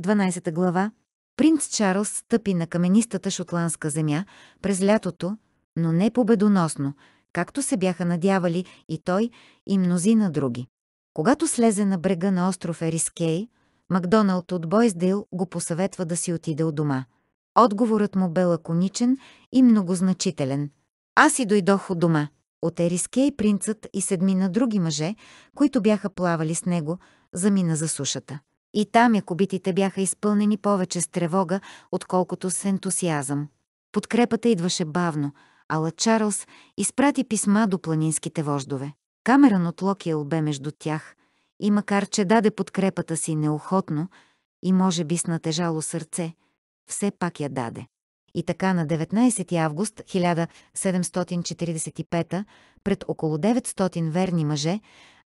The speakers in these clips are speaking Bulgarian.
12 глава, принц Чарлз стъпи на каменистата шотландска земя през лятото, но не победоносно, както се бяха надявали и той, и мнозина други. Когато слезе на брега на остров Ерискей, Макдоналд от Бойсдейл го посъветва да си отиде от дома. Отговорът му бе лаконичен и многозначителен. Аз и дойдох от дома. От Ерискей принцът и седмина други мъже, които бяха плавали с него, замина за сушата. И там якобитите бяха изпълнени повече с тревога, отколкото с ентусиазъм. Подкрепата идваше бавно, ала Чарлз изпрати писма до планинските вождове. Камеран от Локиел бе между тях и макар, че даде подкрепата си неохотно и може би с натежало сърце, все пак я даде. И така на 19 август 1745 пред около 900 верни мъже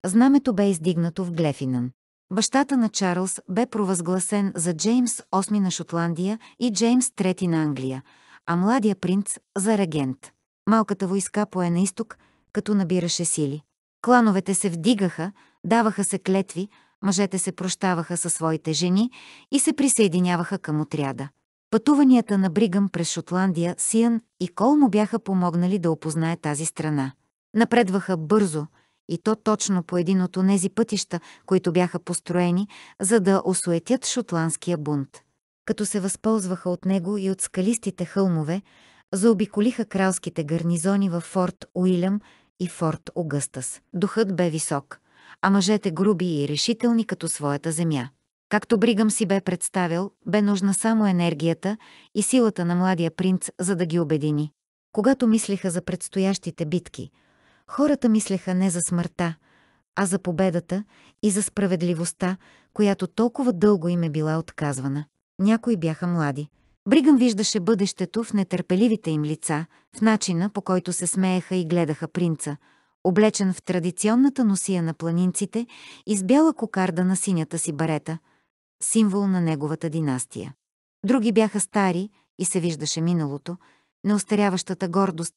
знамето бе издигнато в Глефинан. Бащата на Чарлз бе провъзгласен за Джеймс VIII на Шотландия и Джеймс III на Англия, а младия принц за регент. Малката войска пое на изток, като набираше сили. Клановете се вдигаха, даваха се клетви, мъжете се прощаваха със своите жени и се присъединяваха към отряда. Пътуванията на Бригъм през Шотландия, Сиан и Кол му бяха помогнали да опознае тази страна. Напредваха бързо – и то точно по един от онези пътища, които бяха построени, за да осуетят шотландския бунт. Като се възползваха от него и от скалистите хълмове, заобиколиха кралските гарнизони във Форт Уилям и Форт Огъстъс. Духът бе висок, а мъжете груби и решителни като своята земя. Както Бригам си бе представил, бе нужна само енергията и силата на младия принц, за да ги обедини. Когато мислиха за предстоящите битки – Хората мислеха не за смъртта, а за победата и за справедливостта, която толкова дълго им е била отказвана. Някои бяха млади. Бригам виждаше бъдещето в нетърпеливите им лица, в начина по който се смееха и гледаха принца, облечен в традиционната носия на планинците и с бяла кокарда на синята си барета, символ на неговата династия. Други бяха стари и се виждаше миналото, неостаряващата гордост,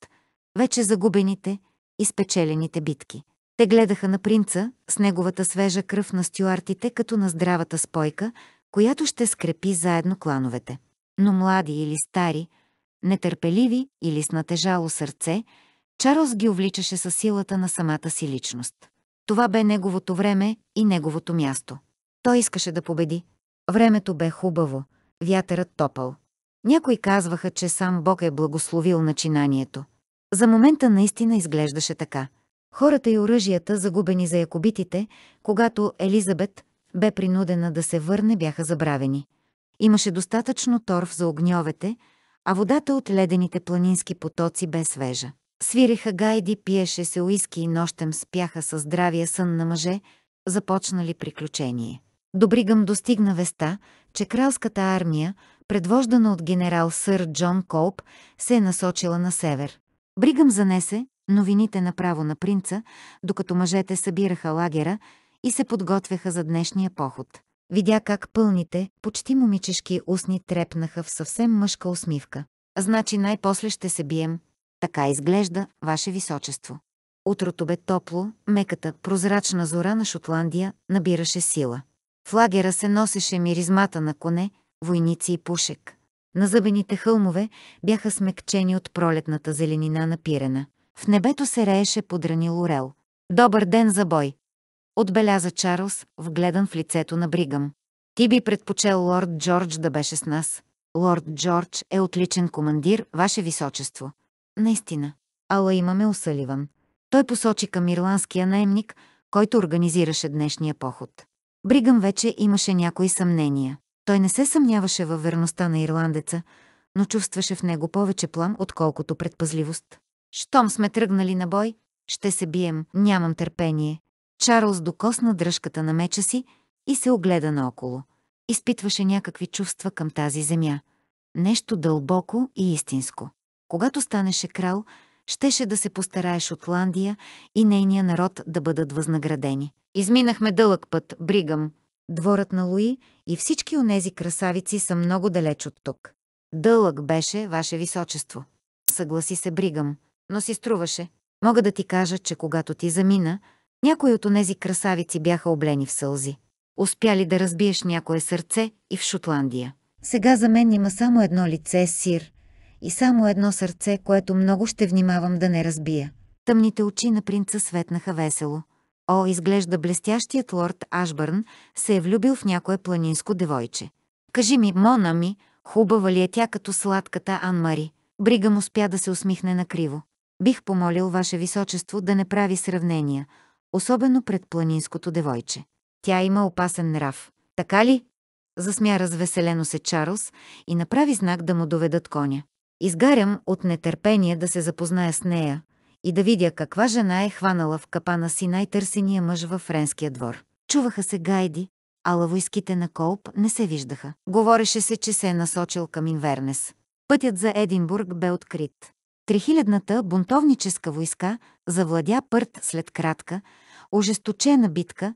вече загубените – и спечелените битки. Те гледаха на принца с неговата свежа кръв на стюартите като на здравата спойка, която ще скрепи заедно клановете. Но млади или стари, нетърпеливи или с натежало сърце, Чарлз ги увличаше със силата на самата си личност. Това бе неговото време и неговото място. Той искаше да победи. Времето бе хубаво, вятърът топъл. Някои казваха, че сам Бог е благословил начинанието – за момента наистина изглеждаше така. Хората и оръжията, загубени за якобитите, когато Елизабет бе принудена да се върне, бяха забравени. Имаше достатъчно торф за огньовете, а водата от ледените планински потоци бе свежа. Свиреха гайди, пиеше се уиски и нощем спяха със здравия сън на мъже, започнали приключение. Добригъм достигна веста, че кралската армия, предвождана от генерал Сър Джон Колб, се е насочила на север. Бригам занесе новините направо на принца, докато мъжете събираха лагера и се подготвяха за днешния поход. Видя как пълните, почти момичешки устни трепнаха в съвсем мъжка усмивка. Значи най-после ще се бием. Така изглежда, ваше височество. Утрото бе топло, меката, прозрачна зора на Шотландия набираше сила. В лагера се носеше миризмата на коне, войници и пушек. На зъбените хълмове бяха смекчени от пролетната зеленина на пирена. В небето се рееше подранил орел. «Добър ден за бой!» Отбеляза Чарлз, вгледан в лицето на Бригам. «Ти би предпочел лорд Джордж да беше с нас. Лорд Джордж е отличен командир, ваше височество». «Наистина. Ала имаме усъливан». Той посочи към ирландския наемник, който организираше днешния поход. Бригам вече имаше някои съмнения. Той не се съмняваше във верността на ирландеца, но чувстваше в него повече плам, отколкото предпазливост. Щом сме тръгнали на бой, ще се бием, нямам търпение. Чарлз докосна дръжката на меча си и се огледа наоколо. Изпитваше някакви чувства към тази земя. Нещо дълбоко и истинско. Когато станеше крал, щеше да се постарае Шотландия и нейния народ да бъдат възнаградени. Изминахме дълъг път, Бригам, Дворът на Луи и всички онези красавици са много далеч от тук. Дълъг беше, ваше височество. Съгласи се Бригам, но си струваше. Мога да ти кажа, че когато ти замина, някои от онези красавици бяха облени в сълзи. Успяли да разбиеш някое сърце и в Шотландия. Сега за мен има само едно лице, сир, и само едно сърце, което много ще внимавам да не разбия. Тъмните очи на принца светнаха весело. О, изглежда блестящият лорд Ашбърн се е влюбил в някое планинско девойче. Кажи ми, Мона ми, хубава ли е тя като сладката Анмари? Бригам успя да се усмихне накриво. Бих помолил Ваше Височество да не прави сравнения, особено пред планинското девойче. Тя има опасен нрав. Така ли? Засмя развеселено се Чарлз и направи знак да му доведат коня. Изгарям от нетърпение да се запозная с нея, и да видя каква жена е хванала в капана си най-търсения мъж във френския двор. Чуваха се гайди, а лавойските на Колб не се виждаха. Говореше се, че се е насочил към Инвернес. Пътят за Единбург бе открит. Трихилядната бунтовническа войска завладя Пърт след кратка, ожесточена битка,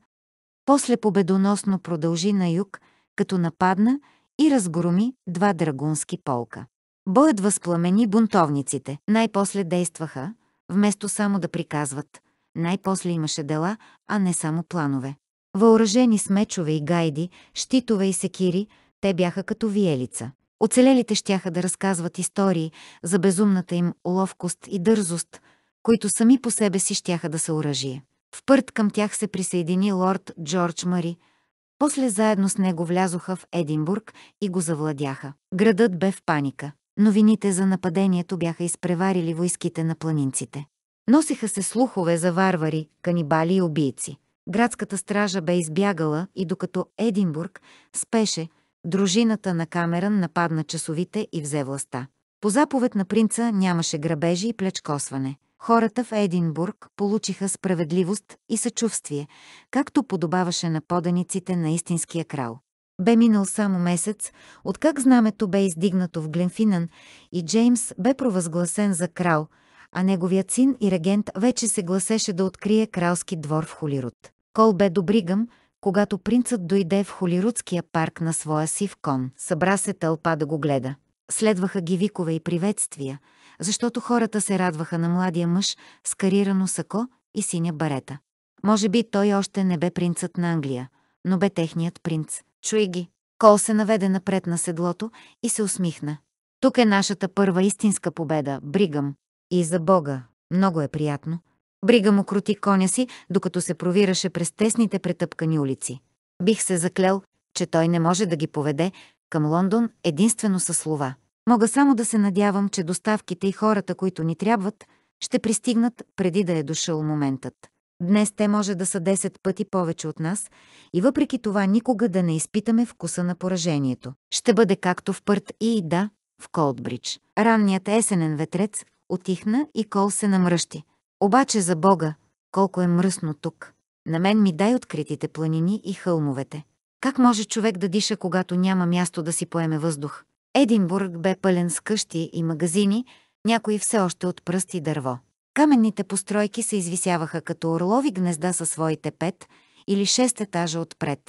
после победоносно продължи на юг, като нападна и разгроми два драгунски полка. Боят възпламени бунтовниците. Най-после действаха, вместо само да приказват. Най-после имаше дела, а не само планове. Въоръжени с мечове и гайди, щитове и секири, те бяха като виелица. Оцелелите щяха да разказват истории за безумната им ловкост и дързост, които сами по себе си щяха да са оръжие. В пърт към тях се присъедини лорд Джордж Мари. После заедно с него влязоха в Единбург и го завладяха. Градът бе в паника новините за нападението бяха изпреварили войските на планинците. Носеха се слухове за варвари, канибали и убийци. Градската стража бе избягала и докато Единбург спеше, дружината на Камерън нападна часовите и взе властта. По заповед на принца нямаше грабежи и плечкосване. Хората в Единбург получиха справедливост и съчувствие, както подобаваше на поданиците на истинския крал. Бе минал само месец, откак знамето бе издигнато в Гленфинан и Джеймс бе провъзгласен за крал, а неговият син и регент вече се гласеше да открие кралски двор в Холирут. Кол бе добригъм, когато принцът дойде в Холирудския парк на своя сив кон. Събра се тълпа да го гледа. Следваха ги викове и приветствия, защото хората се радваха на младия мъж с карирано сако и синя барета. Може би той още не бе принцът на Англия, но бе техният принц – Чуй ги. Кол се наведе напред на седлото и се усмихна. Тук е нашата първа истинска победа, Бригам. И за Бога, много е приятно. Бригам окрути коня си, докато се провираше през тесните претъпкани улици. Бих се заклел, че той не може да ги поведе към Лондон единствено със слова. Мога само да се надявам, че доставките и хората, които ни трябват, ще пристигнат преди да е дошъл моментът. Днес те може да са 10 пъти повече от нас и въпреки това никога да не изпитаме вкуса на поражението. Ще бъде както в Пърт и да, в Колдбридж. Ранният есенен ветрец отихна и Кол се намръщи. Обаче за Бога, колко е мръсно тук. На мен ми дай откритите планини и хълмовете. Как може човек да диша, когато няма място да си поеме въздух? Единбург бе пълен с къщи и магазини, някои все още от пръсти дърво. Каменните постройки се извисяваха като орлови гнезда със своите пет или шест етажа отпред,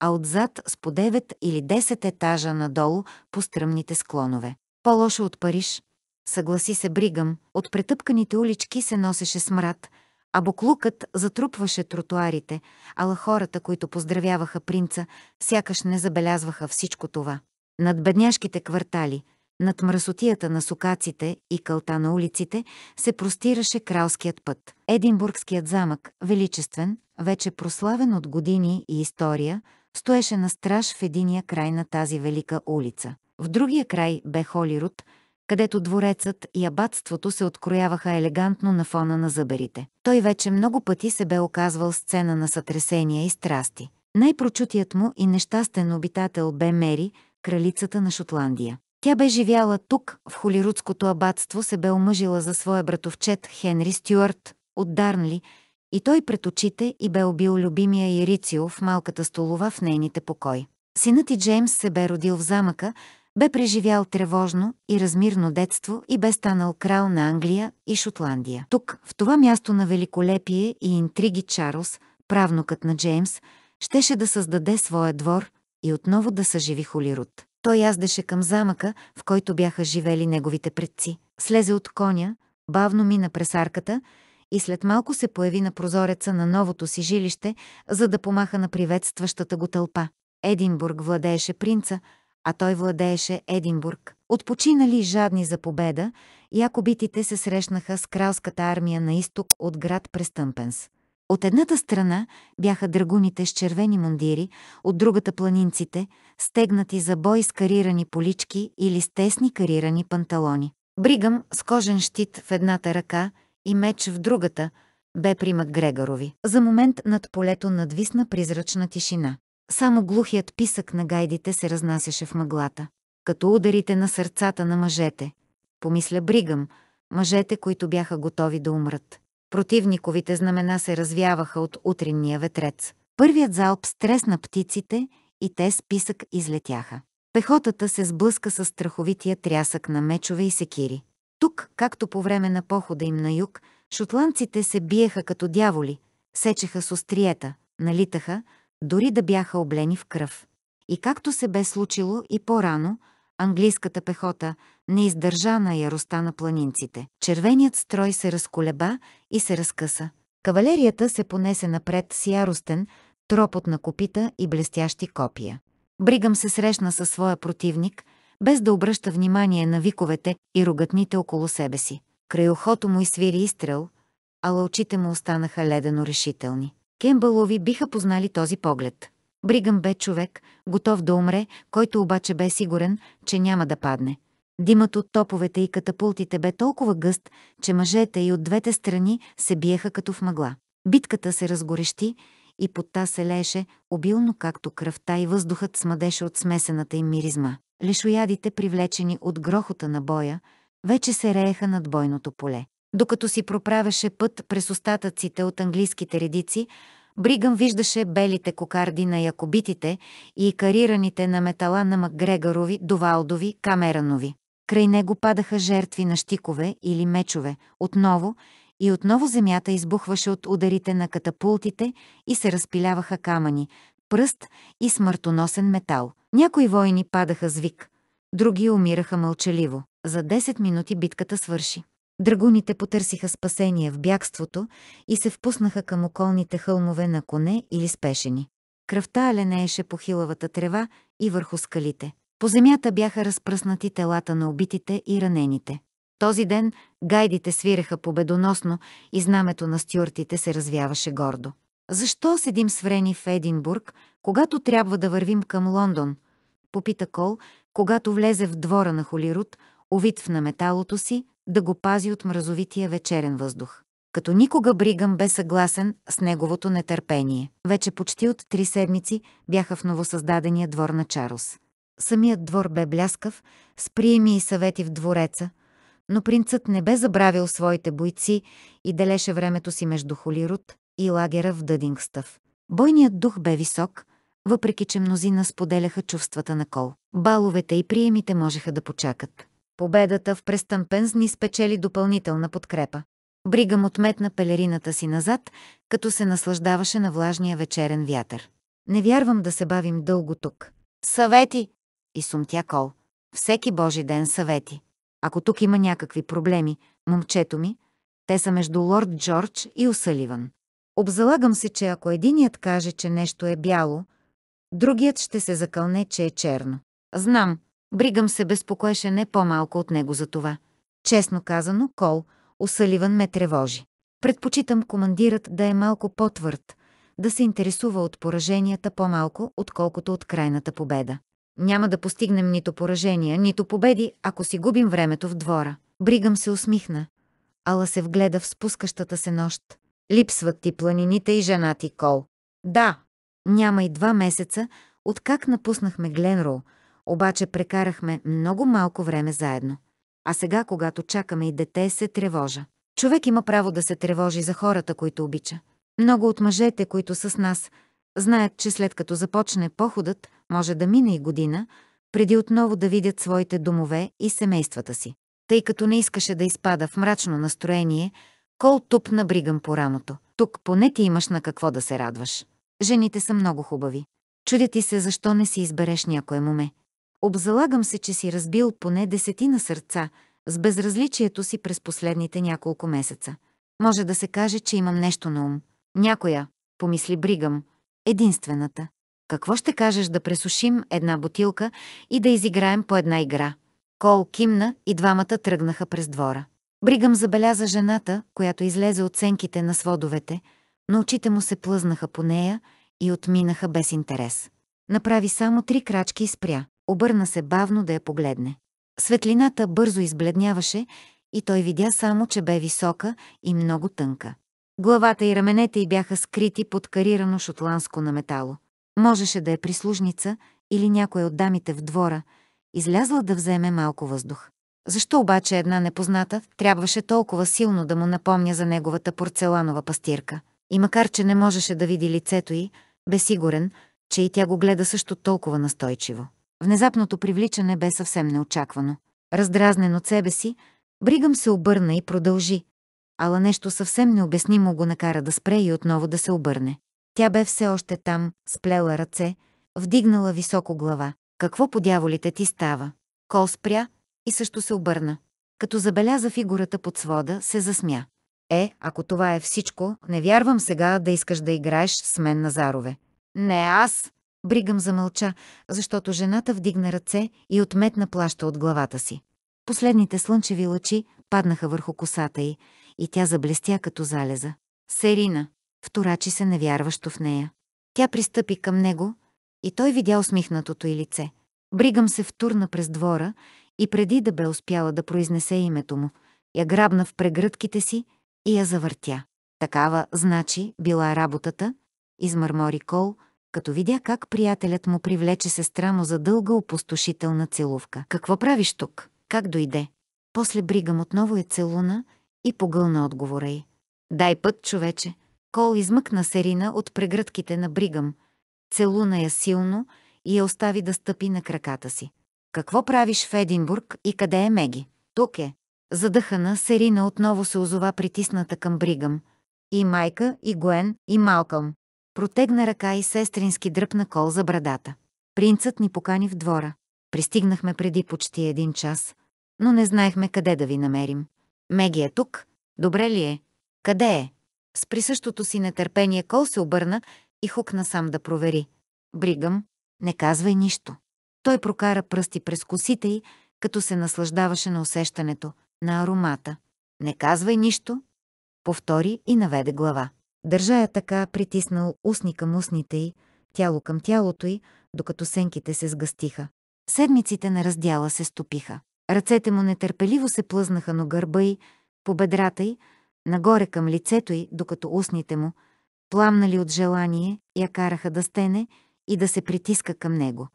а отзад с по девет или десет етажа надолу по стръмните склонове. По-лошо от Париж, съгласи се Бригам, от претъпканите улички се носеше смрад, а буклукът затрупваше тротуарите, ала хората, които поздравяваха принца, сякаш не забелязваха всичко това. Над бедняшките квартали – над мръсотията на сокаците и кълта на улиците се простираше кралският път. Единбургският замък, величествен, вече прославен от години и история, стоеше на страж в единия край на тази велика улица. В другия край бе Холируд, където дворецът и абатството се открояваха елегантно на фона на зъберите. Той вече много пъти се бе оказвал сцена на сътресения и страсти. Най-прочутият му и нещастен обитател бе Мери, кралицата на Шотландия. Тя бе живяла тук, в холирудското абатство се бе омъжила за своя братовчет Хенри Стюарт от Дарнли и той пред очите и бе убил любимия Ирицио в малката столова в нейните покой. Синът и Джеймс се бе родил в замъка, бе преживял тревожно и размирно детство и бе станал крал на Англия и Шотландия. Тук, в това място на великолепие и интриги Чарлз, правнукът на Джеймс, щеше да създаде своя двор и отново да съживи Холируд. Той яздеше към замъка, в който бяха живели неговите предци. Слезе от коня, бавно мина през арката и след малко се появи на прозореца на новото си жилище, за да помаха на приветстващата го тълпа. Единбург владееше принца, а той владееше Единбург. Отпочинали жадни за победа, якобитите се срещнаха с кралската армия на изток от град Престъмпенс. От едната страна бяха драгуните с червени мундири, от другата планинците, стегнати за бой с карирани полички или с тесни карирани панталони. Бригам с кожен щит в едната ръка и меч в другата бе при Макгрегорови. За момент над полето надвисна призрачна тишина. Само глухият писък на гайдите се разнасяше в мъглата. Като ударите на сърцата на мъжете. Помисля Бригам, мъжете, които бяха готови да умрат. Противниковите знамена се развяваха от утринния ветрец. Първият залп стресна птиците и те с писък излетяха. Пехотата се сблъска с страховития трясък на мечове и секири. Тук, както по време на похода им на юг, шотландците се биеха като дяволи, сечеха с остриета, налитаха, дори да бяха облени в кръв. И както се бе случило и по-рано, английската пехота не издържа на яроста на планинците. Червеният строй се разколеба и се разкъса. Кавалерията се понесе напред с яростен, тропот на копита и блестящи копия. Бригам се срещна със своя противник, без да обръща внимание на виковете и рогатните около себе си. Край ухото му свири изстрел, а очите му останаха ледено решителни. Кембалови биха познали този поглед. Бригъм бе човек, готов да умре, който обаче бе сигурен, че няма да падне. Димът от топовете и катапултите бе толкова гъст, че мъжете и от двете страни се биеха като в мъгла. Битката се разгорещи и та се лееше обилно, както кръвта и въздухът смъдеше от смесената им миризма. Лешоядите, привлечени от грохота на боя, вече се рееха над бойното поле. Докато си проправяше път през остатъците от английските редици, Бригъм виждаше белите кокарди на якобитите и карираните на метала на Макгрегорови, Довалдови, Камеранови. Край него падаха жертви на щикове или мечове, отново и отново земята избухваше от ударите на катапултите и се разпиляваха камъни, пръст и смъртоносен метал. Някои войни падаха звик, други умираха мълчаливо. За 10 минути битката свърши. Драгуните потърсиха спасение в бягството и се впуснаха към околните хълмове на коне или спешени. Кръвта ленееше по хилавата трева и върху скалите. По земята бяха разпръснати телата на убитите и ранените. Този ден гайдите свиреха победоносно и знамето на стюартите се развяваше гордо. Защо седим сврени в Единбург, когато трябва да вървим към Лондон? Попита Кол, когато влезе в двора на Холирут, увит в наметалото си, да го пази от мразовития вечерен въздух. Като никога Бригам бе съгласен с неговото нетърпение. Вече почти от три седмици бяха в новосъздадения двор на Чарлз. Самият двор бе бляскав, с приеми и съвети в двореца, но принцът не бе забравил своите бойци и делеше времето си между Холирут и лагера в Дъдингстъв. Бойният дух бе висок, въпреки че мнозина споделяха чувствата на кол. Баловете и приемите можеха да почакат. Победата в престъмпенс ни спечели допълнителна подкрепа. Бригам отметна пелерината си назад, като се наслаждаваше на влажния вечерен вятър. Не вярвам да се бавим дълго тук. Съвети! И сумтя кол. Всеки божи ден съвети. Ако тук има някакви проблеми, момчето ми, те са между лорд Джордж и Осъливан. Обзалагам се, че ако единият каже, че нещо е бяло, другият ще се закълне, че е черно. Знам, Бригам се безпокоеше не по-малко от него за това. Честно казано, Кол, Осъливан ме тревожи. Предпочитам командирът да е малко по-твърд, да се интересува от пораженията по-малко, отколкото от крайната победа. Няма да постигнем нито поражения, нито победи, ако си губим времето в двора. Бригам се усмихна. Ала се вгледа в спускащата се нощ. Липсват ти планините и женати кол. Да, няма и два месеца, откак напуснахме Гленроу, обаче прекарахме много малко време заедно. А сега, когато чакаме и дете, се тревожа. Човек има право да се тревожи за хората, които обича. Много от мъжете, които са с нас, знаят, че след като започне походът, може да мине и година, преди отново да видят своите домове и семействата си. Тъй като не искаше да изпада в мрачно настроение, Кол тупна Бригам по рамото. Тук поне ти имаш на какво да се радваш. Жените са много хубави. Чудя ти се защо не си избереш някое моме. Обзалагам се, че си разбил поне десетина сърца с безразличието си през последните няколко месеца. Може да се каже, че имам нещо на ум. Някоя, помисли Бригам, единствената. Какво ще кажеш да пресушим една бутилка и да изиграем по една игра? Кол кимна и двамата тръгнаха през двора. Бригам забеляза жената, която излезе от сенките на сводовете, но очите му се плъзнаха по нея и отминаха без интерес. Направи само три крачки и спря. Обърна се бавно да я погледне. Светлината бързо избледняваше и той видя само, че бе висока и много тънка. Главата и раменете й бяха скрити под карирано шотландско на метало. Можеше да е прислужница или някоя от дамите в двора, излязла да вземе малко въздух. Защо обаче една непозната трябваше толкова силно да му напомня за неговата порцеланова пастирка? И макар, че не можеше да види лицето й, бе сигурен, че и тя го гледа също толкова настойчиво. Внезапното привличане бе съвсем неочаквано. Раздразнен от себе си, Бригам се обърна и продължи. Ала нещо съвсем необяснимо го накара да спре и отново да се обърне. Тя бе все още там, сплела ръце, вдигнала високо глава. Какво по дяволите ти става? Кол спря и също се обърна. Като забеляза фигурата под свода, се засмя. Е, ако това е всичко, не вярвам сега да искаш да играеш с мен на зарове. Не аз, Бригам замълча, защото жената вдигна ръце и отметна плаща от главата си. Последните слънчеви лъчи паднаха върху косата й и тя заблестя като залеза. Серина вторачи се невярващо в нея. Тя пристъпи към него и той видя усмихнатото й лице. Бригам се втурна през двора и преди да бе успяла да произнесе името му, я грабна в прегръдките си и я завъртя. Такава, значи, била работата, измърмори Кол – като видя как приятелят му привлече сестра му за дълга опустошителна целувка. Какво правиш тук? Как дойде? После Бригам отново е целуна и погълна отговора й. Дай път, човече. Кол измъкна Серина от прегръдките на Бригам. Целуна я силно и я остави да стъпи на краката си. Какво правиш в Единбург и къде е Меги? Тук е. Задъхана Серина отново се озова притисната към Бригам. И майка, и Гуен, и Малкам. Протегна ръка и сестрински дръпна кол за брадата. Принцът ни покани в двора. Пристигнахме преди почти един час, но не знаехме къде да ви намерим. Меги е тук. Добре ли е? Къде е? С присъщото си нетърпение Кол се обърна и хукна сам да провери. Бригам, не казвай нищо. Той прокара пръсти през косите й, като се наслаждаваше на усещането, на аромата. Не казвай нищо, повтори и наведе глава. Държа я така, притиснал устни към устните й, тяло към тялото й, докато сенките се сгъстиха. Седмиците на раздяла се стопиха. Ръцете му нетърпеливо се плъзнаха на гърба й, по бедрата й, нагоре към лицето й, докато устните му, пламнали от желание, я караха да стене и да се притиска към него.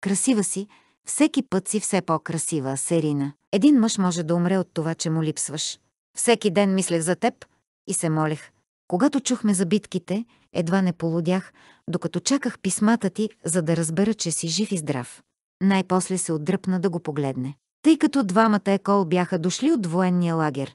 Красива си, всеки път си все по-красива, Серина. Един мъж може да умре от това, че му липсваш. Всеки ден мислех за теб и се молех – когато чухме за битките, едва не полудях, докато чаках писмата ти, за да разбера, че си жив и здрав. Най-после се отдръпна да го погледне. Тъй като двамата екол бяха дошли от военния лагер,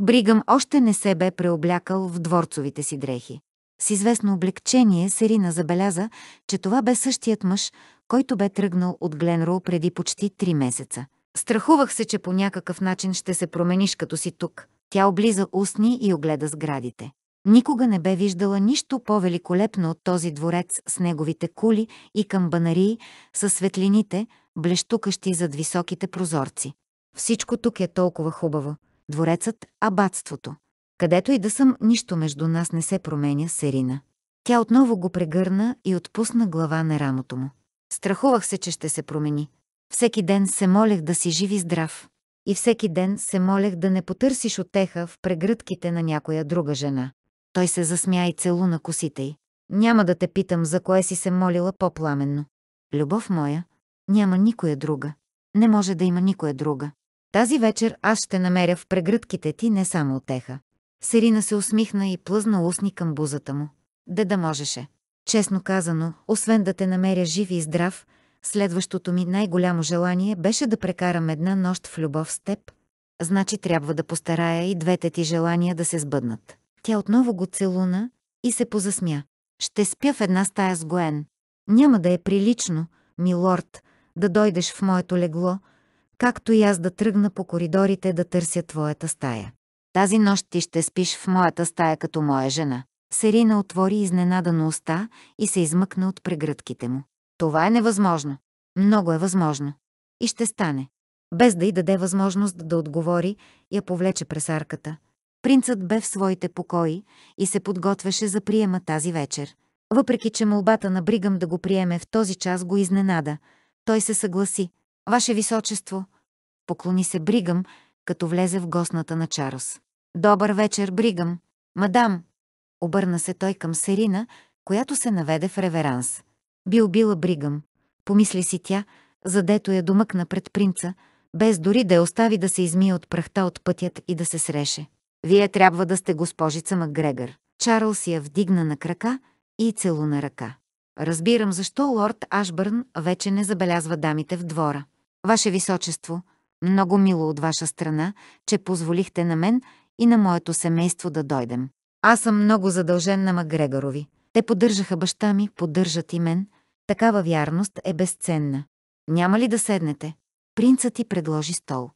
Бригам още не се бе преоблякал в дворцовите си дрехи. С известно облегчение Серина забеляза, че това бе същият мъж, който бе тръгнал от Гленроу преди почти три месеца. Страхувах се, че по някакъв начин ще се промениш като си тук. Тя облиза устни и огледа сградите. Никога не бе виждала нищо по-великолепно от този дворец с неговите кули и камбанарии, със светлините, блещукащи зад високите прозорци. Всичко тук е толкова хубаво. Дворецът – абатството. Където и да съм, нищо между нас не се променя, Серина. Тя отново го прегърна и отпусна глава на рамото му. Страхувах се, че ще се промени. Всеки ден се молех да си живи здрав. И всеки ден се молех да не потърсиш отеха в прегръдките на някоя друга жена. Той се засмя и целу на косите й. Няма да те питам за кое си се молила по-пламенно. Любов моя, няма никоя друга. Не може да има никоя друга. Тази вечер аз ще намеря в прегръдките ти не само отеха. Серина се усмихна и плъзна устни към бузата му. Да да можеше. Честно казано, освен да те намеря жив и здрав, следващото ми най-голямо желание беше да прекарам една нощ в любов с теб. Значи трябва да постарая и двете ти желания да се сбъднат. Тя отново го целуна и се позасмя. Ще спя в една стая с Гоен. Няма да е прилично, милорд, да дойдеш в моето легло, както и аз да тръгна по коридорите да търся твоята стая. Тази нощ ти ще спиш в моята стая като моя жена. Серина отвори изненадано уста и се измъкна от прегръдките му. Това е невъзможно. Много е възможно. И ще стане. Без да й даде възможност да отговори, я повлече през арката – Принцът бе в своите покои и се подготвяше за приема тази вечер. Въпреки, че молбата на Бригам да го приеме в този час го изненада, той се съгласи. Ваше Височество, поклони се Бригам, като влезе в гостната на Чарос. Добър вечер, Бригам. Мадам, обърна се той към Серина, която се наведе в реверанс. Бил била Бригам, помисли си тя, задето я домъкна пред принца, без дори да я остави да се измие от прахта от пътят и да се среше. Вие трябва да сте госпожица Макгрегор. Чарлз я вдигна на крака и целуна ръка. Разбирам защо лорд Ашбърн вече не забелязва дамите в двора. Ваше височество, много мило от ваша страна, че позволихте на мен и на моето семейство да дойдем. Аз съм много задължен на Макгрегорови. Те поддържаха баща ми, поддържат и мен. Такава вярност е безценна. Няма ли да седнете? Принцът ти предложи стол.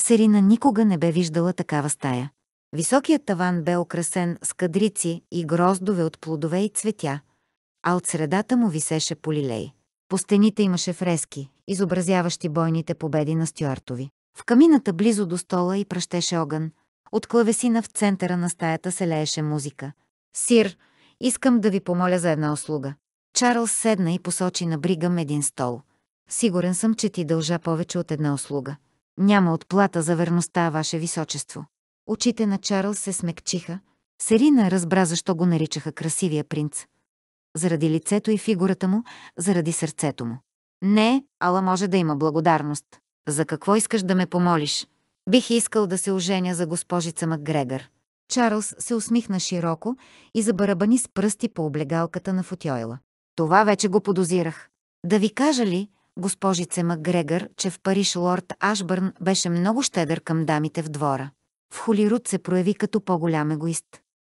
Серина никога не бе виждала такава стая. Високият таван бе украсен с кадрици и гроздове от плодове и цветя, а от средата му висеше полилей. По стените имаше фрески, изобразяващи бойните победи на стюартови. В камината близо до стола и пръщеше огън. От клавесина в центъра на стаята се лееше музика. «Сир, искам да ви помоля за една услуга». Чарлз седна и посочи на бригам един стол. «Сигурен съм, че ти дължа повече от една услуга. Няма отплата за верността, ваше височество. Очите на Чарлз се смекчиха. Серина разбра защо го наричаха красивия принц. Заради лицето и фигурата му, заради сърцето му. Не, ала може да има благодарност. За какво искаш да ме помолиш? Бих искал да се оженя за госпожица Макгрегор. Чарлз се усмихна широко и забарабани с пръсти по облегалката на футойла. Това вече го подозирах. Да ви кажа ли, госпожице Макгрегор, че в Париж лорд Ашбърн беше много щедър към дамите в двора? в Холируд се прояви като по-голям егоист.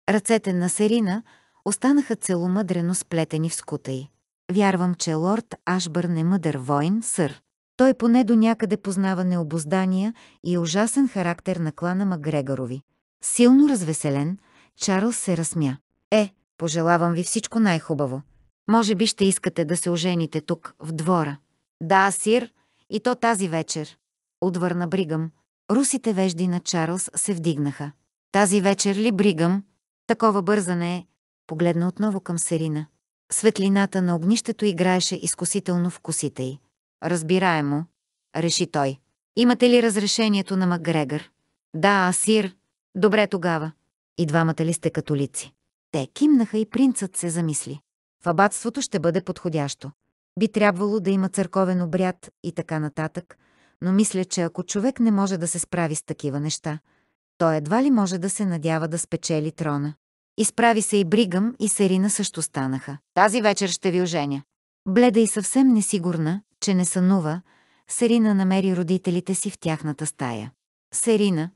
Ръцете на Серина останаха целомъдрено сплетени в скута й. Вярвам, че лорд Ашбърн е мъдър воин, сър. Той поне до някъде познава необоздания и ужасен характер на клана Магрегорови. Силно развеселен, Чарлз се разсмя. Е, пожелавам ви всичко най-хубаво. Може би ще искате да се ожените тук, в двора. Да, сир, и то тази вечер. Отвърна Бригам. Русите вежди на Чарлз се вдигнаха. Тази вечер ли бригам? Такова бързане е. Погледна отново към Серина. Светлината на огнището играеше изкусително в косите й. Разбираемо, реши той. Имате ли разрешението на Макгрегор? Да, Асир. Добре тогава. И двамата ли сте католици? Те кимнаха и принцът се замисли. В абатството ще бъде подходящо. Би трябвало да има църковен обряд и така нататък, но мисля, че ако човек не може да се справи с такива неща, той едва ли може да се надява да спечели трона. Изправи се и Бригъм и Серина също станаха. Тази вечер ще ви оженя. Бледа и съвсем несигурна, че не сънува, Серина намери родителите си в тяхната стая. Серина,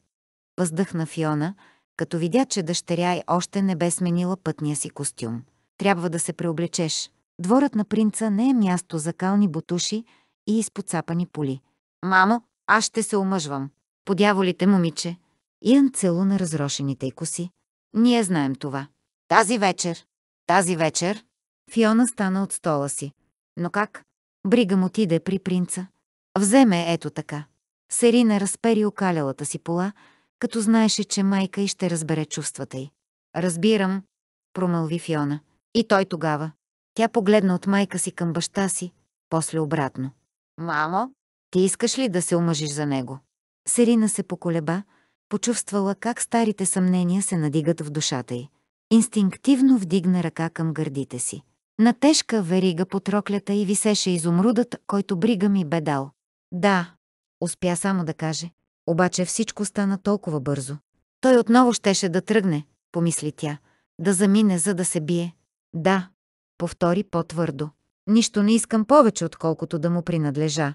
въздъхна Фиона, като видя, че дъщеря й още не бе сменила пътния си костюм. Трябва да се преоблечеш. Дворът на принца не е място за кални бутуши и изпоцапани поли. Мамо, аз ще се омъжвам. Подяволите, момиче. Иан на разрошените й коси. Ние знаем това. Тази вечер. Тази вечер. Фиона стана от стола си. Но как? Брига му отиде при принца. Вземе ето така. Серина разпери окалялата си пола, като знаеше, че майка й ще разбере чувствата й. Разбирам, промълви Фиона. И той тогава. Тя погледна от майка си към баща си, после обратно. Мамо, ти искаш ли да се омъжиш за него? Серина се поколеба, почувствала как старите съмнения се надигат в душата й. Инстинктивно вдигна ръка към гърдите си. На тежка верига по троклята й висеше изумрудът, който Брига ми бе дал. Да, успя само да каже. Обаче всичко стана толкова бързо. Той отново щеше да тръгне, помисли тя, да замине, за да се бие. Да, повтори по-твърдо. Нищо не искам повече, отколкото да му принадлежа,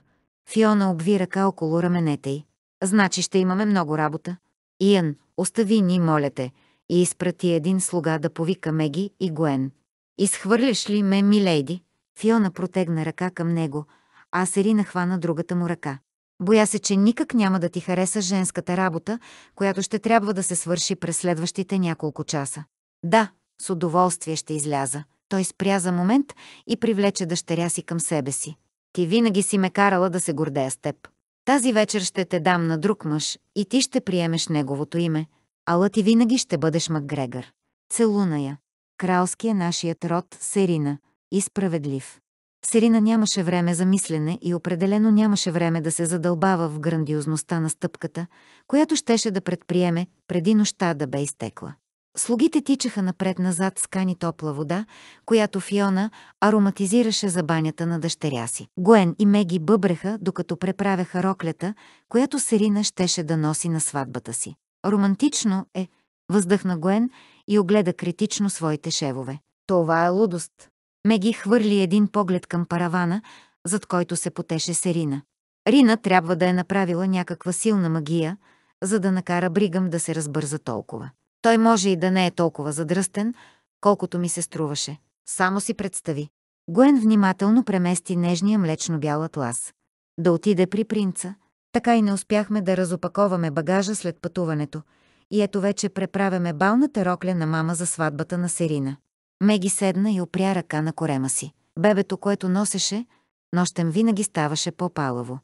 Фиона обви ръка около раменете й. Значи ще имаме много работа. Иан, остави ни, моля те, и изпрати един слуга да повика Меги и Гуен. Изхвърляш ли ме, милейди? Фиона протегна ръка към него, а Серина хвана другата му ръка. Боя се, че никак няма да ти хареса женската работа, която ще трябва да се свърши през следващите няколко часа. Да, с удоволствие ще изляза. Той спря за момент и привлече дъщеря си към себе си ти винаги си ме карала да се гордея с теб. Тази вечер ще те дам на друг мъж и ти ще приемеш неговото име, ала ти винаги ще бъдеш Макгрегър. Целуна я. Кралски е нашият род Серина и справедлив. Серина нямаше време за мислене и определено нямаше време да се задълбава в грандиозността на стъпката, която щеше да предприеме преди нощта да бе изтекла. Слугите тичаха напред-назад с кани топла вода, която Фиона ароматизираше за банята на дъщеря си. Гуен и Меги бъбреха, докато преправяха роклята, която Серина щеше да носи на сватбата си. Романтично е, въздъхна Гуен и огледа критично своите шевове. Това е лудост. Меги хвърли един поглед към паравана, зад който се потеше Серина. Рина трябва да е направила някаква силна магия, за да накара Бригам да се разбърза толкова. Той може и да не е толкова задръстен, колкото ми се струваше. Само си представи. Гуен внимателно премести нежния млечно-бял атлас. Да отиде при принца. Така и не успяхме да разопаковаме багажа след пътуването. И ето вече преправяме балната рокля на мама за сватбата на Серина. Меги седна и опря ръка на корема си. Бебето, което носеше, нощем винаги ставаше по-палаво.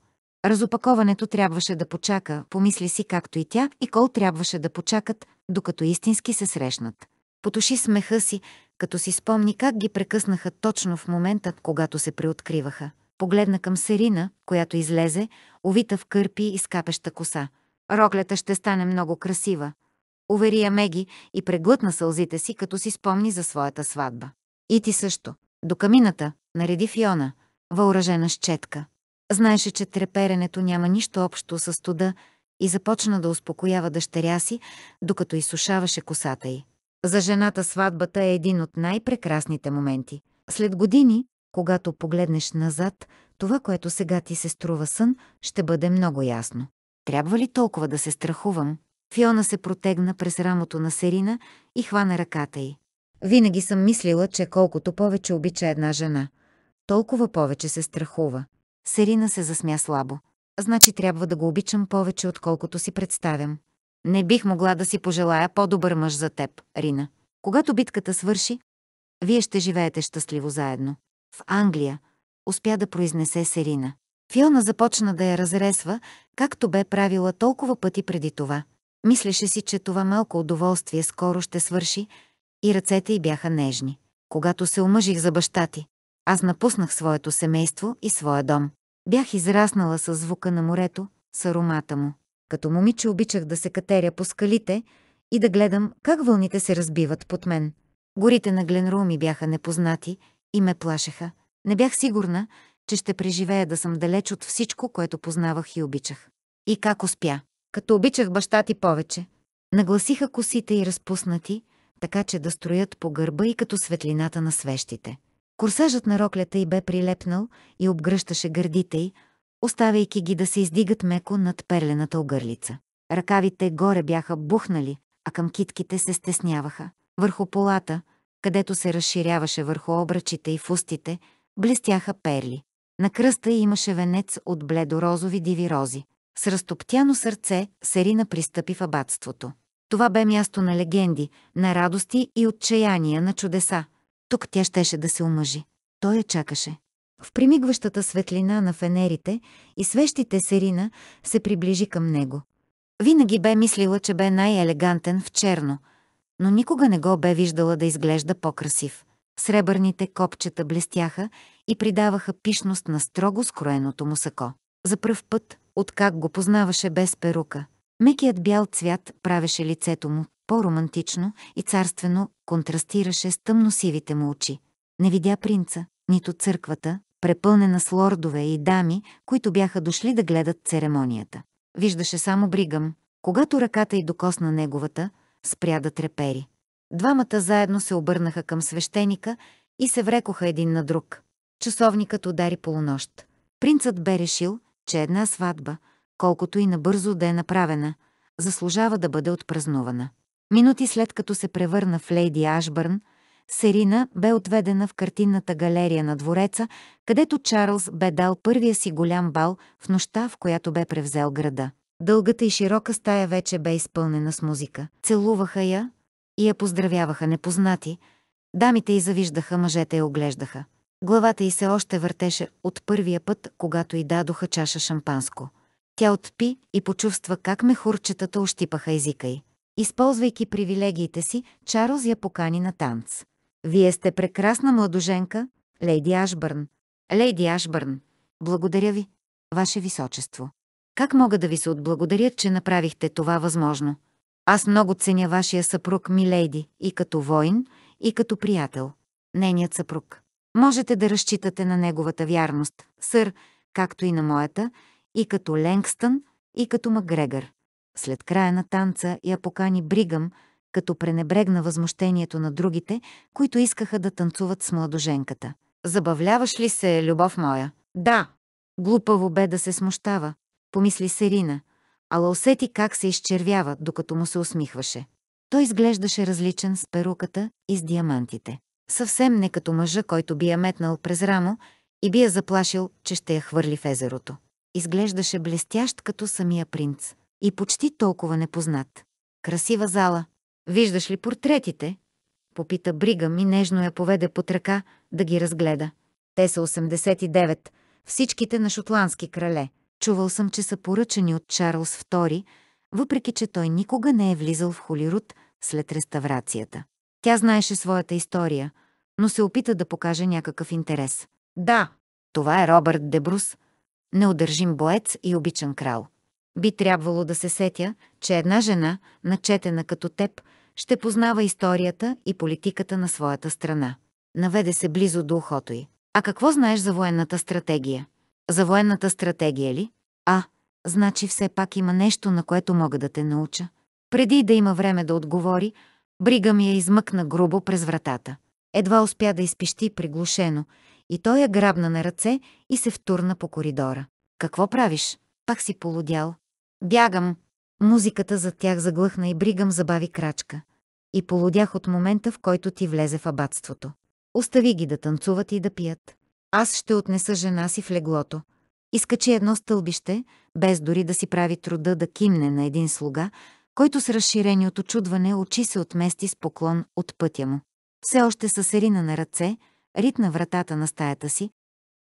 Разопаковането трябваше да почака, помисли си както и тя, и Кол трябваше да почакат, докато истински се срещнат. Потуши смеха си, като си спомни как ги прекъснаха точно в момента, когато се преоткриваха. Погледна към Серина, която излезе, увита в кърпи и скапеща коса. Роклята ще стане много красива. Увери я Меги и преглътна сълзите си, като си спомни за своята сватба. И ти също. До камината, нареди Фиона, въоръжена с четка. Знаеше, че треперенето няма нищо общо с студа и започна да успокоява дъщеря си, докато изсушаваше косата й. За жената сватбата е един от най-прекрасните моменти. След години, когато погледнеш назад, това, което сега ти се струва сън, ще бъде много ясно. Трябва ли толкова да се страхувам? Фиона се протегна през рамото на Серина и хвана ръката й. Винаги съм мислила, че колкото повече обича една жена, толкова повече се страхува. Серина се засмя слабо. Значи трябва да го обичам повече, отколкото си представям. Не бих могла да си пожелая по-добър мъж за теб, Рина. Когато битката свърши, вие ще живеете щастливо заедно. В Англия, успя да произнесе Серина. Фиона започна да я разресва, както бе правила толкова пъти преди това. Мислеше си, че това малко удоволствие скоро ще свърши и ръцете й бяха нежни. Когато се омъжих за баща ти, аз напуснах своето семейство и своя дом. Бях израснала с звука на морето, с аромата му. Като момиче обичах да се катеря по скалите и да гледам как вълните се разбиват под мен. Горите на Гленру ми бяха непознати и ме плашеха. Не бях сигурна, че ще преживея да съм далеч от всичко, което познавах и обичах. И как успя? Като обичах баща ти повече. Нагласиха косите и разпуснати, така че да строят по гърба и като светлината на свещите. Корсажът на роклята й бе прилепнал и обгръщаше гърдите й, оставяйки ги да се издигат меко над перлената огърлица. Ръкавите горе бяха бухнали, а към китките се стесняваха. Върху полата, където се разширяваше върху обръчите и фустите, блестяха перли. На кръста й имаше венец от бледо розови диви рози. С разтоптяно сърце Серина пристъпи в абатството. Това бе място на легенди, на радости и отчаяния на чудеса. Тук тя щеше да се омъжи. Той я чакаше. В примигващата светлина на фенерите и свещите Серина се приближи към него. Винаги бе мислила, че бе най-елегантен в черно, но никога не го бе виждала да изглежда по-красив. Сребърните копчета блестяха и придаваха пишност на строго скроеното му сако. За пръв път, откак го познаваше без перука, мекият бял цвят правеше лицето му по-романтично и царствено контрастираше с тъмносивите му очи. Не видя принца, нито църквата, препълнена с лордове и дами, които бяха дошли да гледат церемонията. Виждаше само Бригам, Когато ръката й докосна неговата, спря да трепери. Двамата заедно се обърнаха към свещеника и се врекоха един на друг. Часовникът удари полунощ. Принцът бе решил, че една сватба, колкото и набързо да е направена, заслужава да бъде отпразнувана. Минути след като се превърна в лейди Ашбърн, Серина бе отведена в картинната галерия на двореца, където Чарлз бе дал първия си голям бал в нощта, в която бе превзел града. Дългата и широка стая вече бе изпълнена с музика. Целуваха я и я поздравяваха непознати. Дамите й завиждаха, мъжете я оглеждаха. Главата й се още въртеше от първия път, когато й дадоха чаша шампанско. Тя отпи и почувства как мехурчетата ощипаха езика й. Използвайки привилегиите си, Чарлз я покани на танц. «Вие сте прекрасна младоженка, лейди Ашбърн». «Лейди Ашбърн, благодаря ви, ваше височество. Как мога да ви се отблагодаря, че направихте това възможно? Аз много ценя вашия съпруг, милейди, и като воин, и като приятел. Нейният съпруг. Можете да разчитате на неговата вярност, сър, както и на моята, и като Ленгстън, и като Макгрегър. След края на танца я покани бригам, като пренебрегна възмущението на другите, които искаха да танцуват с младоженката. Забавляваш ли се, любов моя? Да. Глупаво бе да се смущава, помисли Серина, ала усети как се изчервява, докато му се усмихваше. Той изглеждаше различен с перуката и с диамантите. Съвсем не като мъжа, който би я метнал през рамо и би я заплашил, че ще я хвърли в езерото. Изглеждаше блестящ като самия принц и почти толкова непознат. Красива зала. Виждаш ли портретите? Попита Бригам и нежно я поведе под ръка да ги разгледа. Те са 89, всичките на шотландски крале. Чувал съм, че са поръчани от Чарлз II, въпреки че той никога не е влизал в Холируд след реставрацията. Тя знаеше своята история, но се опита да покаже някакъв интерес. Да, това е Робърт Дебрус, неудържим боец и обичан крал. Би трябвало да се сетя, че една жена, начетена като теб, ще познава историята и политиката на своята страна. Наведе се близо до ухото й. А какво знаеш за военната стратегия? За военната стратегия ли? А, значи все пак има нещо, на което мога да те науча. Преди да има време да отговори, Брига ми я измъкна грубо през вратата. Едва успя да изпищи приглушено и той я грабна на ръце и се втурна по коридора. Какво правиш? Пак си полудял. Бягам. Музиката зад тях заглъхна и Бригам забави крачка. И полудях от момента, в който ти влезе в абатството. Остави ги да танцуват и да пият. Аз ще отнеса жена си в леглото. Изкачи едно стълбище, без дори да си прави труда да кимне на един слуга, който с разширени от очудване очи се отмести с поклон от пътя му. Все още с Ерина на ръце, ритна вратата на стаята си,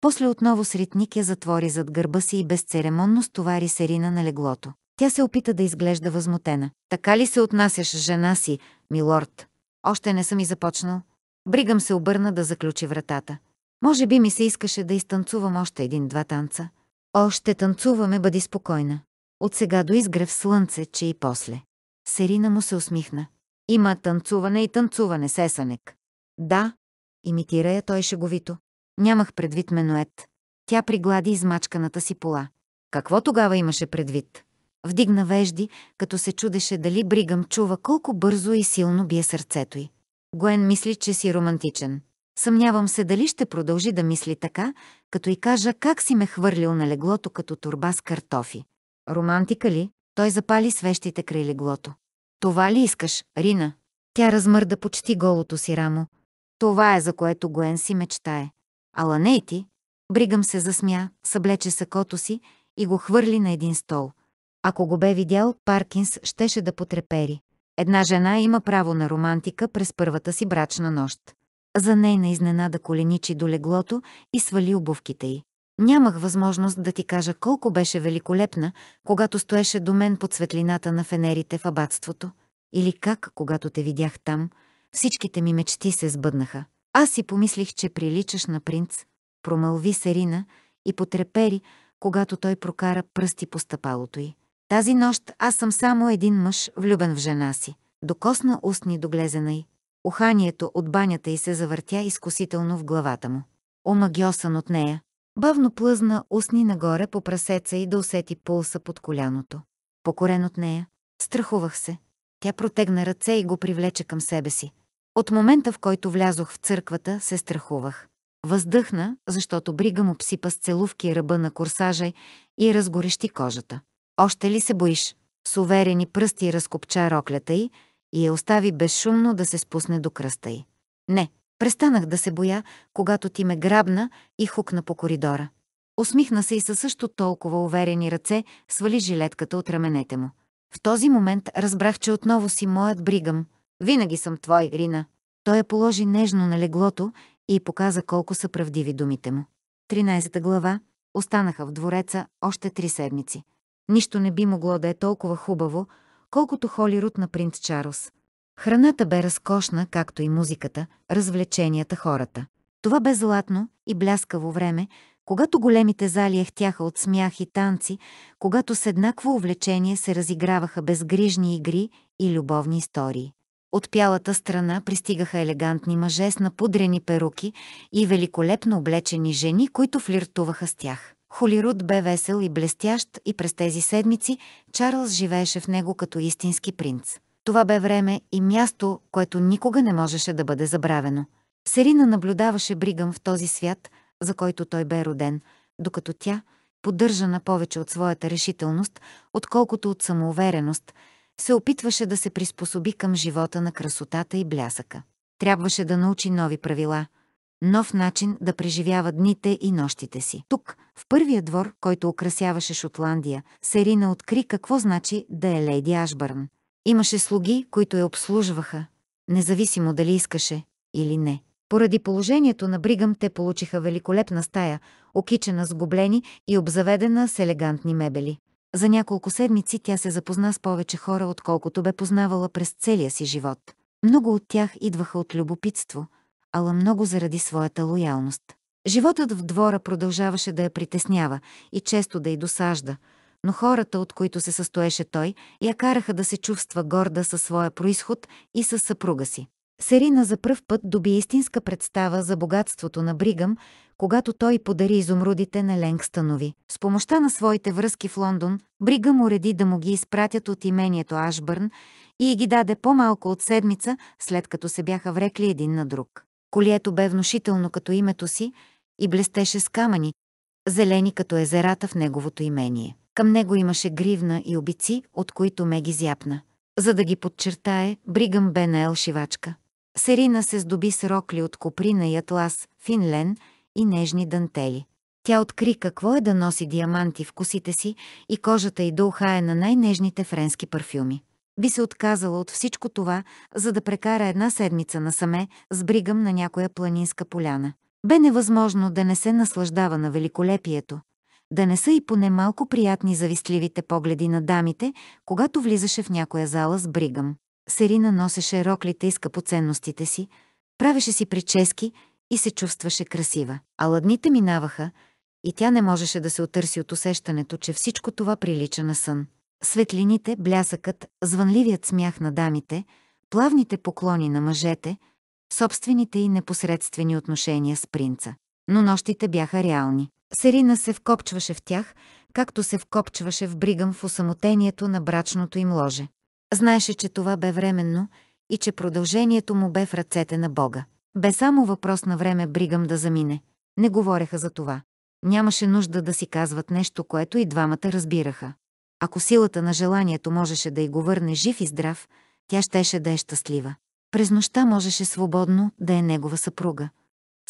после отново Сритник я затвори зад гърба си и безцеремонно стовари Серина на леглото. Тя се опита да изглежда възмутена. Така ли се отнасяш с жена си, милорд? Още не съм и започнал. Бригам се обърна да заключи вратата. Може би ми се искаше да изтанцувам още един-два танца. Още танцуваме, бъди спокойна. От сега до изгрев слънце, че и после. Серина му се усмихна. Има танцуване и танцуване, сесанек. Да, имитира я той шеговито. Нямах предвид Менует. Тя приглади измачканата си пола. Какво тогава имаше предвид? Вдигна вежди, като се чудеше дали Бригам чува колко бързо и силно бие сърцето й. Гуен мисли, че си романтичен. Съмнявам се дали ще продължи да мисли така, като й кажа как си ме хвърлил на леглото като турба с картофи. Романтика ли? Той запали свещите край леглото. Това ли искаш, Рина? Тя размърда почти голото си рамо. Това е за което Гуен си мечтае. Е ти, Бригам се засмя, съблече сакото си и го хвърли на един стол. Ако го бе видял, Паркинс щеше да потрепери. Една жена има право на романтика през първата си брачна нощ. За нейна изненада коленичи до леглото и свали обувките й. Нямах възможност да ти кажа колко беше великолепна, когато стоеше до мен под светлината на фенерите в абатството. Или как, когато те видях там, всичките ми мечти се сбъднаха. Аз си помислих, че приличаш на принц, промълви Серина и потрепери, когато той прокара пръсти по стъпалото й. Тази нощ аз съм само един мъж, влюбен в жена си. Докосна устни до глезена й. Уханието от банята й се завъртя изкусително в главата му. Омагиосан от нея. Бавно плъзна устни нагоре по прасеца и да усети пулса под коляното. Покорен от нея, страхувах се. Тя протегна ръце и го привлече към себе си. От момента, в който влязох в църквата, се страхувах. Въздъхна, защото брига му псипа с целувки ръба на корсажа и разгорещи кожата. Още ли се боиш? С уверени пръсти разкопча роклята й и я остави безшумно да се спусне до кръста й. Не, престанах да се боя, когато ти ме грабна и хукна по коридора. Усмихна се и със също толкова уверени ръце свали жилетката от раменете му. В този момент разбрах, че отново си моят бригам – винаги съм твой, Рина. Той я положи нежно на леглото и показа колко са правдиви думите му. 13 глава. Останаха в двореца още три седмици. Нищо не би могло да е толкова хубаво, колкото холи рут на принц Чарлз. Храната бе разкошна, както и музиката, развлеченията хората. Това бе златно и бляскаво време, когато големите зали ехтяха от смях и танци, когато с еднакво увлечение се разиграваха безгрижни игри и любовни истории. От пялата страна пристигаха елегантни мъже с напудрени перуки и великолепно облечени жени, които флиртуваха с тях. Холируд бе весел и блестящ и през тези седмици Чарлз живееше в него като истински принц. Това бе време и място, което никога не можеше да бъде забравено. Серина наблюдаваше Бригъм в този свят, за който той бе роден, докато тя, поддържана повече от своята решителност, отколкото от самоувереност, се опитваше да се приспособи към живота на красотата и блясъка. Трябваше да научи нови правила, нов начин да преживява дните и нощите си. Тук, в първия двор, който украсяваше Шотландия, Серина откри какво значи да е леди Ашбърн. Имаше слуги, които я обслужваха, независимо дали искаше или не. Поради положението на Бригам, те получиха великолепна стая, окичена с гублени и обзаведена с елегантни мебели. За няколко седмици тя се запозна с повече хора, отколкото бе познавала през целия си живот. Много от тях идваха от любопитство, ала много заради своята лоялност. Животът в двора продължаваше да я притеснява и често да й досажда, но хората, от които се състоеше той, я караха да се чувства горда със своя происход и със съпруга си. Серина за пръв път доби истинска представа за богатството на Бригам когато той подари изумрудите на Ленгстанови. С помощта на своите връзки в Лондон, Бригъм уреди да му ги изпратят от имението Ашбърн и ги даде по-малко от седмица, след като се бяха врекли един на друг. Колието бе внушително като името си и блестеше с камъни, зелени като езерата в неговото имение. Към него имаше гривна и обици, от които ме ги зяпна. За да ги подчертае, Бригъм бе на елшивачка. Серина се здоби с рокли от коприна и атлас, финлен – и нежни дантели. Тя откри какво е да носи диаманти в косите си и кожата й да ухае на най-нежните френски парфюми. Би се отказала от всичко това, за да прекара една седмица насаме с Бригам на някоя планинска поляна. Бе невъзможно да не се наслаждава на великолепието, да не са и поне малко приятни завистливите погледи на дамите, когато влизаше в някоя зала с бригъм. Серина носеше роклите и скъпоценностите си, правеше си прически и се чувстваше красива. А ладните минаваха и тя не можеше да се отърси от усещането, че всичко това прилича на сън. Светлините, блясъкът, звънливият смях на дамите, плавните поклони на мъжете, собствените и непосредствени отношения с принца. Но нощите бяха реални. Серина се вкопчваше в тях, както се вкопчваше в бригам в осамотението на брачното им ложе. Знаеше, че това бе временно и че продължението му бе в ръцете на Бога. Бе само въпрос на време Бригам да замине. Не говореха за това. Нямаше нужда да си казват нещо, което и двамата разбираха. Ако силата на желанието можеше да й го върне жив и здрав, тя щеше да е щастлива. През нощта можеше свободно да е негова съпруга.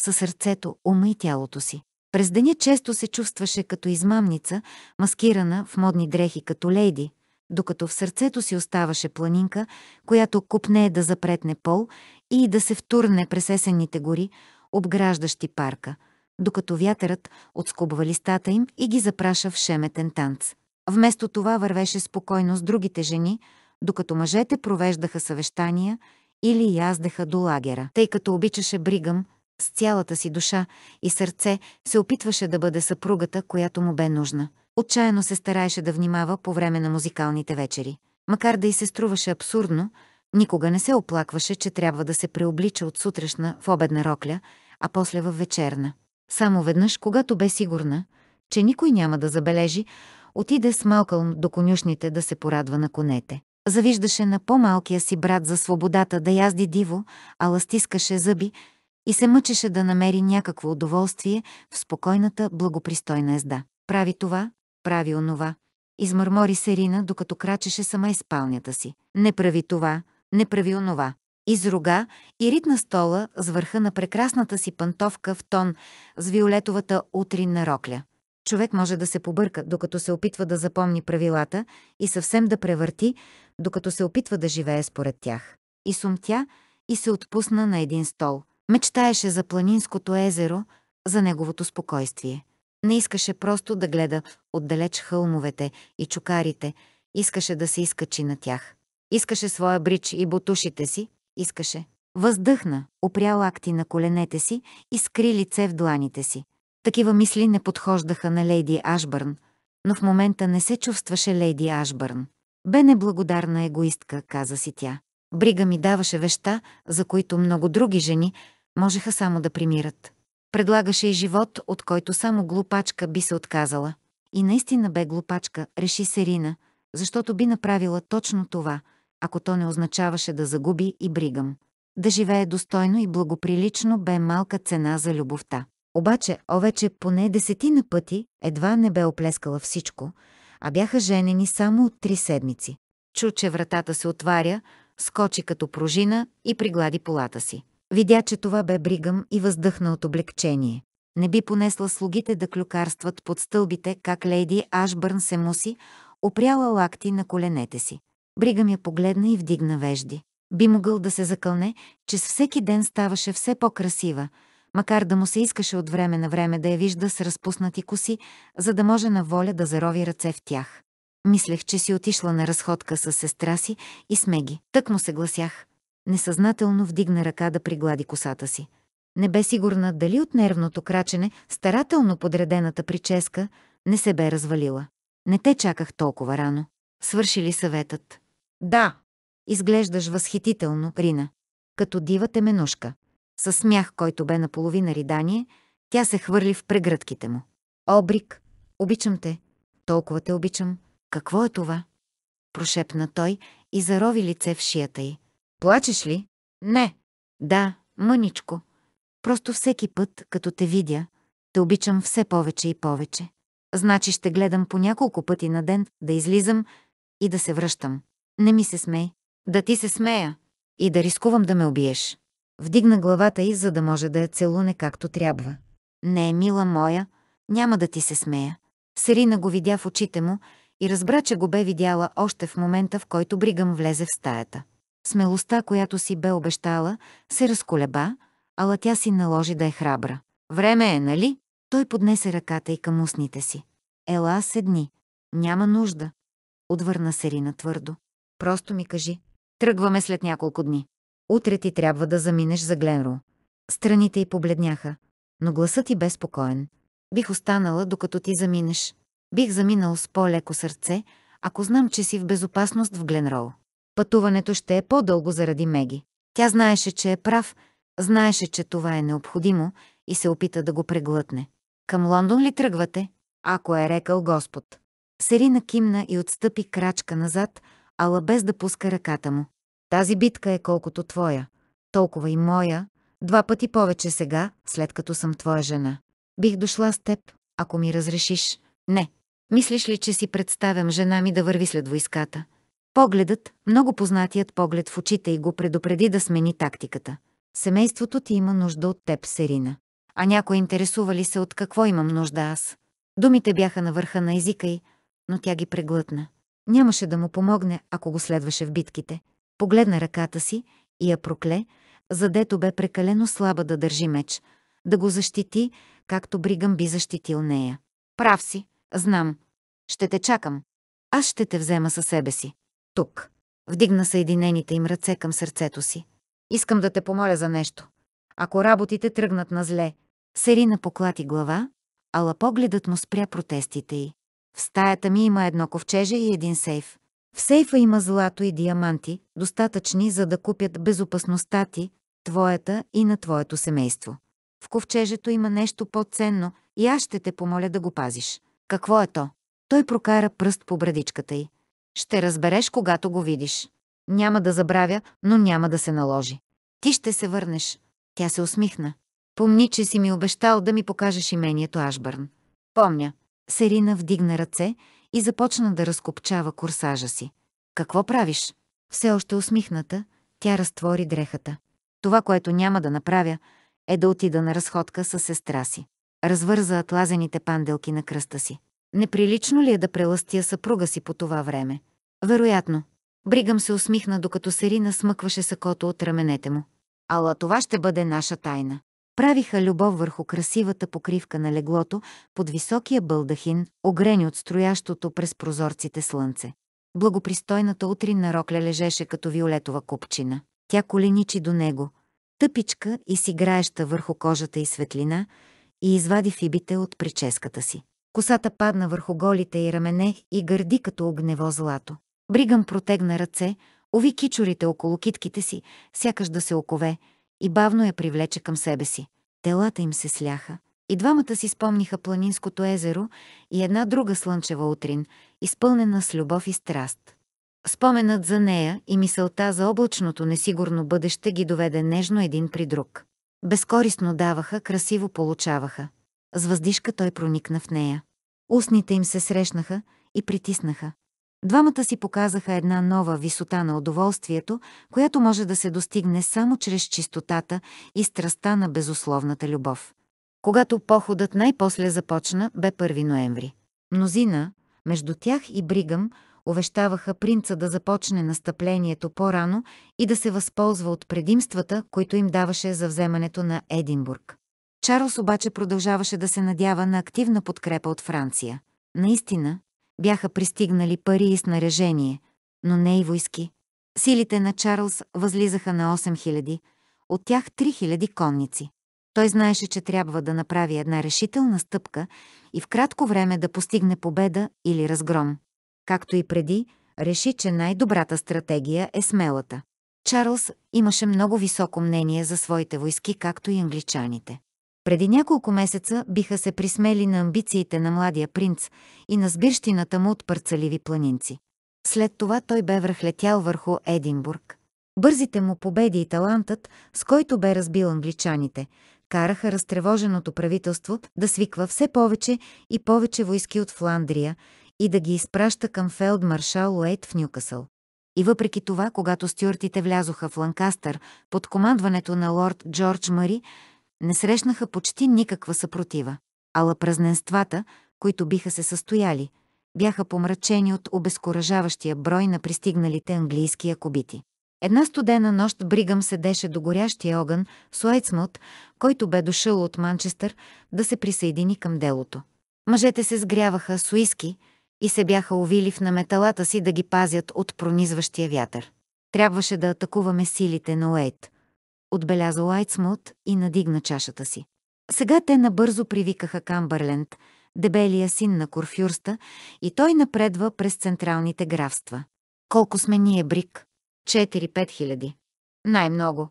Със сърцето, ума и тялото си. През деня често се чувстваше като измамница, маскирана в модни дрехи като лейди, докато в сърцето си оставаше планинка, която купне да запретне пол и да се втурне през есенните гори, обграждащи парка, докато вятърът отскубва листата им и ги запраша в шеметен танц. Вместо това вървеше спокойно с другите жени, докато мъжете провеждаха съвещания или яздеха до лагера. Тъй като обичаше Бригъм, с цялата си душа и сърце се опитваше да бъде съпругата, която му бе нужна. Отчаяно се стараеше да внимава по време на музикалните вечери. Макар да и се струваше абсурдно, Никога не се оплакваше, че трябва да се преоблича от сутрешна в обедна рокля, а после в вечерна. Само веднъж, когато бе сигурна, че никой няма да забележи, отиде с Малкълм до конюшните да се порадва на конете. Завиждаше на по-малкия си брат за свободата да язди диво, ала стискаше зъби и се мъчеше да намери някакво удоволствие в спокойната, благопристойна езда. Прави това, прави онова. Измърмори Серина, докато крачеше сама изпалнята си. Не прави това, не прави онова. Изруга и ритна стола с върха на прекрасната си пантовка в тон с виолетовата утринна рокля. Човек може да се побърка, докато се опитва да запомни правилата и съвсем да превърти, докато се опитва да живее според тях. И сумтя и се отпусна на един стол. Мечтаеше за планинското езеро, за неговото спокойствие. Не искаше просто да гледа отдалеч хълмовете и чукарите, искаше да се изкачи на тях. Искаше своя брич и бутушите си, искаше. Въздъхна, опря лакти на коленете си и скри лице в дланите си. Такива мисли не подхождаха на Лейди Ашбърн, но в момента не се чувстваше Лейди Ашбърн. Бе неблагодарна егоистка, каза си тя. Брига ми даваше веща, за които много други жени можеха само да примират. Предлагаше и живот, от който само глупачка би се отказала. И наистина бе глупачка, реши Серина, защото би направила точно това – ако то не означаваше да загуби и бригам. Да живее достойно и благоприлично бе малка цена за любовта. Обаче, овече поне десетина пъти едва не бе оплескала всичко, а бяха женени само от три седмици. Чу, че вратата се отваря, скочи като пружина и приглади полата си. Видя, че това бе бригам и въздъхна от облегчение. Не би понесла слугите да клюкарстват под стълбите, как Лейди Ашбърн се муси, опряла лакти на коленете си. Брига ми погледна и вдигна вежди. Би могъл да се закълне, че с всеки ден ставаше все по-красива, макар да му се искаше от време на време да я вижда с разпуснати коси, за да може на воля да зарови ръце в тях. Мислех, че си отишла на разходка с сестра си и смеги. Тък му се гласях. Несъзнателно вдигна ръка да приглади косата си. Не бе сигурна дали от нервното крачене, старателно подредената прическа, не се бе развалила. Не те чаках толкова рано. Свърши ли съветът? Да, изглеждаш възхитително, Рина, като дива теменушка. Със смях, който бе наполовина ридание, тя се хвърли в прегръдките му. Обрик, обичам те, толкова те обичам. Какво е това? Прошепна той и зарови лице в шията й. Плачеш ли? Не. Да, мъничко. Просто всеки път, като те видя, те обичам все повече и повече. Значи ще гледам по няколко пъти на ден да излизам и да се връщам. Не ми се смей. Да ти се смея. И да рискувам да ме убиеш. Вдигна главата и, за да може да я целуне както трябва. Не, мила моя, няма да ти се смея. Серина го видя в очите му и разбра, че го бе видяла още в момента, в който Бригам влезе в стаята. Смелостта, която си бе обещала, се разколеба, ала тя си наложи да е храбра. Време е, нали? Той поднесе ръката и към устните си. Ела, седни. Няма нужда. Отвърна Серина твърдо. Просто ми кажи. Тръгваме след няколко дни. Утре ти трябва да заминеш за Гленро. Страните й побледняха, но гласът ти бе спокоен. Бих останала, докато ти заминеш. Бих заминал с по-леко сърце, ако знам, че си в безопасност в Гленроу. Пътуването ще е по-дълго заради Меги. Тя знаеше, че е прав, знаеше, че това е необходимо и се опита да го преглътне. Към Лондон ли тръгвате? Ако е рекал Господ. Серина кимна и отстъпи крачка назад, ала без да пуска ръката му. Тази битка е колкото твоя, толкова и моя, два пъти повече сега, след като съм твоя жена. Бих дошла с теб, ако ми разрешиш. Не. Мислиш ли, че си представям жена ми да върви след войската? Погледът, много познатият поглед в очите и го предупреди да смени тактиката. Семейството ти има нужда от теб, Серина. А някой интересува ли се от какво имам нужда аз? Думите бяха на върха на езика й, но тя ги преглътна. Нямаше да му помогне, ако го следваше в битките. Погледна ръката си и я прокле, задето бе прекалено слаба да държи меч, да го защити, както бригам би защитил нея. Прав си, знам. Ще те чакам. Аз ще те взема със себе си. Тук. Вдигна съединените им ръце към сърцето си. Искам да те помоля за нещо. Ако работите тръгнат на зле, Серина поклати глава, ала погледът му спря протестите й. В стаята ми има едно ковчеже и един сейф. В сейфа има злато и диаманти, достатъчни за да купят безопасността ти, твоята и на твоето семейство. В ковчежето има нещо по-ценно и аз ще те помоля да го пазиш. Какво е то? Той прокара пръст по брадичката й. Ще разбереш, когато го видиш. Няма да забравя, но няма да се наложи. Ти ще се върнеш. Тя се усмихна. Помни, че си ми обещал да ми покажеш имението Ашбърн. Помня. Серина вдигна ръце и започна да разкопчава курсажа си. Какво правиш? Все още усмихната, тя разтвори дрехата. Това, което няма да направя, е да отида на разходка с сестра си. Развърза атлазените панделки на кръста си. Неприлично ли е да прелъстия съпруга си по това време? Вероятно. Бригам се усмихна, докато Серина смъкваше сакото от раменете му. Ала това ще бъде наша тайна. Правиха любов върху красивата покривка на леглото под високия бълдахин, огрени от строящото през прозорците слънце. Благопристойната утрин на Рокля лежеше като виолетова купчина. Тя коленичи до него, тъпичка и си граеща върху кожата и светлина, и извади фибите от прическата си. Косата падна върху голите и рамене и гърди като огнево злато. Бригам протегна ръце, ови кичурите около китките си, сякаш да се окове, и бавно я привлече към себе си. Телата им се сляха. И двамата си спомниха планинското езеро и една друга слънчева утрин, изпълнена с любов и страст. Споменът за нея и мисълта за облачното несигурно бъдеще ги доведе нежно един при друг. Безкорисно даваха, красиво получаваха. С въздишка той проникна в нея. Устните им се срещнаха и притиснаха. Двамата си показаха една нова висота на удоволствието, която може да се достигне само чрез чистотата и страста на безусловната любов. Когато походът най-после започна, бе 1 ноември. Мнозина, между тях и Бригъм, увещаваха принца да започне настъплението по-рано и да се възползва от предимствата, които им даваше за вземането на Единбург. Чарлз обаче продължаваше да се надява на активна подкрепа от Франция. Наистина, бяха пристигнали пари и снаряжение, но не и войски. Силите на Чарлз възлизаха на 8000, от тях 3000 конници. Той знаеше, че трябва да направи една решителна стъпка и в кратко време да постигне победа или разгром. Както и преди, реши, че най-добрата стратегия е смелата. Чарлз имаше много високо мнение за своите войски, както и англичаните. Преди няколко месеца биха се присмели на амбициите на младия принц и на сбирщината му от парцаливи планинци. След това той бе връхлетял върху Единбург. Бързите му победи и талантът, с който бе разбил англичаните, караха разтревоженото правителство да свиква все повече и повече войски от Фландрия и да ги изпраща към фелдмаршал Уейт в Нюкасъл. И въпреки това, когато стюартите влязоха в Ланкастър под командването на лорд Джордж Мари, не срещнаха почти никаква съпротива. Ала празненствата, които биха се състояли, бяха помрачени от обезкуражаващия брой на пристигналите английски акобити. Една студена нощ Бригам седеше до горящия огън с Уайтсмут, който бе дошъл от Манчестър да се присъедини към делото. Мъжете се сгряваха с уиски и се бяха увили в наметалата си да ги пазят от пронизващия вятър. Трябваше да атакуваме силите на Уейт отбеляза Лайтсмут и надигна чашата си. Сега те набързо привикаха Камбърленд, дебелия син на Корфюрста, и той напредва през централните графства. Колко сме ние, Брик? 4-5 хиляди. Най-много.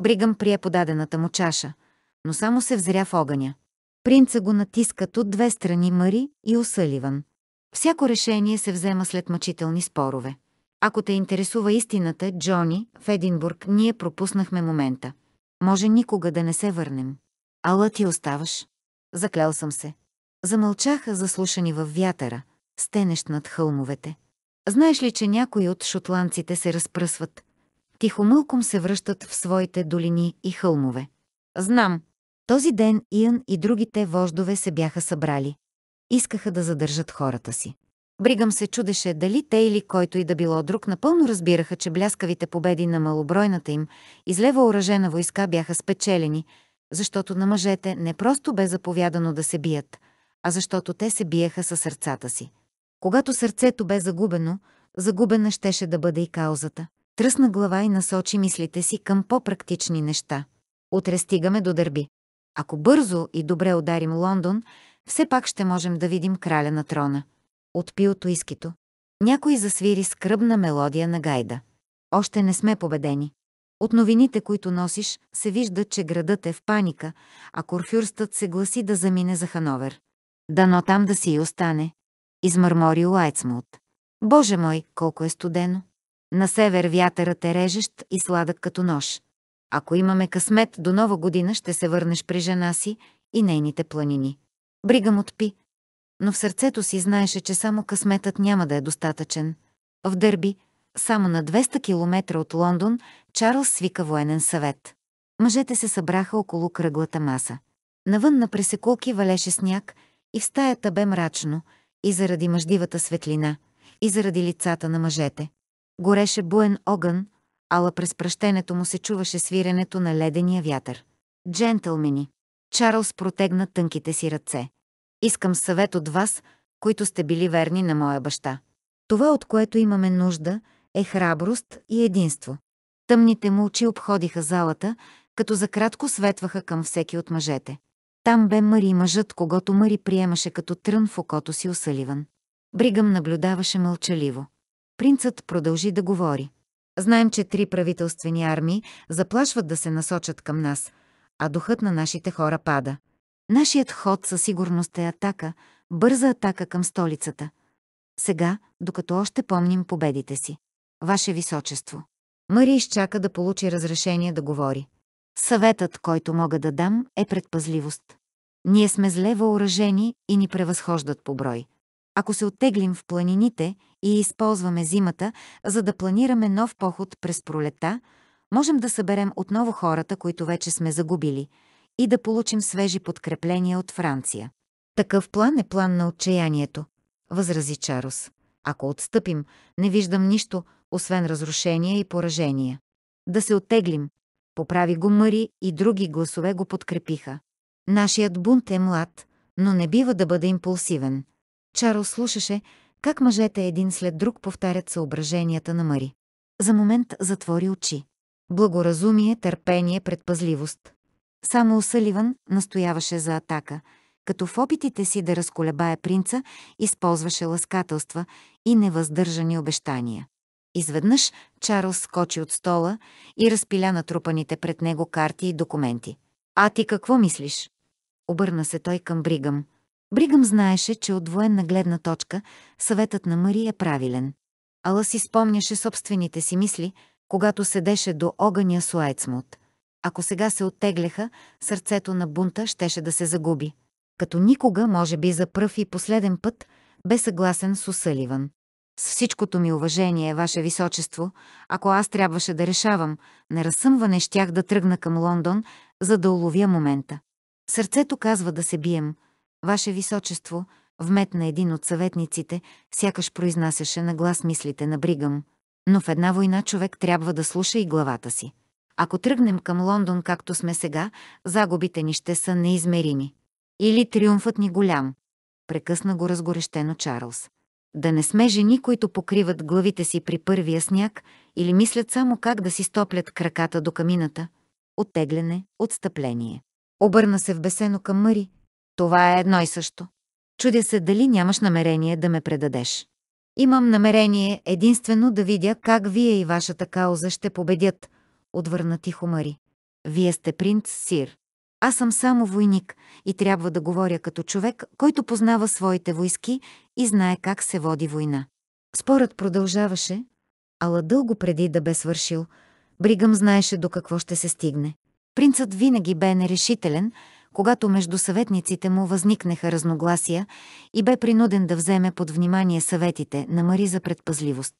Бригъм прие подадената му чаша, но само се взря в огъня. Принца го натискат от две страни Мари и Осъливан. Всяко решение се взема след мъчителни спорове. Ако те интересува истината, Джони, в Единбург ние пропуснахме момента. Може никога да не се върнем. Ала ти оставаш. Заклял съм се. Замълчаха заслушани в вятъра, стенещ над хълмовете. Знаеш ли, че някои от шотландците се разпръсват? Тихомълком се връщат в своите долини и хълмове. Знам. Този ден Иън и другите вождове се бяха събрали. Искаха да задържат хората си. Бригам се чудеше дали те или който и да било друг напълно разбираха, че бляскавите победи на малобройната им излева оръжена войска бяха спечелени, защото на мъжете не просто бе заповядано да се бият, а защото те се биеха със сърцата си. Когато сърцето бе загубено, загубена щеше да бъде и каузата. Тръсна глава и насочи мислите си към по-практични неща. Утре стигаме до дърби. Ако бързо и добре ударим Лондон, все пак ще можем да видим краля на трона. Отпи от уискито. Някой засвири скръбна мелодия на гайда. Още не сме победени. От новините, които носиш, се вижда, че градът е в паника, а Корфюрстът се гласи да замине за Хановер. Дано там да си и остане. Измърмори Лайцмут. Боже мой, колко е студено! На север вятърът е режещ и сладък като нож. Ако имаме късмет, до нова година ще се върнеш при жена си и нейните планини. Бригам отпи, но в сърцето си знаеше, че само късметът няма да е достатъчен. В Дърби, само на 200 км от Лондон, Чарлз свика военен съвет. Мъжете се събраха около кръглата маса. Навън на пресекулки валеше сняг и в стаята бе мрачно, и заради мъждивата светлина, и заради лицата на мъжете. Гореше буен огън, ала през пръщенето му се чуваше свиренето на ледения вятър. Джентълмени! Чарлз протегна тънките си ръце. Искам съвет от вас, които сте били верни на моя баща. Това, от което имаме нужда, е храброст и единство. Тъмните му очи обходиха залата, като за кратко светваха към всеки от мъжете. Там бе Мари мъжът, когато Мари приемаше като трън в окото си усъливан. Бригъм наблюдаваше мълчаливо. Принцът продължи да говори. Знаем, че три правителствени армии заплашват да се насочат към нас, а духът на нашите хора пада. Нашият ход със сигурност е атака, бърза атака към столицата. Сега, докато още помним победите си. Ваше Височество. Мари изчака да получи разрешение да говори. Съветът, който мога да дам, е предпазливост. Ние сме зле въоръжени и ни превъзхождат по брой. Ако се оттеглим в планините и използваме зимата, за да планираме нов поход през пролета, можем да съберем отново хората, които вече сме загубили – и да получим свежи подкрепления от Франция. Такъв план е план на отчаянието, възрази Чарос. Ако отстъпим, не виждам нищо, освен разрушение и поражения. Да се оттеглим. Поправи го Мъри и други гласове го подкрепиха. Нашият бунт е млад, но не бива да бъде импулсивен. Чаро слушаше как мъжете един след друг повтарят съображенията на Мари. За момент затвори очи. Благоразумие, търпение, предпазливост. Само Осъливан настояваше за атака, като в опитите си да разколебае принца използваше ласкателства и невъздържани обещания. Изведнъж Чарлз скочи от стола и разпиля натрупаните пред него карти и документи. «А ти какво мислиш?» Обърна се той към Бригам. Бригам знаеше, че от военна гледна точка съветът на Мари е правилен. Ала си спомняше собствените си мисли, когато седеше до огъня Суайцмут. Ако сега се оттегляха, сърцето на бунта щеше да се загуби. Като никога, може би за пръв и последен път, бе съгласен с Осъливан. С всичкото ми уважение, Ваше Височество, ако аз трябваше да решавам, на разсъмване щях да тръгна към Лондон, за да уловя момента. Сърцето казва да се бием. Ваше Височество, вметна един от съветниците, сякаш произнасяше на глас мислите на Бригам, Но в една война човек трябва да слуша и главата си. Ако тръгнем към Лондон както сме сега, загубите ни ще са неизмерими. Или триумфът ни голям. Прекъсна го разгорещено Чарлз. Да не сме жени, които покриват главите си при първия сняг или мислят само как да си стоплят краката до камината. Оттегляне, отстъпление. Обърна се в бесено към Мари. Това е едно и също. Чудя се дали нямаш намерение да ме предадеш. Имам намерение единствено да видя как вие и вашата кауза ще победят, отвърна тихо Мари. Вие сте принц Сир. Аз съм само войник и трябва да говоря като човек, който познава своите войски и знае как се води война. Спорът продължаваше, ала дълго преди да бе свършил, Бригам знаеше до какво ще се стигне. Принцът винаги бе нерешителен, когато между съветниците му възникнеха разногласия и бе принуден да вземе под внимание съветите на Мари за предпазливост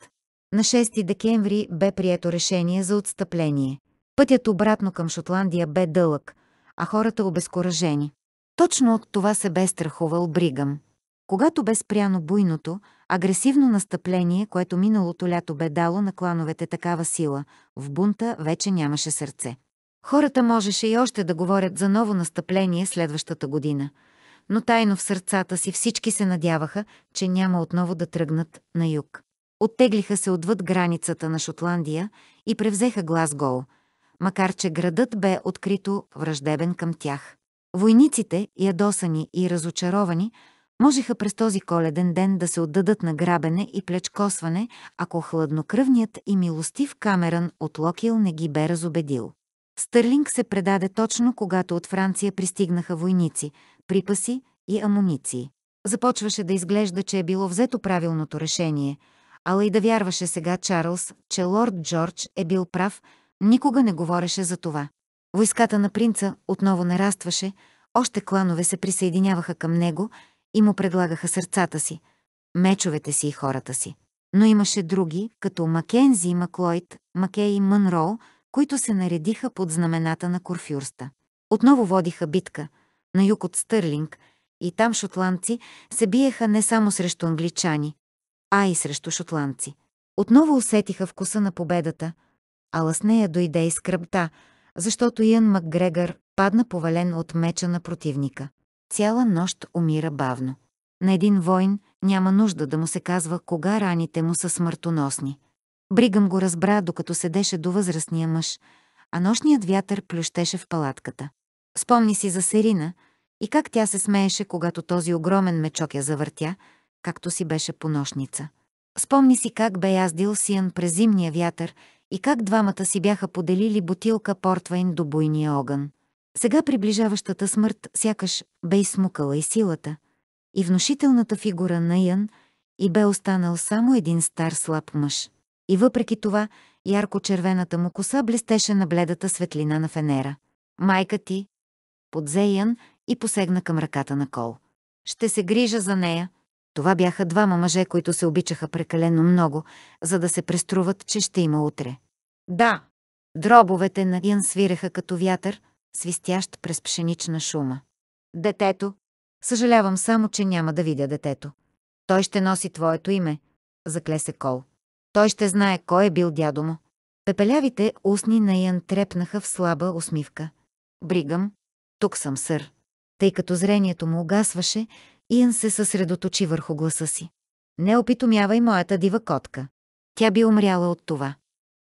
на 6 декември бе прието решение за отстъпление. Пътят обратно към Шотландия бе дълъг, а хората обезкуражени. Точно от това се бе страхувал Бригам. Когато бе спряно буйното, агресивно настъпление, което миналото лято бе дало на клановете такава сила, в бунта вече нямаше сърце. Хората можеше и още да говорят за ново настъпление следващата година, но тайно в сърцата си всички се надяваха, че няма отново да тръгнат на юг. Оттеглиха се отвъд границата на Шотландия и превзеха Глазгол, макар че градът бе открито враждебен към тях. Войниците, ядосани и разочаровани, можеха през този коледен ден да се отдадат на грабене и плечкосване, ако хладнокръвният и милостив Камерън от Локил не ги бе разобедил. Стърлинг се предаде точно когато от Франция пристигнаха войници, припаси и амуниции. Започваше да изглежда, че е било взето правилното решение – ала и да вярваше сега Чарлз, че лорд Джордж е бил прав, никога не говореше за това. Войската на принца отново нарастваше, още кланове се присъединяваха към него и му предлагаха сърцата си, мечовете си и хората си. Но имаше други, като Макензи и Маклойд, Макей и Мънроу, които се наредиха под знамената на Корфюрста. Отново водиха битка на юг от Стърлинг и там шотландци се биеха не само срещу англичани, а и срещу шотландци. Отново усетиха вкуса на победата, ала с нея дойде и скръбта, защото Иън Макгрегор падна повален от меча на противника. Цяла нощ умира бавно. На един войн няма нужда да му се казва кога раните му са смъртоносни. Бригам го разбра, докато седеше до възрастния мъж, а нощният вятър плющеше в палатката. Спомни си за Серина и как тя се смееше, когато този огромен мечок я завъртя – както си беше поношница. Спомни си как бе яздил Сиан през зимния вятър и как двамата си бяха поделили бутилка портвайн до буйния огън. Сега приближаващата смърт сякаш бе изсмукала и силата, и внушителната фигура на Ян и бе останал само един стар слаб мъж. И въпреки това, ярко-червената му коса блестеше на бледата светлина на фенера. «Майка ти!» Подзе Ян и посегна към ръката на Кол. «Ще се грижа за нея», това бяха двама мъже, които се обичаха прекалено много, за да се преструват, че ще има утре. Да, дробовете на Ян свиреха като вятър, свистящ през пшенична шума. Детето. Съжалявам само, че няма да видя детето. Той ще носи твоето име, заклесе Кол. Той ще знае кой е бил дядо му. Пепелявите устни на Ян трепнаха в слаба усмивка. Бригам. Тук съм, сър. Тъй като зрението му угасваше, Иан се съсредоточи върху гласа си. Не опитомявай моята дива котка. Тя би умряла от това.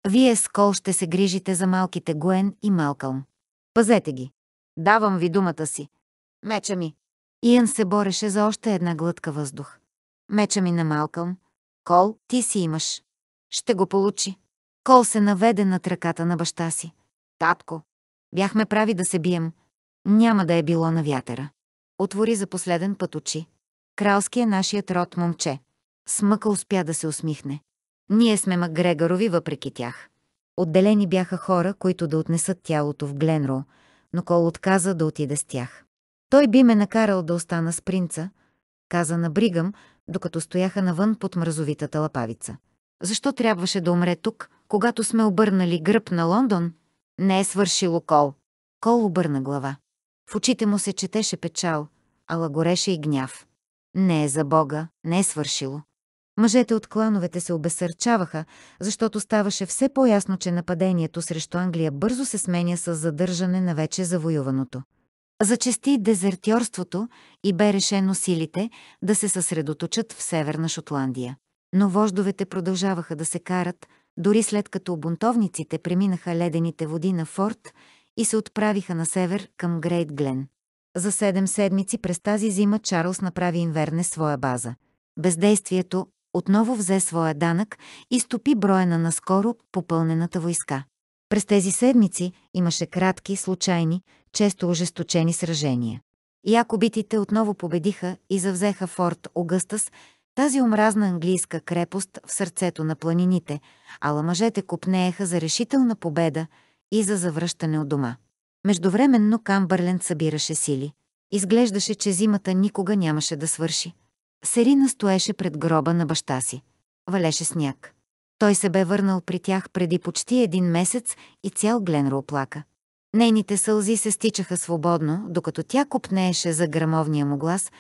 Вие с Кол ще се грижите за малките Гуен и Малкълм. Пазете ги. Давам ви думата си. Меча ми. Иан се бореше за още една глътка въздух. Меча ми на Малкълм. Кол, ти си имаш. Ще го получи. Кол се наведе над ръката на баща си. Татко, бяхме прави да се бием. Няма да е било на вятъра. Отвори за последен път очи. Кралски е нашият род момче. Смъка успя да се усмихне. Ние сме Макгрегорови въпреки тях. Отделени бяха хора, които да отнесат тялото в Гленро, но Кол отказа да отиде с тях. Той би ме накарал да остана с принца, каза на Бригам, докато стояха навън под мразовитата лапавица. Защо трябваше да умре тук, когато сме обърнали гръб на Лондон? Не е свършило Кол. Кол обърна глава. В очите му се четеше печал, ала гореше и гняв. Не е за Бога, не е свършило. Мъжете от клановете се обесърчаваха, защото ставаше все по-ясно, че нападението срещу Англия бързо се сменя с задържане на вече завоюваното. Зачести дезертьорството и бе решено силите да се съсредоточат в Северна Шотландия. Но вождовете продължаваха да се карат, дори след като бунтовниците преминаха ледените води на форт и се отправиха на север към Грейт Глен. За седем седмици през тази зима Чарлз направи Инверне своя база. Бездействието отново взе своя данък и стопи броя на наскоро попълнената войска. През тези седмици имаше кратки, случайни, често ожесточени сражения. Якобитите отново победиха и завзеха форт Огъстъс, тази омразна английска крепост в сърцето на планините, ала мъжете купнееха за решителна победа, и за завръщане от дома. Междувременно Камбърленд събираше сили. Изглеждаше, че зимата никога нямаше да свърши. Серина стоеше пред гроба на баща си. Валеше сняг. Той се бе върнал при тях преди почти един месец и цял Гленро оплака. Нейните сълзи се стичаха свободно, докато тя купнееше за грамовния му глас,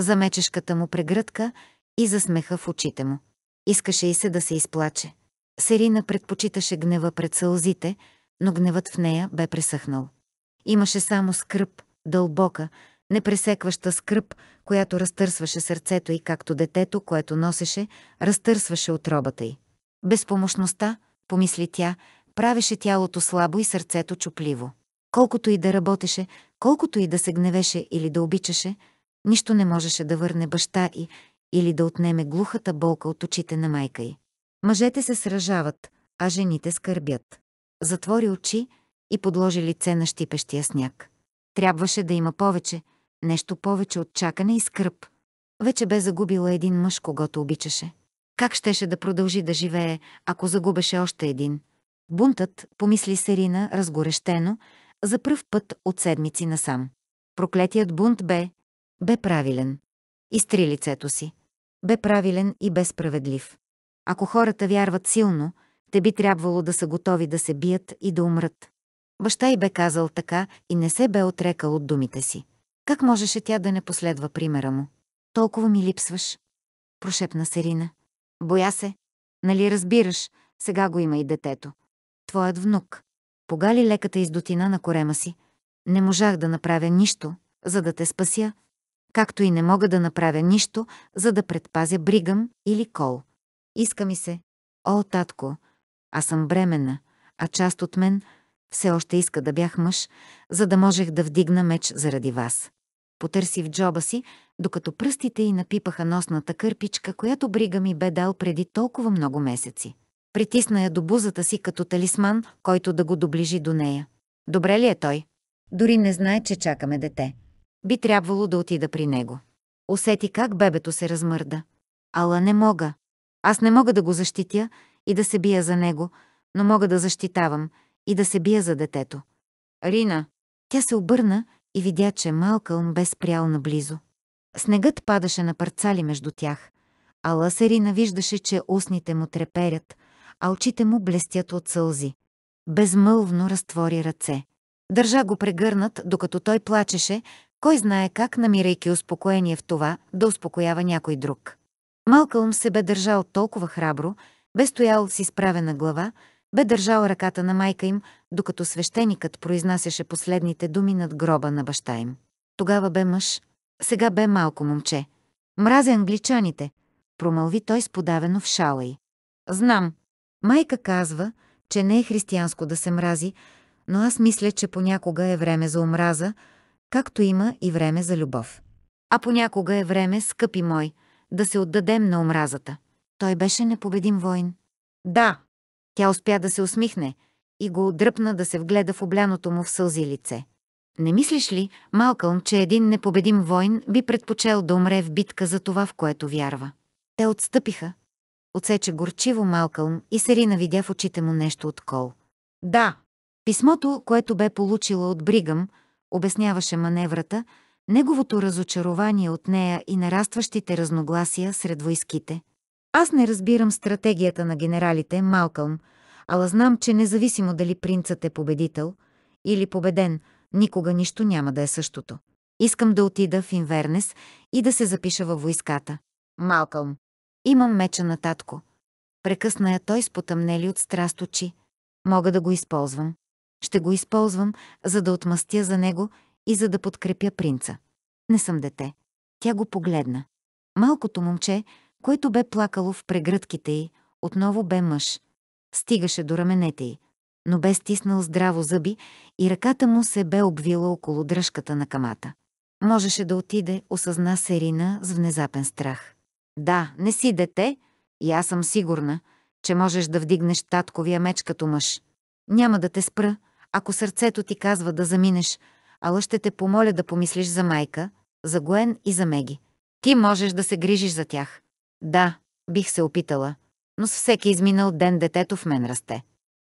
за мечешката му прегръдка и за смеха в очите му. Искаше и се да се изплаче. Серина предпочиташе гнева пред сълзите, но гневът в нея бе пресъхнал. Имаше само скръп, дълбока, непресекваща скръп, която разтърсваше сърцето й, както детето, което носеше, разтърсваше отробата й. Безпомощността, помисли тя, правеше тялото слабо и сърцето чупливо. Колкото и да работеше, колкото и да се гневеше или да обичаше, нищо не можеше да върне баща й или да отнеме глухата болка от очите на майка й. Мъжете се сражават, а жените скърбят. Затвори очи и подложи лице на щипещия сняг. Трябваше да има повече, нещо повече от чакане и скръп. Вече бе загубила един мъж, когато обичаше. Как щеше да продължи да живее, ако загубеше още един? Бунтът, помисли Серина разгорещено, за пръв път от седмици насам. Проклетият бунт бе, бе правилен. Изтри лицето си. Бе правилен и бе справедлив. Ако хората вярват силно, те би трябвало да са готови да се бият и да умрат. Баща й бе казал така и не се бе отрекал от думите си. Как можеше тя да не последва примера му? Толкова ми липсваш, прошепна Серина. Боя се. Нали разбираш, сега го има и детето. Твоят внук. Погали леката издотина на корема си. Не можах да направя нищо, за да те спася, както и не мога да направя нищо, за да предпазя Бригъм или Кол. Иска ми се. О, татко, аз съм бременна, а част от мен все още иска да бях мъж, за да можех да вдигна меч заради вас. Потърси в джоба си, докато пръстите й напипаха носната кърпичка, която Брига ми бе дал преди толкова много месеци. Притисна я до бузата си като талисман, който да го доближи до нея. Добре ли е той? Дори не знае, че чакаме дете. Би трябвало да отида при него. Усети как бебето се размърда. Ала не мога. Аз не мога да го защитя и да се бия за него, но мога да защитавам и да се бия за детето. Рина! Тя се обърна и видя, че Малкълм бе спрял наблизо. Снегът падаше на парцали между тях, а Ласерина виждаше, че устните му треперят, а очите му блестят от сълзи. Безмълвно разтвори ръце. Държа го прегърнат, докато той плачеше, кой знае как, намирайки успокоение в това, да успокоява някой друг. Малкълм се бе държал толкова храбро, бе стоял с изправена глава, бе държал ръката на майка им, докато свещеникът произнасяше последните думи над гроба на баща им. Тогава бе мъж, сега бе малко момче. Мразя англичаните, промълви той сподавено в шала й. Знам. Майка казва, че не е християнско да се мрази, но аз мисля, че понякога е време за омраза, както има и време за любов. А понякога е време, скъпи мой, да се отдадем на омразата. Той беше непобедим воин. Да. Тя успя да се усмихне и го отдръпна да се вгледа в обляното му в сълзи лице. Не мислиш ли, Малкълм, че един непобедим воин би предпочел да умре в битка за това, в което вярва? Те отстъпиха. Отсече горчиво Малкълм и Серина видя в очите му нещо от кол. Да. Писмото, което бе получила от Бригъм, обясняваше маневрата, неговото разочарование от нея и нарастващите разногласия сред войските, аз не разбирам стратегията на генералите Малкълм, ала знам, че независимо дали принцът е победител или победен, никога нищо няма да е същото. Искам да отида в Инвернес и да се запиша във войската. Малкълм. Имам меча на татко. Прекъсна я той с потъмнели от страст очи. Мога да го използвам. Ще го използвам, за да отмъстя за него и за да подкрепя принца. Не съм дете. Тя го погледна. Малкото момче, което бе плакало в прегръдките й, отново бе мъж. Стигаше до раменете й, но бе стиснал здраво зъби и ръката му се бе обвила около дръжката на камата. Можеше да отиде, осъзна Серина с внезапен страх. Да, не си дете, и аз съм сигурна, че можеш да вдигнеш татковия меч като мъж. Няма да те спра, ако сърцето ти казва да заминеш, ала ще те помоля да помислиш за майка, за Гоен и за Меги. Ти можеш да се грижиш за тях. Да, бих се опитала, но с всеки изминал ден детето в мен расте.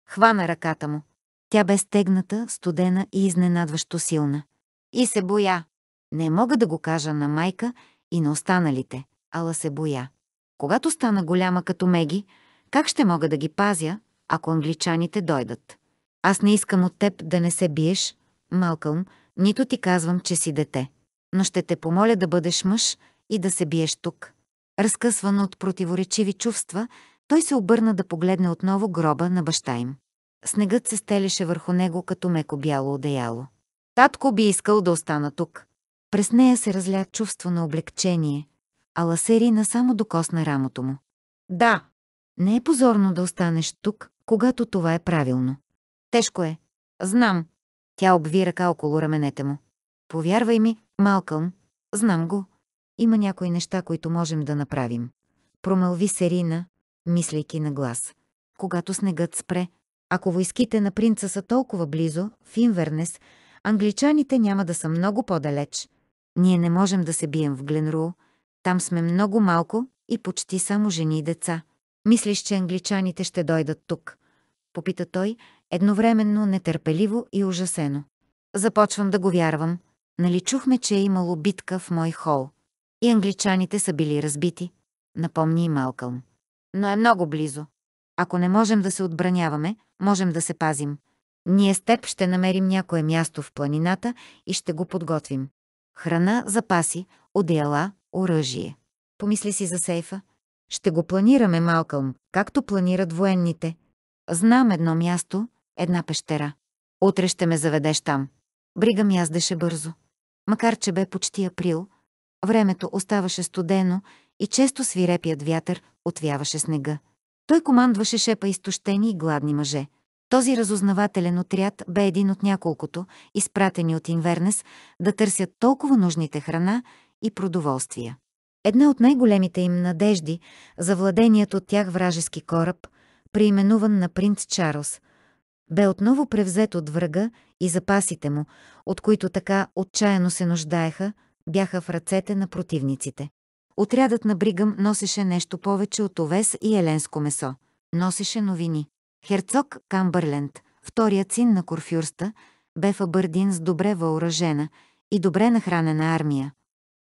Хвана ръката му. Тя бе стегната, студена и изненадващо силна. И се боя. Не мога да го кажа на майка и на останалите, ала се боя. Когато стана голяма като Меги, как ще мога да ги пазя, ако англичаните дойдат? Аз не искам от теб да не се биеш, Малкълм, нито ти казвам, че си дете. Но ще те помоля да бъдеш мъж и да се биеш тук. Разкъсван от противоречиви чувства, той се обърна да погледне отново гроба на баща им. Снегът се стелеше върху него като меко бяло одеяло. Татко би искал да остана тук. През нея се разля чувство на облегчение, а Ласерина само докосна рамото му. Да, не е позорно да останеш тук, когато това е правилно. Тежко е. Знам. Тя обви ръка около раменете му. Повярвай ми, Малкъм, знам го. Има някои неща, които можем да направим. Промълви Серина, мислейки на глас. Когато снегът спре, ако войските на принца са толкова близо, в Инвернес, англичаните няма да са много по-далеч. Ние не можем да се бием в Гленру. Там сме много малко и почти само жени и деца. Мислиш, че англичаните ще дойдат тук? Попита той, едновременно нетърпеливо и ужасено. Започвам да го вярвам. Нали чухме, че е имало битка в мой хол? И англичаните са били разбити, напомни и Малкълм. Но е много близо. Ако не можем да се отбраняваме, можем да се пазим. Ние с теб ще намерим някое място в планината и ще го подготвим. Храна, запаси, одеяла, оръжие. Помисли си за сейфа. Ще го планираме, Малкълм, както планират военните. Знам едно място, една пещера. Утре ще ме заведеш там. Бригам яздеше бързо. Макар, че бе почти април, Времето оставаше студено и често свирепият вятър отвяваше снега. Той командваше шепа изтощени и гладни мъже. Този разузнавателен отряд бе един от няколкото, изпратени от Инвернес, да търсят толкова нужните храна и продоволствия. Една от най-големите им надежди за владението от тях вражески кораб, преименуван на принц Чарлз, бе отново превзет от врага и запасите му, от които така отчаяно се нуждаеха – бяха в ръцете на противниците. Отрядът на Бригъм носеше нещо повече от овес и еленско месо. Носеше новини. Херцог Камбърленд, вторият син на Корфюрста, бе фабърдин с добре въоръжена и добре нахранена армия.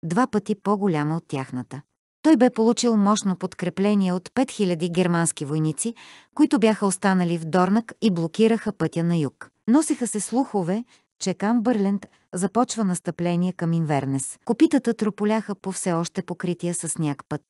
Два пъти по-голяма от тяхната. Той бе получил мощно подкрепление от 5000 германски войници, които бяха останали в Дорнак и блокираха пътя на юг. Носиха се слухове, че Камбърленд започва настъпление към Инвернес. Копитата трополяха по все още покрития с сняг път.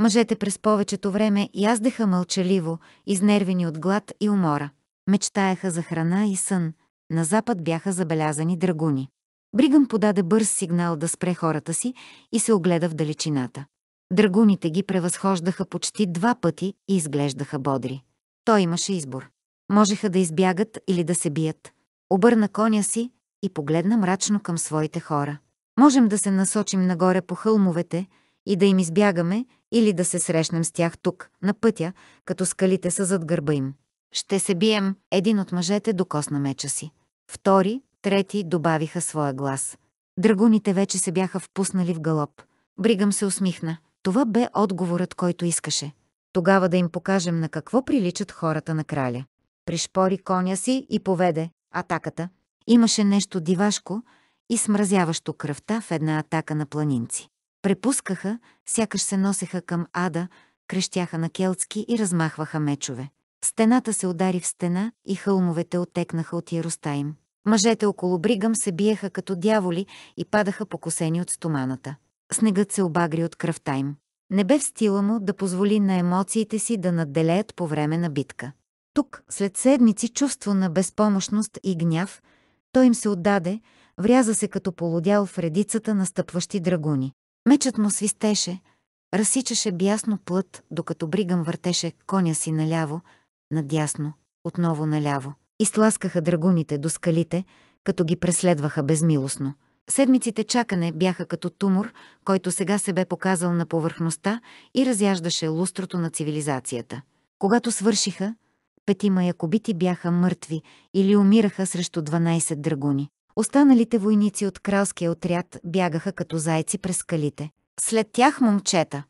Мъжете през повечето време яздеха мълчаливо, изнервени от глад и умора. Мечтаяха за храна и сън. На запад бяха забелязани драгуни. Бригъм подаде бърз сигнал да спре хората си и се огледа в далечината. Драгуните ги превъзхождаха почти два пъти и изглеждаха бодри. Той имаше избор. Можеха да избягат или да се бият. Обърна коня си, и погледна мрачно към своите хора. Можем да се насочим нагоре по хълмовете и да им избягаме или да се срещнем с тях тук, на пътя, като скалите са зад гърба им. Ще се бием, един от мъжете докосна меча си. Втори, трети добавиха своя глас. Драгуните вече се бяха впуснали в галоп. Бригам се усмихна. Това бе отговорът, който искаше. Тогава да им покажем на какво приличат хората на краля. Пришпори коня си и поведе атаката, Имаше нещо дивашко и смразяващо кръвта в една атака на планинци. Препускаха, сякаш се носеха към ада, крещяха на келтски и размахваха мечове. Стената се удари в стена и хълмовете отекнаха от яроста им. Мъжете около Бригам се биеха като дяволи и падаха покосени от стоманата. Снегът се обагри от кръвта им. Не бе в стила му да позволи на емоциите си да надделеят по време на битка. Тук, след седмици чувство на безпомощност и гняв, той им се отдаде, вряза се като полудял в редицата на стъпващи драгуни. Мечът му свистеше, разсичаше бясно плът, докато Бригам въртеше коня си наляво, надясно, отново наляво. Изтласкаха драгуните до скалите, като ги преследваха безмилостно. Седмиците чакане бяха като тумор, който сега се бе показал на повърхността и разяждаше лустрото на цивилизацията. Когато свършиха, петима якобити бяха мъртви или умираха срещу 12 драгуни. Останалите войници от кралския отряд бягаха като зайци през скалите. След тях момчета,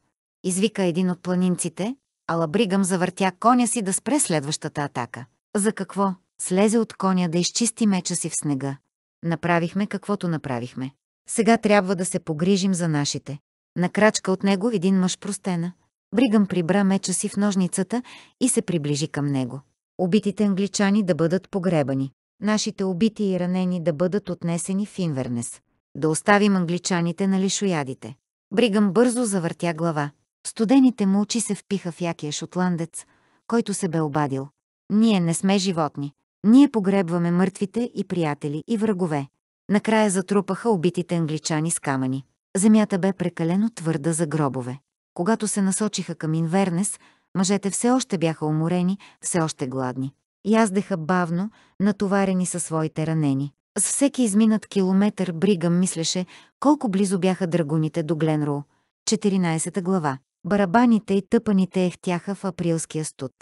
извика един от планинците, ала Бригам завъртя коня си да спре следващата атака. За какво? Слезе от коня да изчисти меча си в снега. Направихме каквото направихме. Сега трябва да се погрижим за нашите. На крачка от него един мъж простена – Бригам прибра меча си в ножницата и се приближи към него. Убитите англичани да бъдат погребани. Нашите убити и ранени да бъдат отнесени в Инвернес. Да оставим англичаните на лишоядите. Бригам бързо завъртя глава. Студените му очи се впиха в якия шотландец, който се бе обадил. Ние не сме животни. Ние погребваме мъртвите и приятели и врагове. Накрая затрупаха убитите англичани с камъни. Земята бе прекалено твърда за гробове. Когато се насочиха към Инвернес, мъжете все още бяха уморени, все още гладни. Яздеха бавно, натоварени със своите ранени. С всеки изминат километър Бригам мислеше колко близо бяха драгуните до Гленроу. 14 глава. Барабаните и тъпаните ехтяха в априлския студ.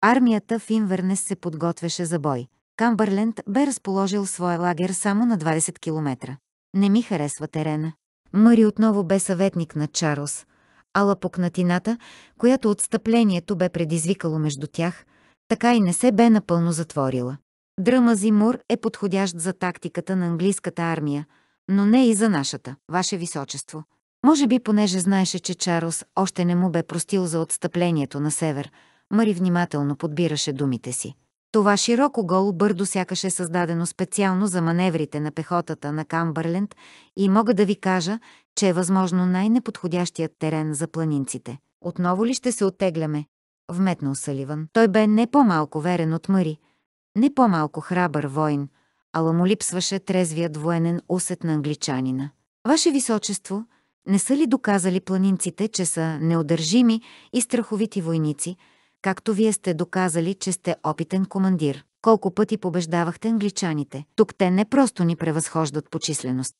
Армията в Инвернес се подготвяше за бой. Камбърленд бе разположил своя лагер само на 20 км. Не ми харесва терена. Мари отново бе съветник на Чарлз, ала пукнатината, която отстъплението бе предизвикало между тях, така и не се бе напълно затворила. Дръмази мур е подходящ за тактиката на английската армия, но не и за нашата, ваше височество. Може би понеже знаеше, че Чарлз още не му бе простил за отстъплението на север, Мари внимателно подбираше думите си. Това широко гол бърдо сякаше създадено специално за маневрите на пехотата на Камбърленд и мога да ви кажа, че е възможно най-неподходящият терен за планинците. Отново ли ще се оттегляме? Вметнал Саливан. Той бе не по-малко верен от мъри. не по-малко храбър воин, ала му липсваше трезвият военен усет на англичанина. Ваше височество, не са ли доказали планинците, че са неодържими и страховити войници, както вие сте доказали, че сте опитен командир? Колко пъти побеждавахте англичаните? Тук те не просто ни превъзхождат по численост.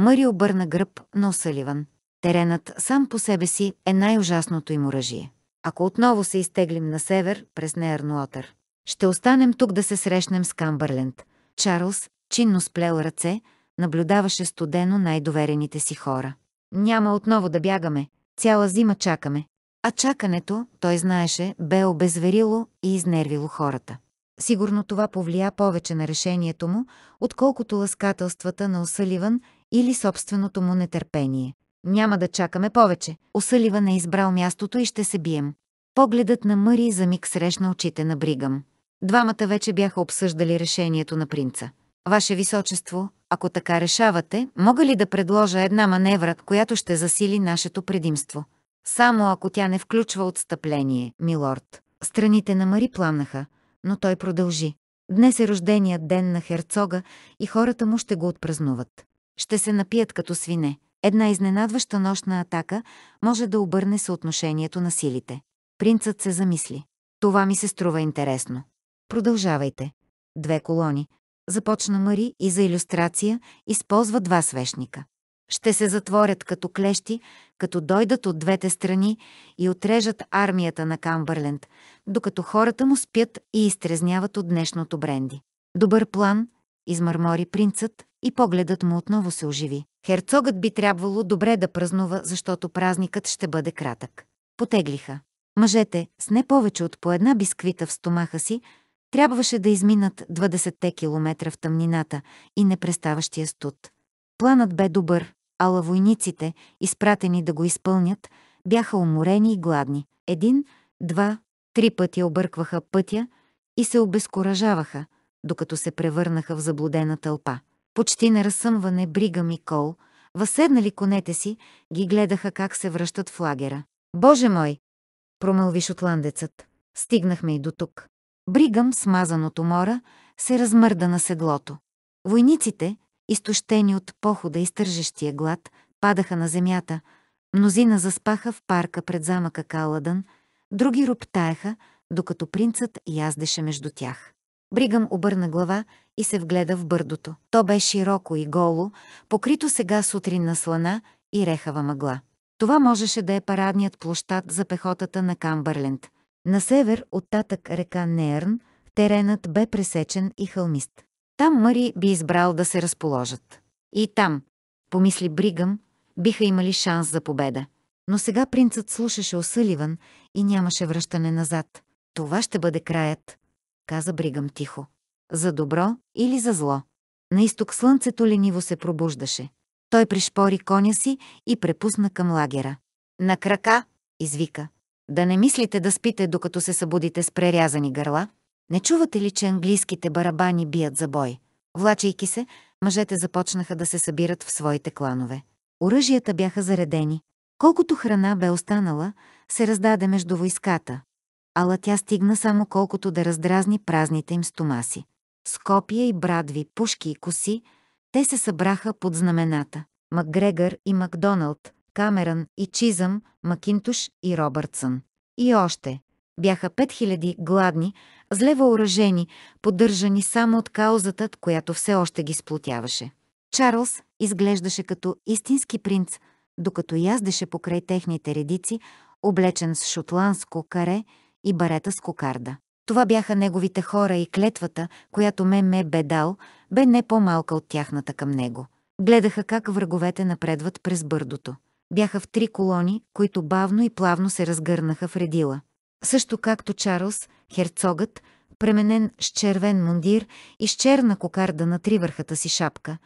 Мари обърна гръб на Осъливан. Теренът сам по себе си е най-ужасното им оръжие. Ако отново се изтеглим на север, през Неернуотър, ще останем тук да се срещнем с Камбърленд. Чарлз, чинно сплел ръце, наблюдаваше студено най-доверените си хора. Няма отново да бягаме, цяла зима чакаме. А чакането, той знаеше, бе обезверило и изнервило хората. Сигурно това повлия повече на решението му, отколкото ласкателствата на Осъливан или собственото му нетърпение. Няма да чакаме повече. Осъливан е избрал мястото и ще се бием. Погледът на Мъри за миг срещна очите на Бригам. Двамата вече бяха обсъждали решението на принца. Ваше височество, ако така решавате, мога ли да предложа една маневра, която ще засили нашето предимство? Само ако тя не включва отстъпление, милорд. Страните на Мари пламнаха, но той продължи. Днес е рожденият ден на херцога и хората му ще го отпразнуват. Ще се напият като свине. Една изненадваща нощна атака може да обърне съотношението на силите. Принцът се замисли. Това ми се струва интересно. Продължавайте. Две колони. Започна Мари и за иллюстрация използва два свещника. Ще се затворят като клещи, като дойдат от двете страни и отрежат армията на Камбърленд, докато хората му спят и изтрезняват от днешното бренди. Добър план, измърмори принцът, и погледът му отново се оживи. Херцогът би трябвало добре да празнува, защото празникът ще бъде кратък. Потеглиха. Мъжете, с не повече от по една бисквита в стомаха си, трябваше да изминат 20-те километра в тъмнината и непреставащия студ. Планът бе добър, ала войниците, изпратени да го изпълнят, бяха уморени и гладни. Един, два, три пъти объркваха пътя и се обезкуражаваха, докато се превърнаха в заблудена тълпа. Почти на разсъмване Брига ми Кол, възседнали конете си, ги гледаха как се връщат в лагера. «Боже мой!» – промълви шотландецът. «Стигнахме и до тук». Бригам, смазан от умора, се размърда на седлото. Войниците, изтощени от похода и стържещия глад, падаха на земята. Мнозина заспаха в парка пред замъка Каладън, други роптаяха, докато принцът яздеше между тях. Бригам обърна глава и се вгледа в бърдото. То бе широко и голо, покрито сега сутрин на слана и рехава мъгла. Това можеше да е парадният площад за пехотата на Камбърленд. На север от татък река Нерн теренът бе пресечен и хълмист. Там Мари би избрал да се разположат. И там, помисли Бригам, биха имали шанс за победа. Но сега принцът слушаше осъливан и нямаше връщане назад. Това ще бъде краят, каза Бригам тихо. За добро или за зло. На изток слънцето лениво се пробуждаше. Той пришпори коня си и препусна към лагера. На крака, извика. Да не мислите да спите, докато се събудите с прерязани гърла? Не чувате ли, че английските барабани бият за бой? Влачайки се, мъжете започнаха да се събират в своите кланове. Оръжията бяха заредени. Колкото храна бе останала, се раздаде между войската, ала тя стигна само колкото да раздразни празните им стомаси. С копия и брадви, пушки и коси, те се събраха под знамената. Макгрегър и Макдоналд, Камерън и Чизъм, Макинтуш и Робъртсън. И още. Бяха 5000 гладни, зле въоръжени, поддържани само от каузата, която все още ги сплотяваше. Чарлз изглеждаше като истински принц, докато яздеше покрай техните редици, облечен с шотландско каре и барета с кокарда. Това бяха неговите хора и клетвата, която ме ме бе дал, бе не по-малка от тяхната към него. Гледаха как враговете напредват през бърдото. Бяха в три колони, които бавно и плавно се разгърнаха в редила. Също както Чарлз, херцогът, пременен с червен мундир и с черна кокарда на тривърхата си шапка,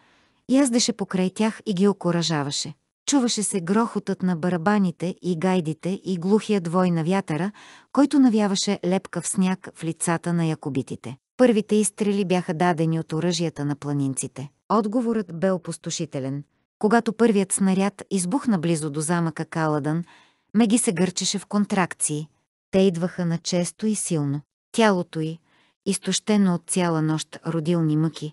яздеше покрай тях и ги окоражаваше. Чуваше се грохотът на барабаните и гайдите и глухия двой на вятъра, който навяваше лепка в сняг в лицата на якобитите. Първите изстрели бяха дадени от оръжията на планинците. Отговорът бе опустошителен. Когато първият снаряд избухна близо до замъка Каладън, Меги се гърчеше в контракции. Те идваха на често и силно. Тялото й, изтощено от цяла нощ родилни мъки,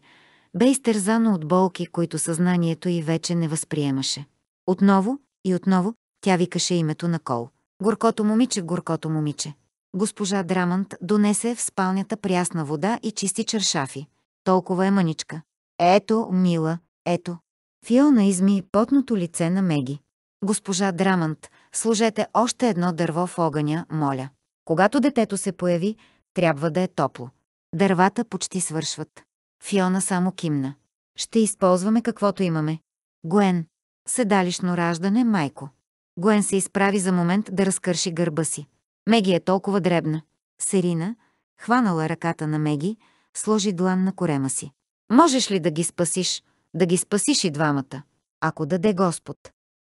бе изтерзано от болки, които съзнанието й вече не възприемаше. Отново и отново тя викаше името на Кол. Горкото момиче, горкото момиче. Госпожа Драмант донесе в спалнята прясна вода и чисти чершафи. Толкова е мъничка. Ето, мила, ето. Фиона изми потното лице на Меги. Госпожа Драмант, сложете още едно дърво в огъня, моля. Когато детето се появи, трябва да е топло. Дървата почти свършват. Фиона само кимна. Ще използваме каквото имаме. Гуен, седалищно раждане, майко. Гуен се изправи за момент да разкърши гърба си. Меги е толкова дребна. Серина, хванала ръката на Меги, сложи длан на корема си. Можеш ли да ги спасиш? Да ги спасиш и двамата. Ако даде Господ.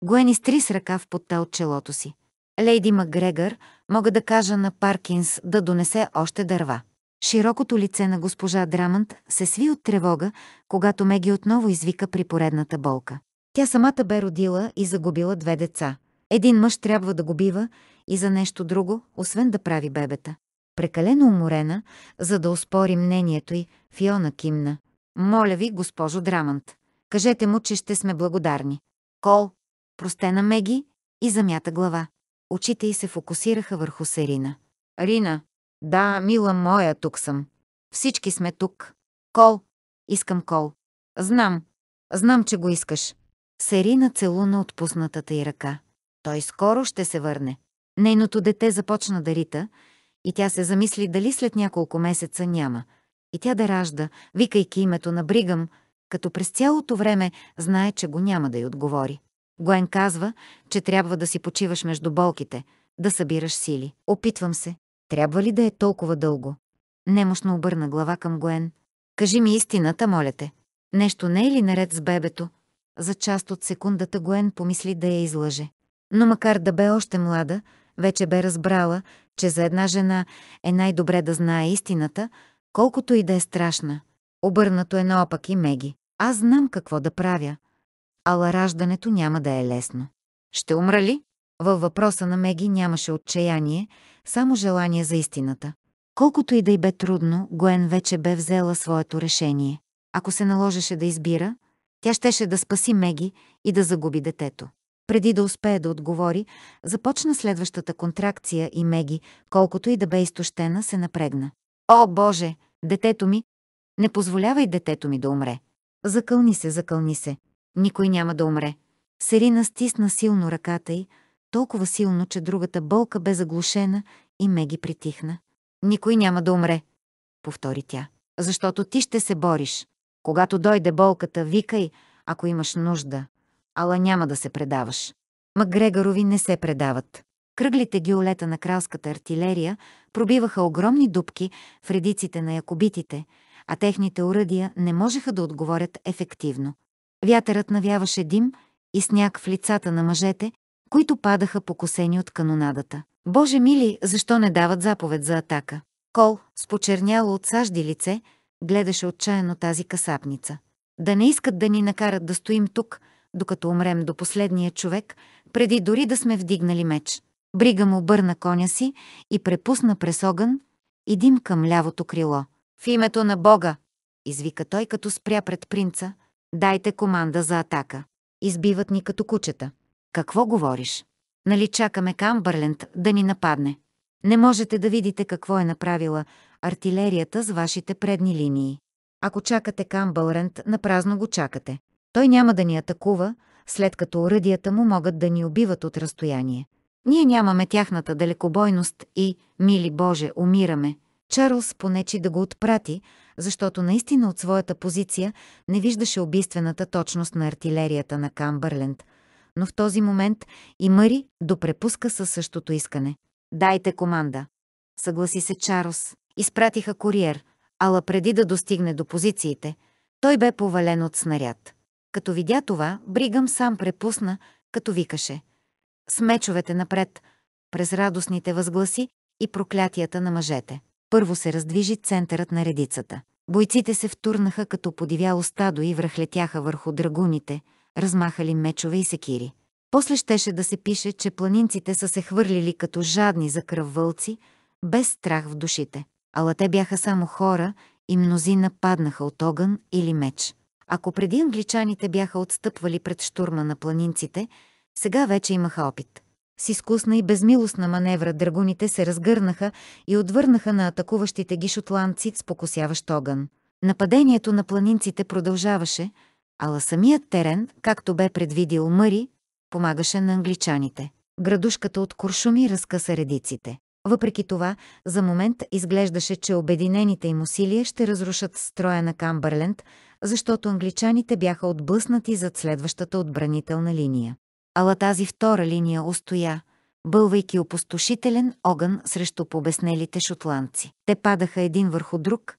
Гуен изтри с ръка в потта от челото си. Лейди Макгрегор, мога да кажа на Паркинс да донесе още дърва. Широкото лице на госпожа Драмънт се сви от тревога, когато Меги отново извика при поредната болка. Тя самата бе родила и загубила две деца. Един мъж трябва да го бива и за нещо друго, освен да прави бебета. Прекалено уморена, за да успори мнението й, Фиона кимна. Моля ви, госпожо Драмант, кажете му, че ще сме благодарни. Кол, простена Меги и замята глава. Очите й се фокусираха върху Серина. Рина, да, мила моя, тук съм. Всички сме тук. Кол, искам кол. Знам, знам, че го искаш. Серина целуна отпуснатата й ръка. Той скоро ще се върне. Нейното дете започна да рита и тя се замисли дали след няколко месеца няма. И тя да ражда, викайки името на Бригам, като през цялото време знае, че го няма да й отговори. Гуен казва, че трябва да си почиваш между болките, да събираш сили. Опитвам се. Трябва ли да е толкова дълго? Немощно обърна глава към Гуен. Кажи ми истината, моля те. Нещо не е ли наред с бебето? За част от секундата Гуен помисли да я излъже. Но макар да бе още млада, вече бе разбрала, че за една жена е най-добре да знае истината, колкото и да е страшна. Обърнато е наопак и Меги. Аз знам какво да правя. Ала раждането няма да е лесно. Ще умра ли? Във въпроса на Меги нямаше отчаяние, само желание за истината. Колкото и да й бе трудно, Гоен вече бе взела своето решение. Ако се наложеше да избира, тя щеше да спаси Меги и да загуби детето. Преди да успее да отговори, започна следващата контракция и Меги, колкото и да бе изтощена, се напрегна. О, Боже, детето ми! Не позволявай детето ми да умре. Закълни се, закълни се. Никой няма да умре. Серина стисна силно ръката й, толкова силно, че другата болка бе заглушена и Меги притихна. Никой няма да умре, повтори тя, защото ти ще се бориш. Когато дойде болката, викай, ако имаш нужда. Ала няма да се предаваш. Макгрегорови не се предават. Кръглите гиолета на кралската артилерия пробиваха огромни дупки в редиците на якобитите, а техните уръдия не можеха да отговорят ефективно. Вятърът навяваше дим и сняг в лицата на мъжете, които падаха покосени от канонадата. Боже мили, защо не дават заповед за атака? Кол, спочерняло от сажди лице, гледаше отчаяно тази касапница. Да не искат да ни накарат да стоим тук, докато умрем до последния човек, преди дори да сме вдигнали меч. Брига му обърна коня си и препусна през огън и дим към лявото крило. В името на Бога! извика той, като спря пред принца. Дайте команда за атака. Избиват ни като кучета. Какво говориш? Нали чакаме Камбърленд да ни нападне? Не можете да видите какво е направила артилерията с вашите предни линии. Ако чакате Камбълрент, напразно го чакате. Той няма да ни атакува, след като оръдията му могат да ни убиват от разстояние. Ние нямаме тяхната далекобойност и, мили Боже, умираме. Чарлз понечи да го отпрати, защото наистина от своята позиция не виждаше убийствената точност на артилерията на Камбърленд. Но в този момент и Мъри допрепуска със същото искане. «Дайте команда!» Съгласи се Чарлз. Изпратиха куриер, ала преди да достигне до позициите, той бе повален от снаряд. Като видя това, Бригам сам препусна, като викаше. С мечовете напред, през радостните възгласи и проклятията на мъжете. Първо се раздвижи центърът на редицата. Бойците се втурнаха като подивяло стадо и връхлетяха върху драгуните, размахали мечове и секири. После щеше да се пише, че планинците са се хвърлили като жадни за кръв вълци, без страх в душите ала те бяха само хора и мнози нападнаха от огън или меч. Ако преди англичаните бяха отстъпвали пред штурма на планинците, сега вече имаха опит. С изкусна и безмилостна маневра драгуните се разгърнаха и отвърнаха на атакуващите ги шотландци с покосяващ огън. Нападението на планинците продължаваше, ала самият терен, както бе предвидил Мъри, помагаше на англичаните. Градушката от куршуми разкъса редиците. Въпреки това, за момент изглеждаше, че обединените им усилия ще разрушат строя на Камбърленд, защото англичаните бяха отблъснати зад следващата отбранителна линия. Ала тази втора линия устоя, бълвайки опустошителен огън срещу побеснелите шотландци. Те падаха един върху друг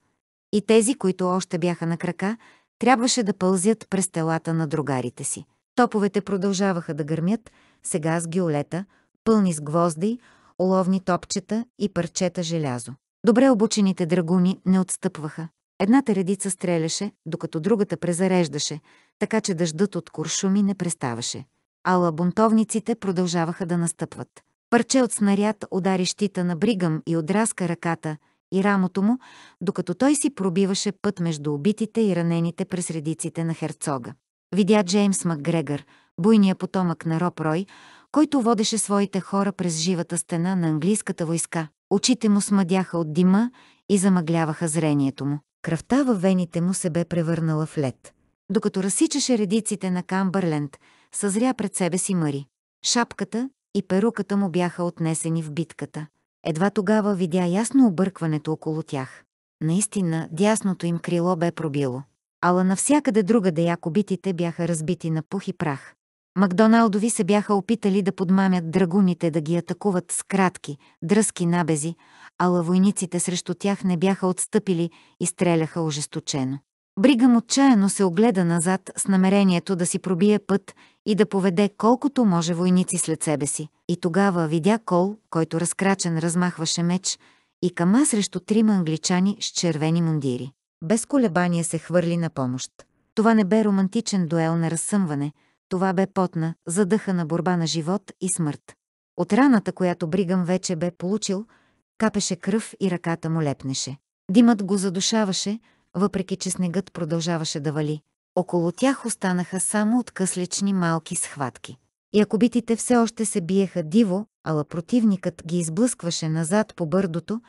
и тези, които още бяха на крака, трябваше да пълзят през телата на другарите си. Топовете продължаваха да гърмят, сега с гиолета, пълни с гвозди, оловни топчета и парчета желязо. Добре обучените драгуни не отстъпваха. Едната редица стреляше, докато другата презареждаше, така че дъждът от куршуми не преставаше. Ала бунтовниците продължаваха да настъпват. Парче от снаряд удари щита на Бригам и отраска ръката и рамото му, докато той си пробиваше път между убитите и ранените през редиците на херцога. Видя Джеймс Макгрегор, буйния потомък на Роб Рой, който водеше своите хора през живата стена на английската войска. Очите му смъдяха от дима и замъгляваха зрението му. Кръвта във вените му се бе превърнала в лед. Докато разсичаше редиците на Камбърленд, съзря пред себе си Мари. Шапката и перуката му бяха отнесени в битката. Едва тогава видя ясно объркването около тях. Наистина, дясното им крило бе пробило. Ала навсякъде другаде якобитите бяха разбити на пух и прах. Макдоналдови се бяха опитали да подмамят драгуните да ги атакуват с кратки, дръзки набези, ала войниците срещу тях не бяха отстъпили и стреляха ожесточено. Бригам отчаяно се огледа назад с намерението да си пробие път и да поведе колкото може войници след себе си. И тогава видя Кол, който разкрачен размахваше меч, и кама срещу трима англичани с червени мундири. Без колебание се хвърли на помощ. Това не бе романтичен дуел на разсъмване, това бе потна, задъхана борба на живот и смърт. От раната, която Бригам вече бе получил, капеше кръв и ръката му лепнеше. Димът го задушаваше, въпреки че снегът продължаваше да вали. Около тях останаха само къслични малки схватки. И ако битите все още се биеха диво, ала противникът ги изблъскваше назад по бърдото,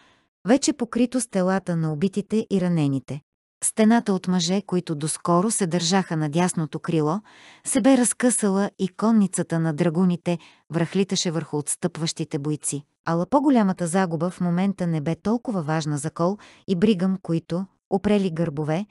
вече покрито с телата на убитите и ранените. Стената от мъже, които доскоро се държаха на дясното крило, се бе разкъсала и конницата на драгуните връхлиташе върху отстъпващите бойци. Ала по-голямата загуба в момента не бе толкова важна за Кол и Бригам, които, опрели гърбове,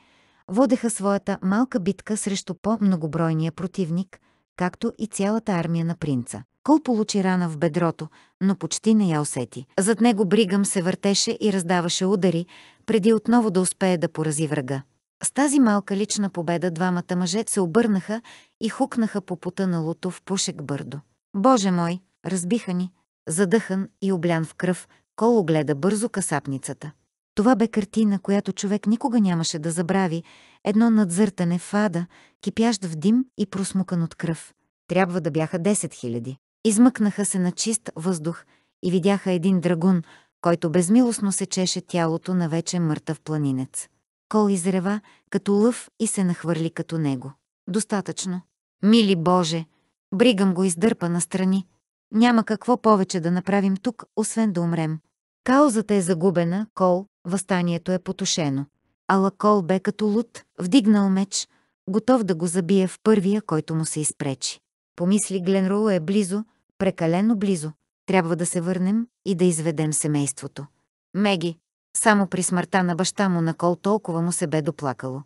водеха своята малка битка срещу по-многобройния противник, както и цялата армия на принца. Кол получи рана в бедрото, но почти не я усети. Зад него Бригам се въртеше и раздаваше удари, преди отново да успее да порази врага. С тази малка лична победа двамата мъже се обърнаха и хукнаха по потъналото в пушек бърдо. Боже мой, разбиха ни, задъхан и облян в кръв, Коло гледа бързо касапницата. Това бе картина, която човек никога нямаше да забрави, едно надзъртане в ада, кипящ в дим и просмукан от кръв. Трябва да бяха 10 000. Измъкнаха се на чист въздух и видяха един драгун, който безмилостно сечеше тялото на вече мъртъв планинец. Кол изрева, като лъв и се нахвърли като него. Достатъчно. Мили Боже! Бригам го издърпа настрани. Няма какво повече да направим тук, освен да умрем. Каузата е загубена, Кол, възстанието е потушено. Ала Кол бе като лут, вдигнал меч, готов да го забие в първия, който му се изпречи. Помисли Гленроу е близо, прекалено близо. Трябва да се върнем и да изведем семейството. Меги, само при смъртта на баща му накол толкова му се бе доплакало.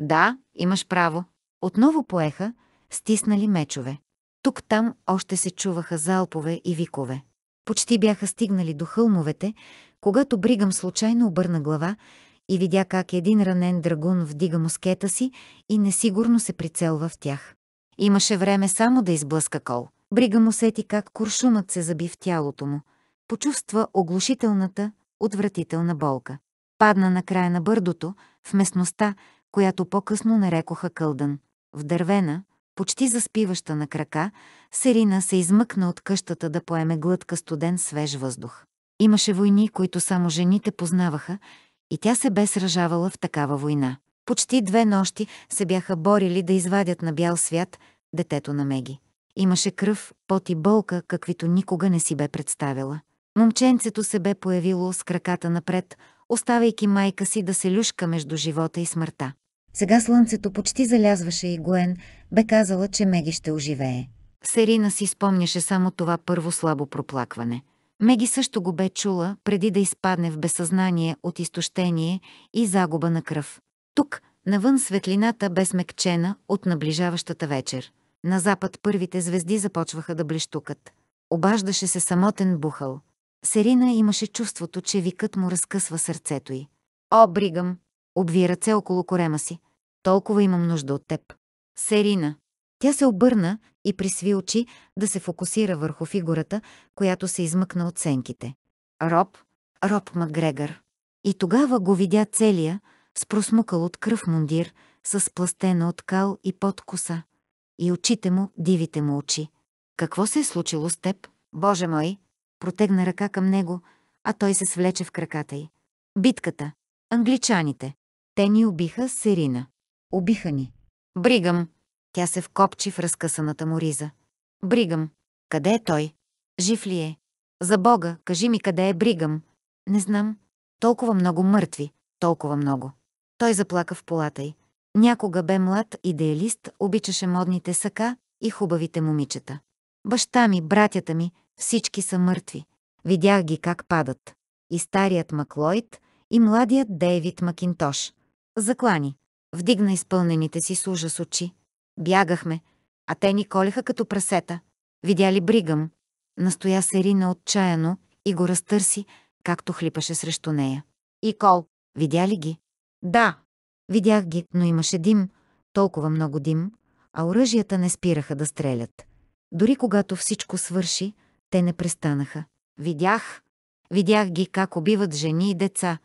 Да, имаш право. Отново поеха, стиснали мечове. Тук-там още се чуваха залпове и викове. Почти бяха стигнали до хълмовете, когато Бригам случайно обърна глава и видя как един ранен драгун вдига мускета си и несигурно се прицелва в тях. Имаше време само да изблъска кол. Бригам усети как куршумът се заби в тялото му. Почувства оглушителната, отвратителна болка. Падна на края на бърдото, в местността, която по-късно нарекоха Кълдън. Вдървена, почти заспиваща на крака, Серина се измъкна от къщата да поеме глътка студен свеж въздух. Имаше войни, които само жените познаваха, и тя се бе сражавала в такава война. Почти две нощи се бяха борили да извадят на бял свят детето на Меги. Имаше кръв, пот и болка, каквито никога не си бе представила. Момченцето се бе появило с краката напред, оставайки майка си да се люшка между живота и смъртта. Сега слънцето почти залязваше и Гуен бе казала, че Меги ще оживее. Серина си спомняше само това първо слабо проплакване. Меги също го бе чула, преди да изпадне в безсъзнание от изтощение и загуба на кръв. Тук, навън светлината бе смекчена от наближаващата вечер. На запад първите звезди започваха да блещукат. Обаждаше се самотен бухал. Серина имаше чувството, че викът му разкъсва сърцето й. О, Бригам! Обви ръце около корема си. Толкова имам нужда от теб. Серина! Тя се обърна и присви очи да се фокусира върху фигурата, която се измъкна от сенките. Роб, Роб Макгрегор. И тогава го видя целия, с просмукал от кръв мундир, с пластена от кал и под коса и очите му, дивите му очи. Какво се е случило с теб? Боже мой! Протегна ръка към него, а той се свлече в краката й. Битката. Англичаните. Те ни убиха с Ирина. Убиха ни. Бригам. Тя се вкопчи в разкъсаната му риза. Бригам. Къде е той? Жив ли е? За Бога, кажи ми къде е Бригам. Не знам. Толкова много мъртви. Толкова много. Той заплака в полата й. Някога бе млад идеалист, обичаше модните сака и хубавите момичета. Баща ми, братята ми, всички са мъртви. Видях ги как падат. И старият Маклойд, и младият Дейвид Макинтош. Заклани. Вдигна изпълнените си с ужас очи. Бягахме, а те ни колеха като прасета. Видя ли бригам? Настоя Серина отчаяно и го разтърси, както хлипаше срещу нея. И Кол, видя ли ги? Да, Видях ги, но имаше дим, толкова много дим, а оръжията не спираха да стрелят. Дори когато всичко свърши, те не престанаха. Видях, видях ги как убиват жени и деца.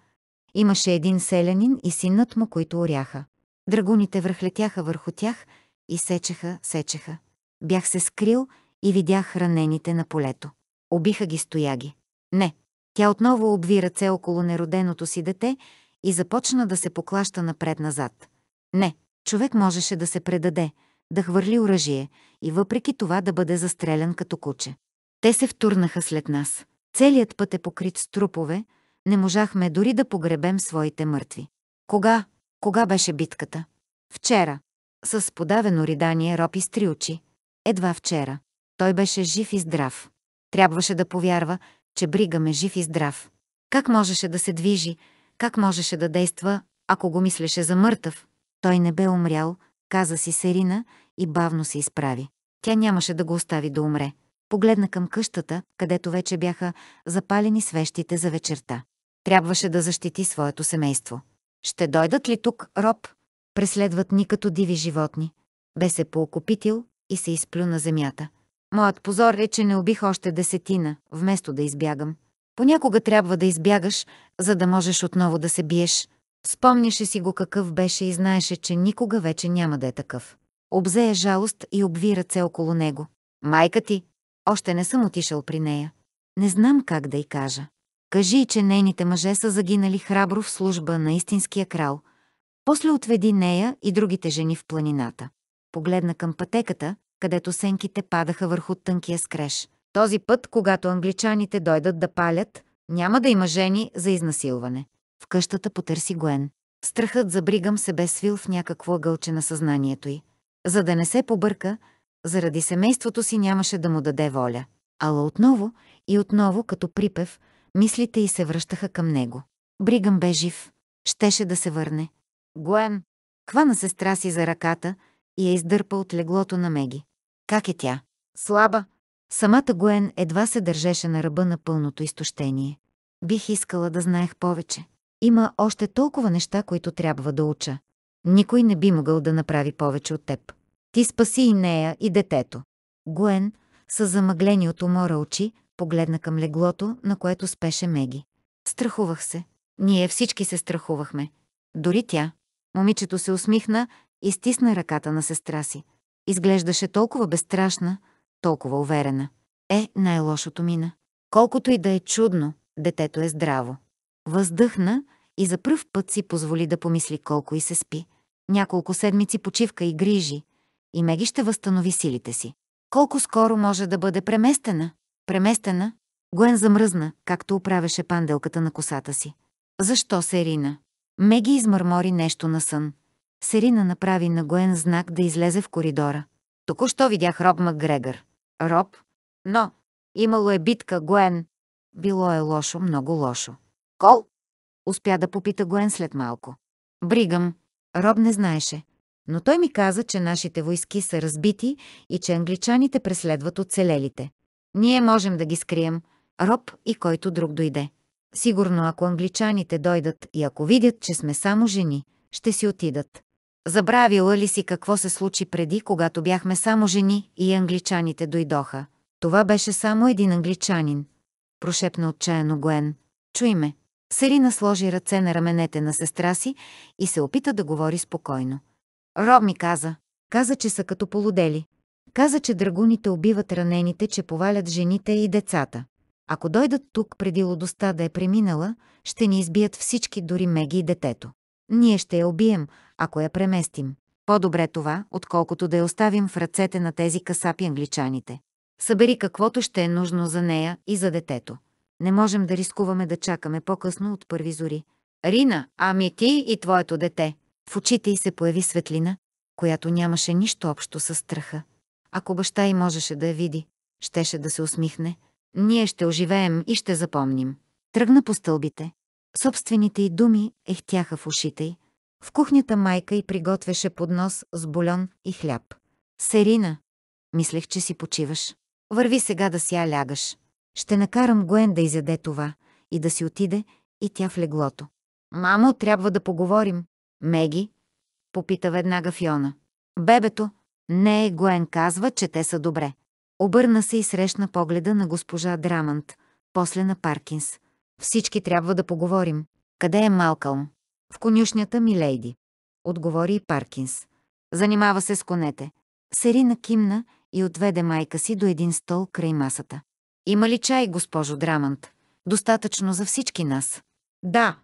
Имаше един селянин и синът му, които оряха. Драгуните връхлетяха върху тях и сечеха, сечеха. Бях се скрил и видях ранените на полето. Обиха ги стояги. Не, тя отново обви ръце около нероденото си дете и започна да се поклаща напред-назад. Не, човек можеше да се предаде, да хвърли оръжие и въпреки това да бъде застрелян като куче. Те се втурнаха след нас. Целият път е покрит с трупове, не можахме дори да погребем своите мъртви. Кога? Кога беше битката? Вчера. С подавено ридание Роб изтри очи. Едва вчера. Той беше жив и здрав. Трябваше да повярва, че бригаме жив и здрав. Как можеше да се движи, как можеше да действа, ако го мислеше за мъртъв? Той не бе умрял, каза си Серина и бавно се изправи. Тя нямаше да го остави да умре. Погледна към къщата, където вече бяха запалени свещите за вечерта. Трябваше да защити своето семейство. Ще дойдат ли тук, Роб? Преследват ни като диви животни. Бе се поокопитил и се изплю на земята. Моят позор е, че не убих още десетина, вместо да избягам. Понякога трябва да избягаш, за да можеш отново да се биеш. Спомняше си го какъв беше и знаеше, че никога вече няма да е такъв. Обзея жалост и обви ръце около него. Майка ти! Още не съм отишъл при нея. Не знам как да й кажа. Кажи че нейните мъже са загинали храбро в служба на истинския крал. После отведи нея и другите жени в планината. Погледна към пътеката, където сенките падаха върху тънкия скреж. Този път, когато англичаните дойдат да палят, няма да има жени за изнасилване. В къщата потърси Гуен. Страхът за Бригам се бе свил в някакво гълче на съзнанието й. За да не се побърка, заради семейството си нямаше да му даде воля. Ала отново и отново, като припев, мислите й се връщаха към него. Бригам бе жив. Щеше да се върне. Гуен! Хвана сестра си за ръката и я издърпа от леглото на Меги. Как е тя? Слаба, Самата Гуен едва се държеше на ръба на пълното изтощение. Бих искала да знаех повече. Има още толкова неща, които трябва да уча. Никой не би могъл да направи повече от теб. Ти спаси и нея, и детето. Гуен, с замъглени от умора очи, погледна към леглото, на което спеше Меги. Страхувах се. Ние всички се страхувахме. Дори тя. Момичето се усмихна и стисна ръката на сестра си. Изглеждаше толкова безстрашна, толкова уверена. Е, най-лошото мина. Колкото и да е чудно, детето е здраво. Въздъхна и за пръв път си позволи да помисли колко и се спи. Няколко седмици почивка и грижи. И Меги ще възстанови силите си. Колко скоро може да бъде преместена? Преместена? Гуен замръзна, както оправяше панделката на косата си. Защо Серина? Меги измърмори нещо на сън. Серина направи на Гуен знак да излезе в коридора. Току-що видях Роб Макгрегор. Роб, но имало е битка, Гуен. Било е лошо, много лошо. Кол? Успя да попита Гуен след малко. Бригам. Роб не знаеше. Но той ми каза, че нашите войски са разбити и че англичаните преследват оцелелите. Ние можем да ги скрием. Роб и който друг дойде. Сигурно, ако англичаните дойдат и ако видят, че сме само жени, ще си отидат. Забравила ли си какво се случи преди, когато бяхме само жени и англичаните дойдоха? Това беше само един англичанин. Прошепна отчаяно Гуен. Чуй ме. Селина сложи ръце на раменете на сестра си и се опита да говори спокойно. Роб ми каза. Каза, че са като полудели. Каза, че драгуните убиват ранените, че повалят жените и децата. Ако дойдат тук преди лудостта да е преминала, ще ни избият всички, дори Меги и детето. Ние ще я убием, ако я преместим. По-добре това, отколкото да я оставим в ръцете на тези касапи англичаните. Събери каквото ще е нужно за нея и за детето. Не можем да рискуваме да чакаме по-късно от първи зори. Рина, ами ти и твоето дете. В очите й се появи светлина, която нямаше нищо общо с страха. Ако баща й можеше да я види, щеше да се усмихне. Ние ще оживеем и ще запомним. Тръгна по стълбите. Собствените й думи ехтяха в ушите й. В кухнята майка й приготвяше поднос с бульон и хляб. Серина, мислех, че си почиваш. Върви сега да си я лягаш. Ще накарам Гуен да изяде това и да си отиде и тя в леглото. Мамо, трябва да поговорим. Меги, попита веднага Фиона. Бебето, не е Гуен казва, че те са добре. Обърна се и срещна погледа на госпожа Драмант, после на Паркинс. Всички трябва да поговорим. Къде е Малкълм? В конюшнята ми, лейди. Отговори и Паркинс. Занимава се с конете. Серина кимна и отведе майка си до един стол край масата. Има ли чай, госпожо Драмант? Достатъчно за всички нас. Да.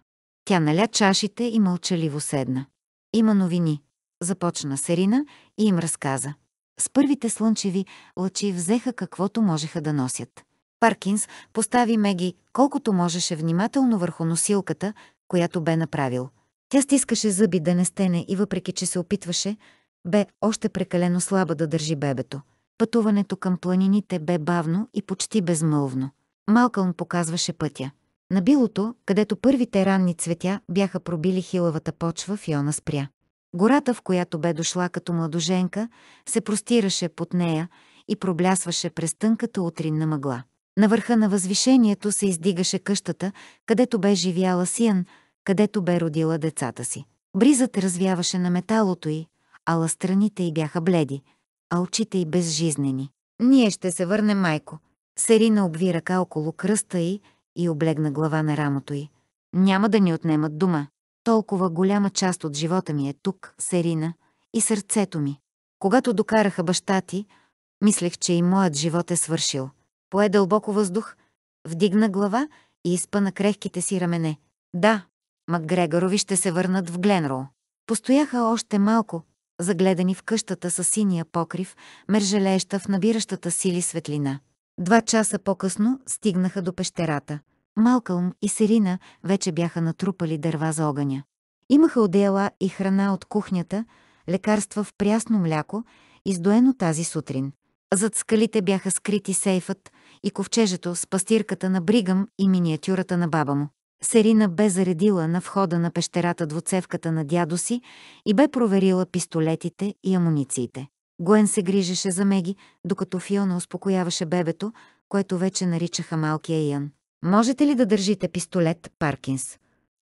Тя наля чашите и мълчаливо седна. Има новини. Започна Серина и им разказа. С първите слънчеви лъчи взеха каквото можеха да носят. Паркинс постави Меги колкото можеше внимателно върху носилката, която бе направил. Тя стискаше зъби да не стене и въпреки, че се опитваше, бе още прекалено слаба да държи бебето. Пътуването към планините бе бавно и почти безмълвно. Малкълн показваше пътя. На билото, където първите ранни цветя бяха пробили хилавата почва, Фиона спря. Гората, в която бе дошла като младоженка, се простираше под нея и проблясваше през тънката утринна мъгла. На върха на възвишението се издигаше къщата, където бе живяла сиян, където бе родила децата си. Бризът развяваше на металото й, ала страните й бяха бледи, а очите й безжизнени. «Ние ще се върнем, майко!» Серина обви ръка около кръста й и облегна глава на рамото й. «Няма да ни отнемат дума. Толкова голяма част от живота ми е тук, Серина, и сърцето ми. Когато докараха баща ти, мислех, че и моят живот е свършил. Пое дълбоко въздух, вдигна глава и изпъна на крехките си рамене. Да, Макгрегорови ще се върнат в Гленроу. Постояха още малко, загледани в къщата с синия покрив, мержелеща в набиращата сили светлина. Два часа по-късно стигнаха до пещерата. Малкълм и Серина вече бяха натрупали дърва за огъня. Имаха одеяла и храна от кухнята, лекарства в прясно мляко, издоено тази сутрин. Зад скалите бяха скрити сейфът, и ковчежето с пастирката на Бригам и миниатюрата на баба му. Серина бе заредила на входа на пещерата двуцевката на дядо си и бе проверила пистолетите и амунициите. Гуен се грижеше за Меги, докато Фиона успокояваше бебето, което вече наричаха малкия Ян. «Можете ли да държите пистолет, Паркинс?»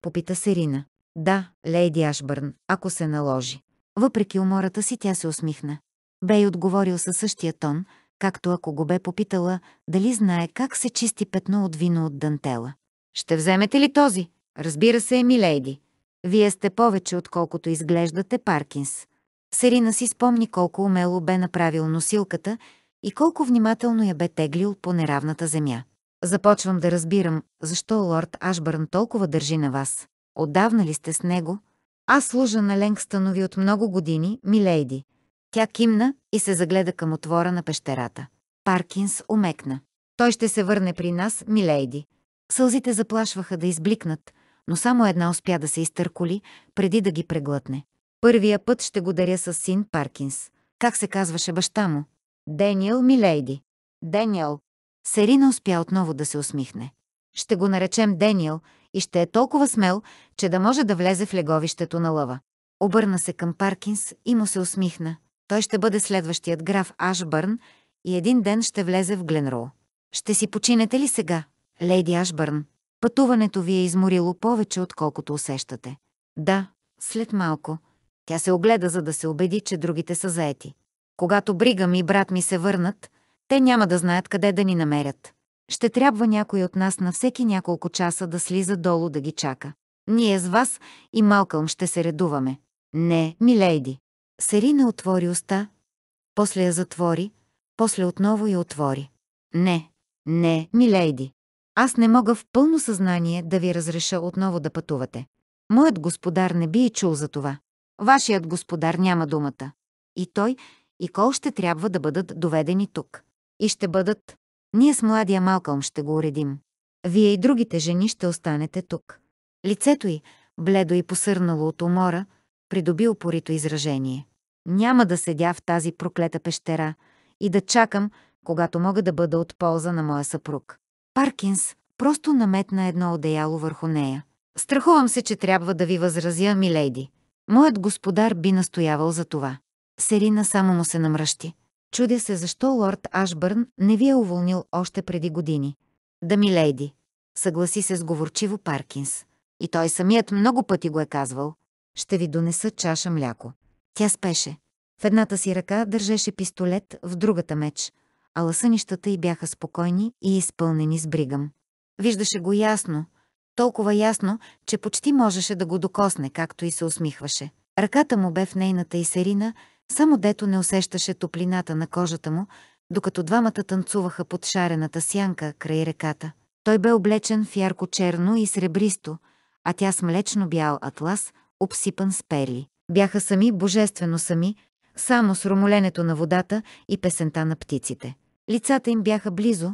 Попита Серина. «Да, лейди Ашбърн, ако се наложи». Въпреки умората си тя се усмихна. Бе отговорил със същия тон – както ако го бе попитала дали знае как се чисти петно от вино от дантела. «Ще вземете ли този?» «Разбира се, милейди. Вие сте повече, отколкото изглеждате Паркинс». Серина си спомни колко умело бе направил носилката и колко внимателно я бе теглил по неравната земя. Започвам да разбирам, защо лорд Ашбърн толкова държи на вас. Отдавна ли сте с него? Аз служа на Ленгстанови от много години, милейди, тя кимна и се загледа към отвора на пещерата. Паркинс умекна. Той ще се върне при нас, милейди. Сълзите заплашваха да избликнат, но само една успя да се изтърколи, преди да ги преглътне. Първия път ще го даря с син Паркинс. Как се казваше баща му? Дениел Милейди. Дениел. Серина успя отново да се усмихне. Ще го наречем Дениел и ще е толкова смел, че да може да влезе в леговището на лъва. Обърна се към Паркинс и му се усмихна. Той ще бъде следващият граф Ашбърн и един ден ще влезе в Гленроу. Ще си починете ли сега, леди Ашбърн? Пътуването ви е изморило повече, отколкото усещате. Да, след малко. Тя се огледа, за да се убеди, че другите са заети. Когато Бригам и брат ми се върнат, те няма да знаят къде да ни намерят. Ще трябва някой от нас на всеки няколко часа да слиза долу да ги чака. Ние с вас и Малкълм ще се редуваме. Не, милейди, Серина отвори уста, после я затвори, после отново я отвори. Не, не, милейди. Аз не мога в пълно съзнание да ви разреша отново да пътувате. Моят господар не би и е чул за това. Вашият господар няма думата. И той, и Кол ще трябва да бъдат доведени тук. И ще бъдат. Ние с младия Малкълм ще го уредим. Вие и другите жени ще останете тук. Лицето й, бледо и посърнало от умора, придоби упорито изражение. Няма да седя в тази проклета пещера и да чакам, когато мога да бъда от полза на моя съпруг. Паркинс просто наметна едно одеяло върху нея. Страхувам се, че трябва да ви възразя, милейди. Моят господар би настоявал за това. Серина само му се намръщи. Чудя се защо лорд Ашбърн не ви е уволнил още преди години. Да, милейди, съгласи се сговорчиво Паркинс. И той самият много пъти го е казвал. Ще ви донеса чаша мляко. Тя спеше. В едната си ръка държеше пистолет, в другата меч, а лъсънищата й бяха спокойни и изпълнени с бригам. Виждаше го ясно, толкова ясно, че почти можеше да го докосне, както и се усмихваше. Ръката му бе в нейната и серина, само дето не усещаше топлината на кожата му, докато двамата танцуваха под шарената сянка край реката. Той бе облечен в ярко-черно и сребристо, а тя с млечно бял атлас, обсипан с перли. Бяха сами, божествено сами, само с ромоленето на водата и песента на птиците. Лицата им бяха близо,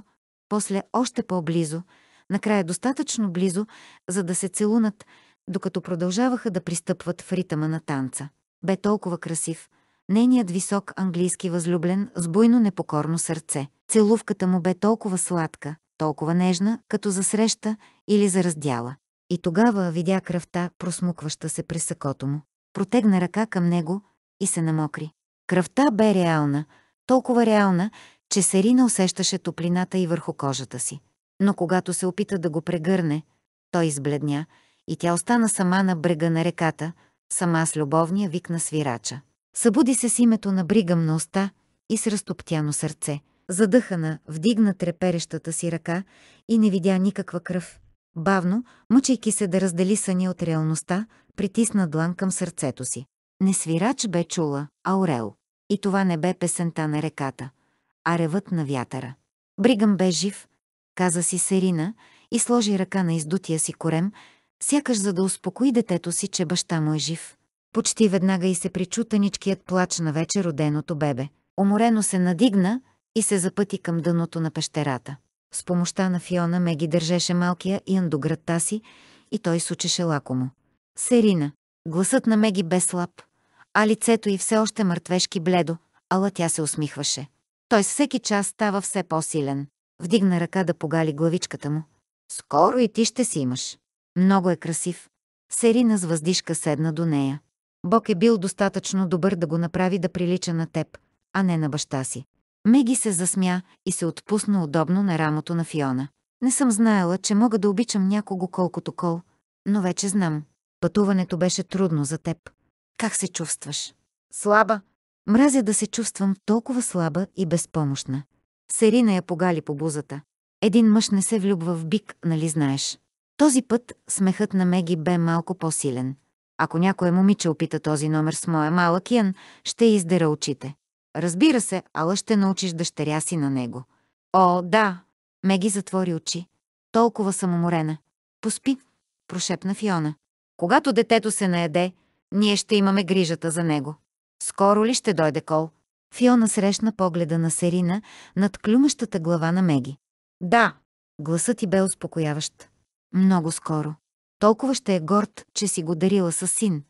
после още по-близо, накрая достатъчно близо, за да се целунат, докато продължаваха да пристъпват в ритъма на танца. Бе толкова красив, нейният висок английски възлюблен с буйно непокорно сърце. Целувката му бе толкова сладка, толкова нежна, като за среща или за раздяла. И тогава видя кръвта, просмукваща се при сакото му. Протегна ръка към него и се намокри. Кръвта бе реална, толкова реална, че Серина усещаше топлината и върху кожата си. Но когато се опита да го прегърне, той избледня и тя остана сама на брега на реката, сама с любовния вик на свирача. Събуди се с името на бригам на уста и с разтоптяно сърце. Задъхана, вдигна треперещата си ръка и не видя никаква кръв. Бавно, мъчайки се да раздели съня от реалността, притисна длан към сърцето си. Не свирач бе чула, аурел. И това не бе песента на реката, а ревът на вятъра. Бригам бе жив, каза си Серина и сложи ръка на издутия си корем, сякаш за да успокои детето си, че баща му е жив. Почти веднага и се причу тъничкият плач на вече роденото бебе. Уморено се надигна и се запъти към дъното на пещерата. С помощта на Фиона Меги държеше малкия до градта си и той сучеше лакомо. Серина. Гласът на Меги бе слаб, а лицето й все още мъртвешки бледо, ала тя се усмихваше. Той всеки час става все по-силен. Вдигна ръка да погали главичката му. Скоро и ти ще си имаш. Много е красив. Серина с въздишка седна до нея. Бог е бил достатъчно добър да го направи да прилича на теб, а не на баща си. Меги се засмя и се отпусна удобно на рамото на Фиона. Не съм знаела, че мога да обичам някого колкото кол, но вече знам. Пътуването беше трудно за теб. Как се чувстваш? Слаба. Мразя да се чувствам толкова слаба и безпомощна. Серина я погали по бузата. Един мъж не се влюбва в бик, нали знаеш? Този път смехът на Меги бе малко по-силен. Ако някое момиче опита този номер с моя малък Ян, ще издера очите. Разбира се, ала ще научиш дъщеря си на него. О, да! Меги затвори очи. Толкова съм уморена. Поспи, прошепна Фиона. Когато детето се наеде, ние ще имаме грижата за него. Скоро ли ще дойде Кол? Фиона срещна погледа на Серина над клюмащата глава на Меги. Да, гласът ти бе успокояващ. Много скоро. Толкова ще е горд, че си го дарила със син.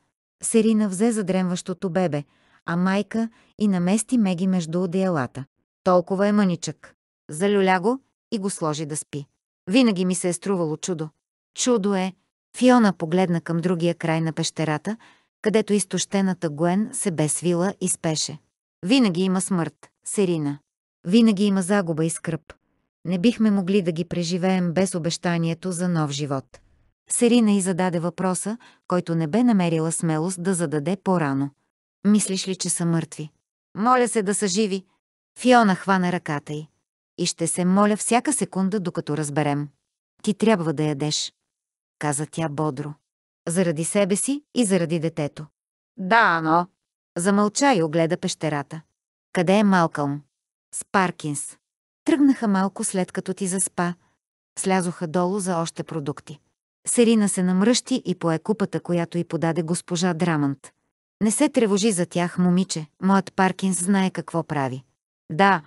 Серина взе задремващото бебе, а майка и намести Меги между одеялата. Толкова е мъничък. Залюля го и го сложи да спи. Винаги ми се е струвало чудо. Чудо е. Фиона погледна към другия край на пещерата, където изтощената Гуен се бе свила и спеше. Винаги има смърт, Серина. Винаги има загуба и скръп. Не бихме могли да ги преживеем без обещанието за нов живот. Серина и зададе въпроса, който не бе намерила смелост да зададе по-рано. Мислиш ли, че са мъртви? Моля се да са живи. Фиона хвана ръката й. И ще се моля всяка секунда, докато разберем. Ти трябва да ядеш, каза тя бодро. Заради себе си и заради детето. Да, но... Замълча и огледа пещерата. Къде е Малкълм? С Паркинс. Тръгнаха малко след като ти заспа. Слязоха долу за още продукти. Серина се намръщи и пое купата, която й подаде госпожа Драмант. Не се тревожи за тях, момиче. Моят Паркинс знае какво прави. Да,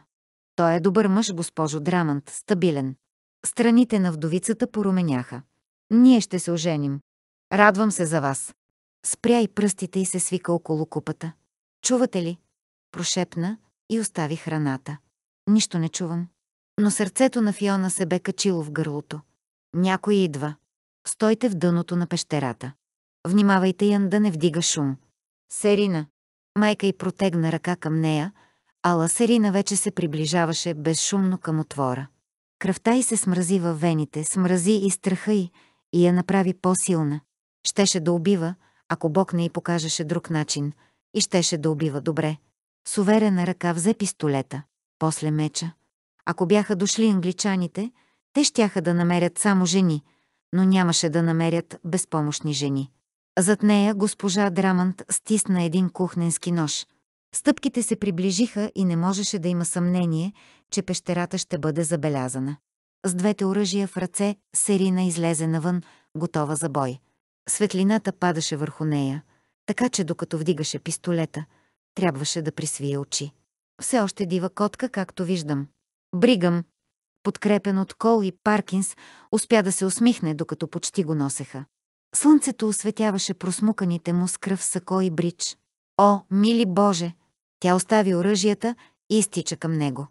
той е добър мъж, госпожо Драмант, стабилен. Страните на вдовицата поруменяха. Ние ще се оженим. Радвам се за вас. Спря и пръстите и се свика около купата. Чувате ли? Прошепна и остави храната. Нищо не чувам. Но сърцето на Фиона се бе качило в гърлото. Някой идва. Стойте в дъното на пещерата. Внимавайте Ян да не вдига шум. Серина. Майка й протегна ръка към нея, ала Серина вече се приближаваше безшумно към отвора. Кръвта й се смрази във вените, смрази и страха й и я направи по-силна. Щеше да убива, ако Бог не й покажеше друг начин, и щеше да убива добре. С уверена ръка взе пистолета, после меча. Ако бяха дошли англичаните, те щяха да намерят само жени, но нямаше да намерят безпомощни жени. Зад нея госпожа Драмант стисна един кухненски нож. Стъпките се приближиха и не можеше да има съмнение, че пещерата ще бъде забелязана. С двете оръжия в ръце Серина излезе навън, готова за бой. Светлината падаше върху нея, така че докато вдигаше пистолета, трябваше да присвие очи. Все още дива котка, както виждам. Бригам, подкрепен от Кол и Паркинс, успя да се усмихне, докато почти го носеха. Слънцето осветяваше просмуканите му с кръв сако и брич. О, мили Боже! Тя остави оръжията и изтича към него.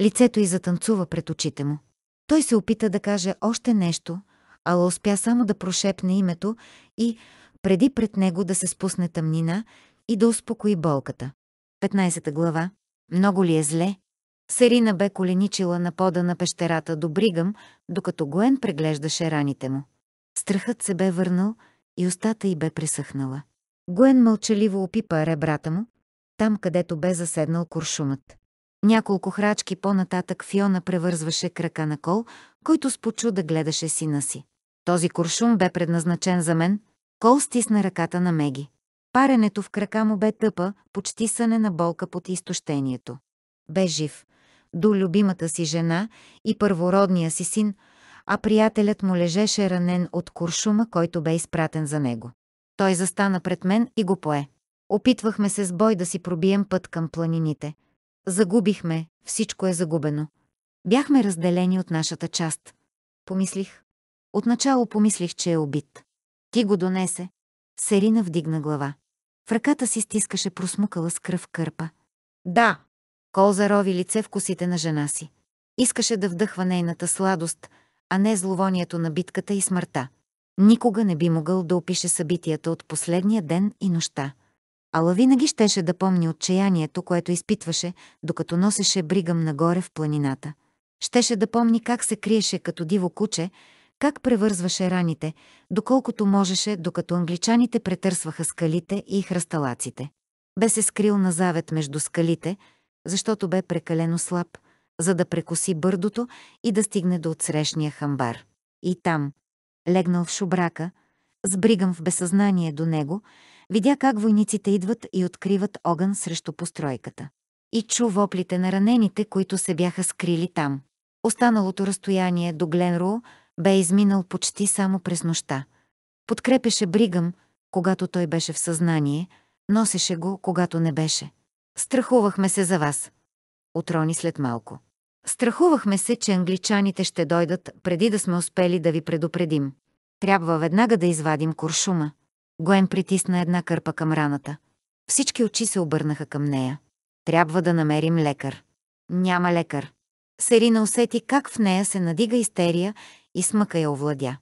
Лицето й затанцува пред очите му. Той се опита да каже още нещо, ала успя само да прошепне името и, преди пред него да се спусне тъмнина и да успокои болката. 15 глава. Много ли е зле? Серина бе коленичила на пода на пещерата до Бригъм, докато Гуен преглеждаше раните му. Страхът се бе върнал и устата й бе пресъхнала. Гуен мълчаливо опипа ребрата му, там където бе заседнал куршумът. Няколко храчки по-нататък Фиона превързваше крака на кол, който с почуда гледаше сина си. Този куршум бе предназначен за мен. Кол стисна ръката на Меги. Паренето в крака му бе тъпа, почти съне на болка под изтощението. Бе жив, до любимата си жена и първородния си син – а приятелят му лежеше ранен от куршума, който бе изпратен за него. Той застана пред мен и го пое. Опитвахме се с бой да си пробием път към планините. Загубихме, всичко е загубено. Бяхме разделени от нашата част. Помислих. Отначало помислих, че е убит. Ти го донесе. Серина вдигна глава. В ръката си стискаше просмукала с кръв кърпа. Да. Кол зарови лице в косите на жена си. Искаше да вдъхва нейната сладост, а не зловонието на битката и смъртта. Никога не би могъл да опише събитията от последния ден и нощта. Ала винаги щеше да помни отчаянието, което изпитваше, докато носеше бригам нагоре в планината. Щеше да помни как се криеше като диво куче, как превързваше раните, доколкото можеше, докато англичаните претърсваха скалите и хръсталаците. Бе се скрил на завет между скалите, защото бе прекалено слаб – за да прекоси бърдото и да стигне до отсрещния хамбар. И там, легнал в шубрака, сбригам в безсъзнание до него, видя как войниците идват и откриват огън срещу постройката. И чу воплите на ранените, които се бяха скрили там. Останалото разстояние до Гленру бе изминал почти само през нощта. Подкрепеше бригам, когато той беше в съзнание, носеше го, когато не беше. Страхувахме се за вас. Отрони след малко. Страхувахме се, че англичаните ще дойдат, преди да сме успели да ви предупредим. Трябва веднага да извадим куршума. Гоен притисна една кърпа към раната. Всички очи се обърнаха към нея. Трябва да намерим лекар. Няма лекар. Серина усети как в нея се надига истерия и смъка я овладя.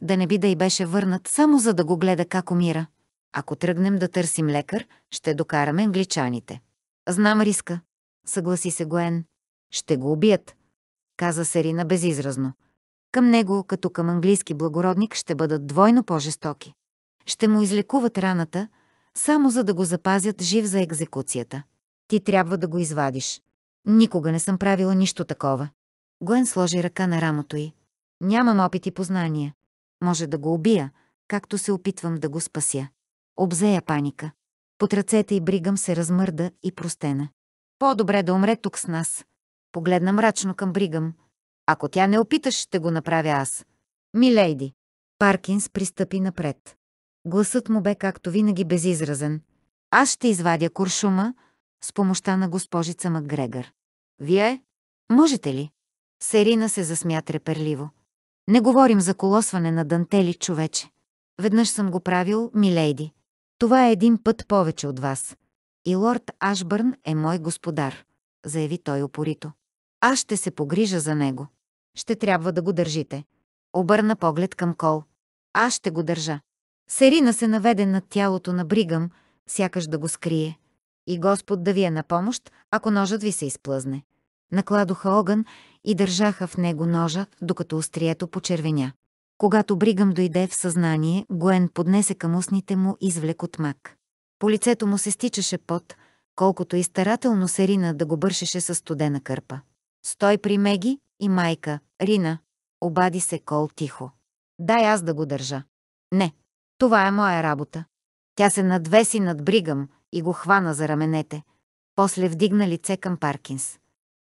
Да не би да й беше върнат, само за да го гледа как умира. Ако тръгнем да търсим лекар, ще докараме англичаните. Знам риска, съгласи се Гоен. Ще го убият, каза Серина безизразно. Към него, като към английски благородник, ще бъдат двойно по-жестоки. Ще му излекуват раната, само за да го запазят жив за екзекуцията. Ти трябва да го извадиш. Никога не съм правила нищо такова. Гуен сложи ръка на рамото й. Нямам опит и познания. Може да го убия, както се опитвам да го спася. Обзея паника. Под ръцете и бригам се размърда и простена. По-добре да умре тук с нас. Погледна мрачно към Бригъм. Ако тя не опиташ, ще го направя аз. Милейди. Паркинс пристъпи напред. Гласът му бе, както винаги, безизразен. Аз ще извадя куршума с помощта на госпожица Макгрегър. Вие? Можете ли? Серина се засмя треперливо. Не говорим за колосване на дантели, човече. Веднъж съм го правил, милейди. Това е един път повече от вас. И лорд Ашбърн е мой господар, заяви той опорито. Аз ще се погрижа за него. Ще трябва да го държите. Обърна поглед към Кол. Аз ще го държа. Серина се наведе над тялото на Бригам, сякаш да го скрие. И Господ да ви е на помощ, ако ножът ви се изплъзне. Накладоха огън и държаха в него ножа, докато острието почервеня. Когато Бригам дойде в съзнание, Гуен поднесе към устните му извлек от мак. По лицето му се стичаше пот, колкото и старателно Серина да го бършеше със студена кърпа. Стой при Меги и майка, Рина, обади се Кол тихо. Дай аз да го държа. Не, това е моя работа. Тя се надвеси над бригам и го хвана за раменете. После вдигна лице към Паркинс.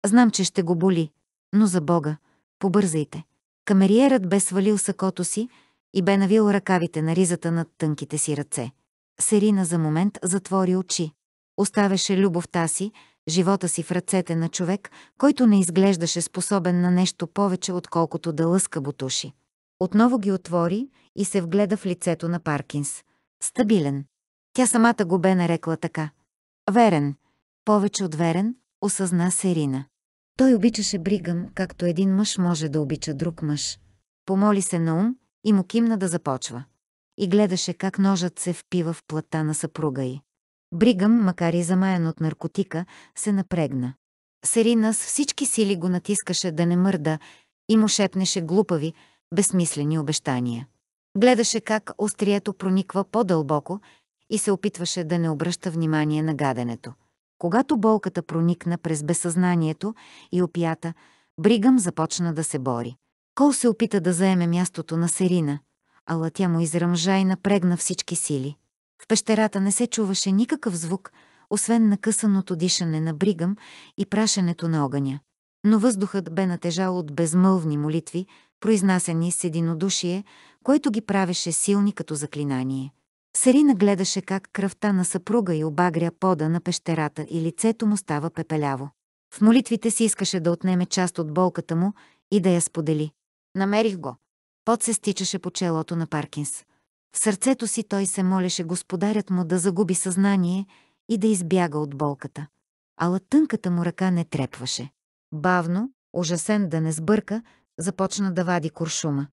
Знам, че ще го боли, но за Бога, побързайте. Камериерът бе свалил сакото си и бе навил ръкавите на ризата над тънките си ръце. Серина за момент затвори очи. Оставеше любовта си, живота си в ръцете на човек, който не изглеждаше способен на нещо повече, отколкото да лъска бутуши. Отново ги отвори и се вгледа в лицето на Паркинс. Стабилен. Тя самата го бе нарекла така. Верен. Повече от верен, осъзна Серина. Той обичаше Бригъм, както един мъж може да обича друг мъж. Помоли се на ум и му кимна да започва. И гледаше как ножът се впива в плата на съпруга й. Бригъм, макар и замаян от наркотика, се напрегна. Серина с всички сили го натискаше да не мърда и му шепнеше глупави, безсмислени обещания. Гледаше как острието прониква по-дълбоко и се опитваше да не обръща внимание на гаденето. Когато болката проникна през безсъзнанието и опията, Бригъм започна да се бори. Кол се опита да заеме мястото на Серина, ала тя му изръмжа и напрегна всички сили. В пещерата не се чуваше никакъв звук, освен накъсаното дишане на бригам и прашенето на огъня. Но въздухът бе натежал от безмълвни молитви, произнасени с единодушие, което ги правеше силни като заклинание. Серина гледаше как кръвта на съпруга и обагря пода на пещерата и лицето му става пепеляво. В молитвите си искаше да отнеме част от болката му и да я сподели. Намерих го. Пот се стичаше по челото на Паркинс. В сърцето си той се молеше господарят му да загуби съзнание и да избяга от болката. Ала тънката му ръка не трепваше. Бавно, ужасен да не сбърка, започна да вади куршума.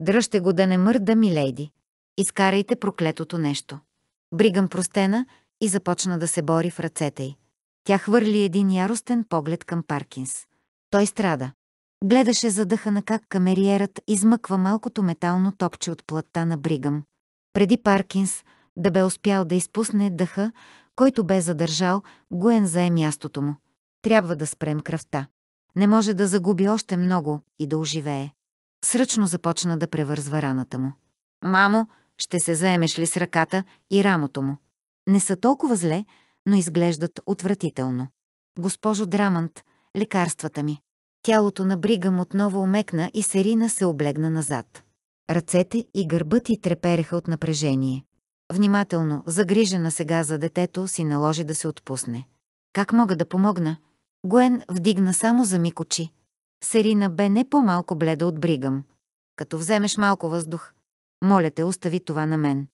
Дръжте го да не мърда, милейди. Изкарайте проклетото нещо. Бригам простена и започна да се бори в ръцете й. Тя хвърли един яростен поглед към Паркинс. Той страда. Гледаше задъхана как камериерът измъква малкото метално топче от плътта на Бригам преди Паркинс да бе успял да изпусне дъха, който бе задържал, Гуен зае мястото му. Трябва да спрем кръвта. Не може да загуби още много и да оживее. Сръчно започна да превързва раната му. Мамо, ще се заемеш ли с ръката и рамото му? Не са толкова зле, но изглеждат отвратително. Госпожо Драмант, лекарствата ми. Тялото на Бригам отново омекна и Серина се облегна назад. Ръцете и гърбът й трепереха от напрежение. Внимателно, загрижена сега за детето, си наложи да се отпусне. Как мога да помогна? Гуен вдигна само за миг очи. Серина бе не по-малко бледа от Бригам. Като вземеш малко въздух, моля те, остави това на мен.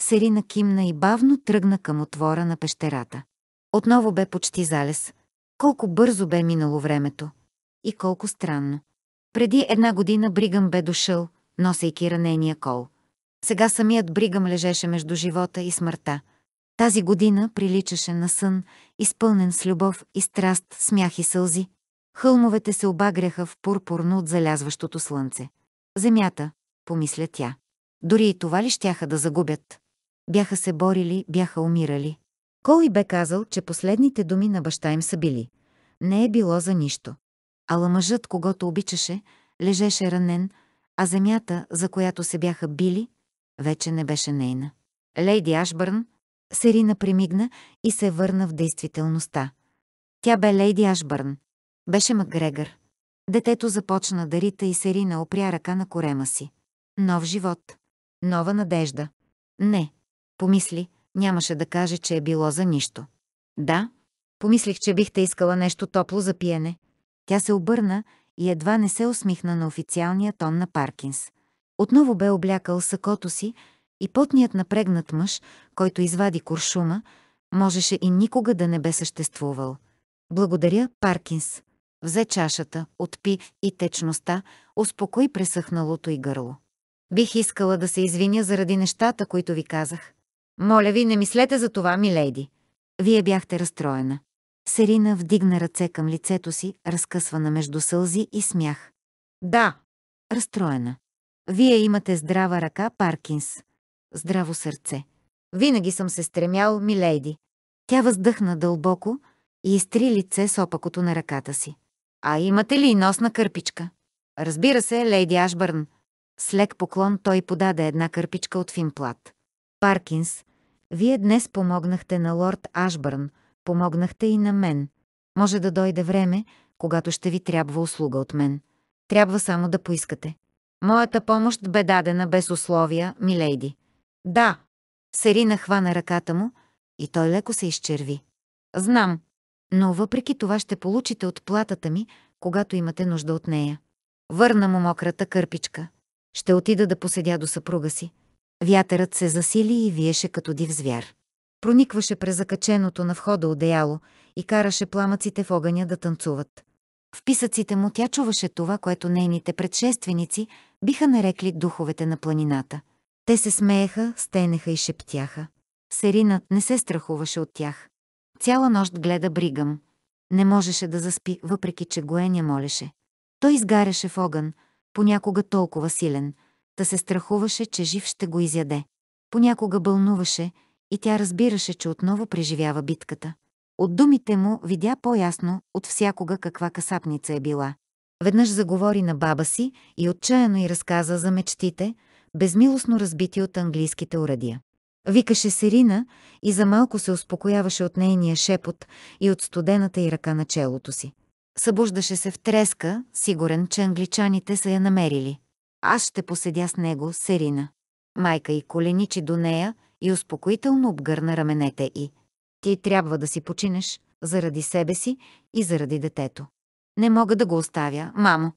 Серина кимна и бавно тръгна към отвора на пещерата. Отново бе почти залез. Колко бързо бе минало времето. И колко странно. Преди една година Бригам бе дошъл, носейки ранения кол. Сега самият Бригам лежеше между живота и смъртта. Тази година приличаше на сън, изпълнен с любов и страст, смях и сълзи. Хълмовете се обагряха в пурпурно от залязващото слънце. Земята, помисля тя. Дори и това ли щяха да загубят? Бяха се борили, бяха умирали. Кол и бе казал, че последните думи на баща им са били. Не е било за нищо. Ала мъжът, когато обичаше, лежеше ранен, а земята, за която се бяха били, вече не беше нейна. Лейди Ашбърн, Серина примигна и се върна в действителността. Тя бе Лейди Ашбърн. Беше Макгрегор. Детето започна да рита и Серина опря ръка на корема си. Нов живот. Нова надежда. Не. Помисли, нямаше да каже, че е било за нищо. Да. Помислих, че бихте искала нещо топло за пиене. Тя се обърна и едва не се усмихна на официалния тон на Паркинс. Отново бе облякал сакото си и потният напрегнат мъж, който извади куршума, можеше и никога да не бе съществувал. Благодаря, Паркинс. Взе чашата, отпи и течността, успокои пресъхналото и гърло. Бих искала да се извиня заради нещата, които ви казах. Моля ви, не мислете за това, милейди. Вие бяхте разстроена. Серина вдигна ръце към лицето си, разкъсвана между сълзи и смях. Да. Разстроена. Вие имате здрава ръка, Паркинс. Здраво сърце. Винаги съм се стремял, милейди. Тя въздъхна дълбоко и изтри лице с опакото на ръката си. А имате ли носна кърпичка? Разбира се, лейди Ашбърн. С лек поклон той подаде една кърпичка от Финплат. Паркинс, вие днес помогнахте на лорд Ашбърн – помогнахте и на мен. Може да дойде време, когато ще ви трябва услуга от мен. Трябва само да поискате. Моята помощ бе дадена без условия, милейди. Да. Серина хвана ръката му и той леко се изчерви. Знам, но въпреки това ще получите отплатата ми, когато имате нужда от нея. Върна му мократа кърпичка. Ще отида да поседя до съпруга си. Вятърът се засили и виеше като див звяр проникваше през закаченото на входа одеяло и караше пламъците в огъня да танцуват. В писъците му тя чуваше това, което нейните предшественици биха нарекли духовете на планината. Те се смееха, стенеха и шептяха. Серина не се страхуваше от тях. Цяла нощ гледа Бригам. Не можеше да заспи, въпреки че Гоеня молеше. Той изгаряше в огън, понякога толкова силен, да се страхуваше, че жив ще го изяде. Понякога бълнуваше, и тя разбираше, че отново преживява битката. От думите му видя по-ясно от всякога каква касапница е била. Веднъж заговори на баба си и отчаяно й разказа за мечтите, безмилостно разбити от английските урадия. Викаше Серина и за малко се успокояваше от нейния шепот и от студената й ръка на челото си. Събуждаше се в треска, сигурен, че англичаните са я намерили. Аз ще поседя с него, Серина. Майка й коленичи до нея и успокоително обгърна раменете й. Ти трябва да си починеш, заради себе си и заради детето. Не мога да го оставя, мамо.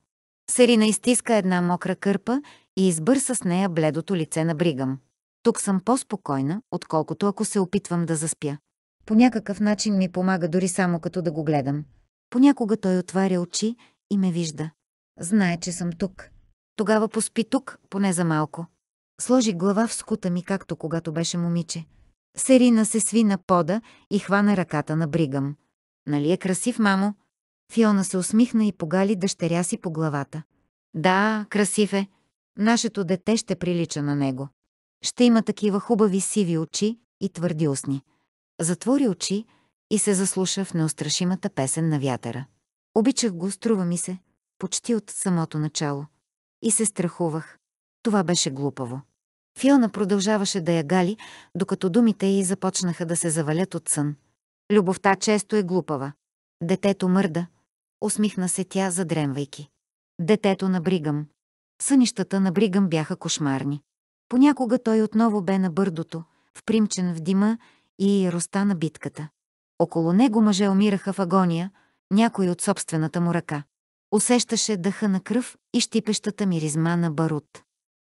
Серина изтиска една мокра кърпа и избърса с нея бледото лице на Бригам. Тук съм по-спокойна, отколкото ако се опитвам да заспя. По някакъв начин ми помага дори само като да го гледам. Понякога той отваря очи и ме вижда. Знае, че съм тук. Тогава поспи тук, поне за малко. Сложи глава в скута ми, както когато беше момиче. Серина се сви на пода и хвана ръката на Бригам. Нали е красив, мамо? Фиона се усмихна и погали дъщеря си по главата. Да, красив е. Нашето дете ще прилича на него. Ще има такива хубави сиви очи и твърди устни. Затвори очи и се заслуша в неустрашимата песен на вятъра. Обичах го, струва ми се, почти от самото начало. И се страхувах. Това беше глупаво. Фиона продължаваше да я гали, докато думите й започнаха да се завалят от сън. Любовта често е глупава. Детето мърда. Усмихна се тя, задремвайки. Детето на Бригам. Сънищата на Бригам бяха кошмарни. Понякога той отново бе на бърдото, впримчен в дима и яроста на битката. Около него мъже умираха в агония, някой от собствената му ръка. Усещаше дъха на кръв и щипещата миризма на барут.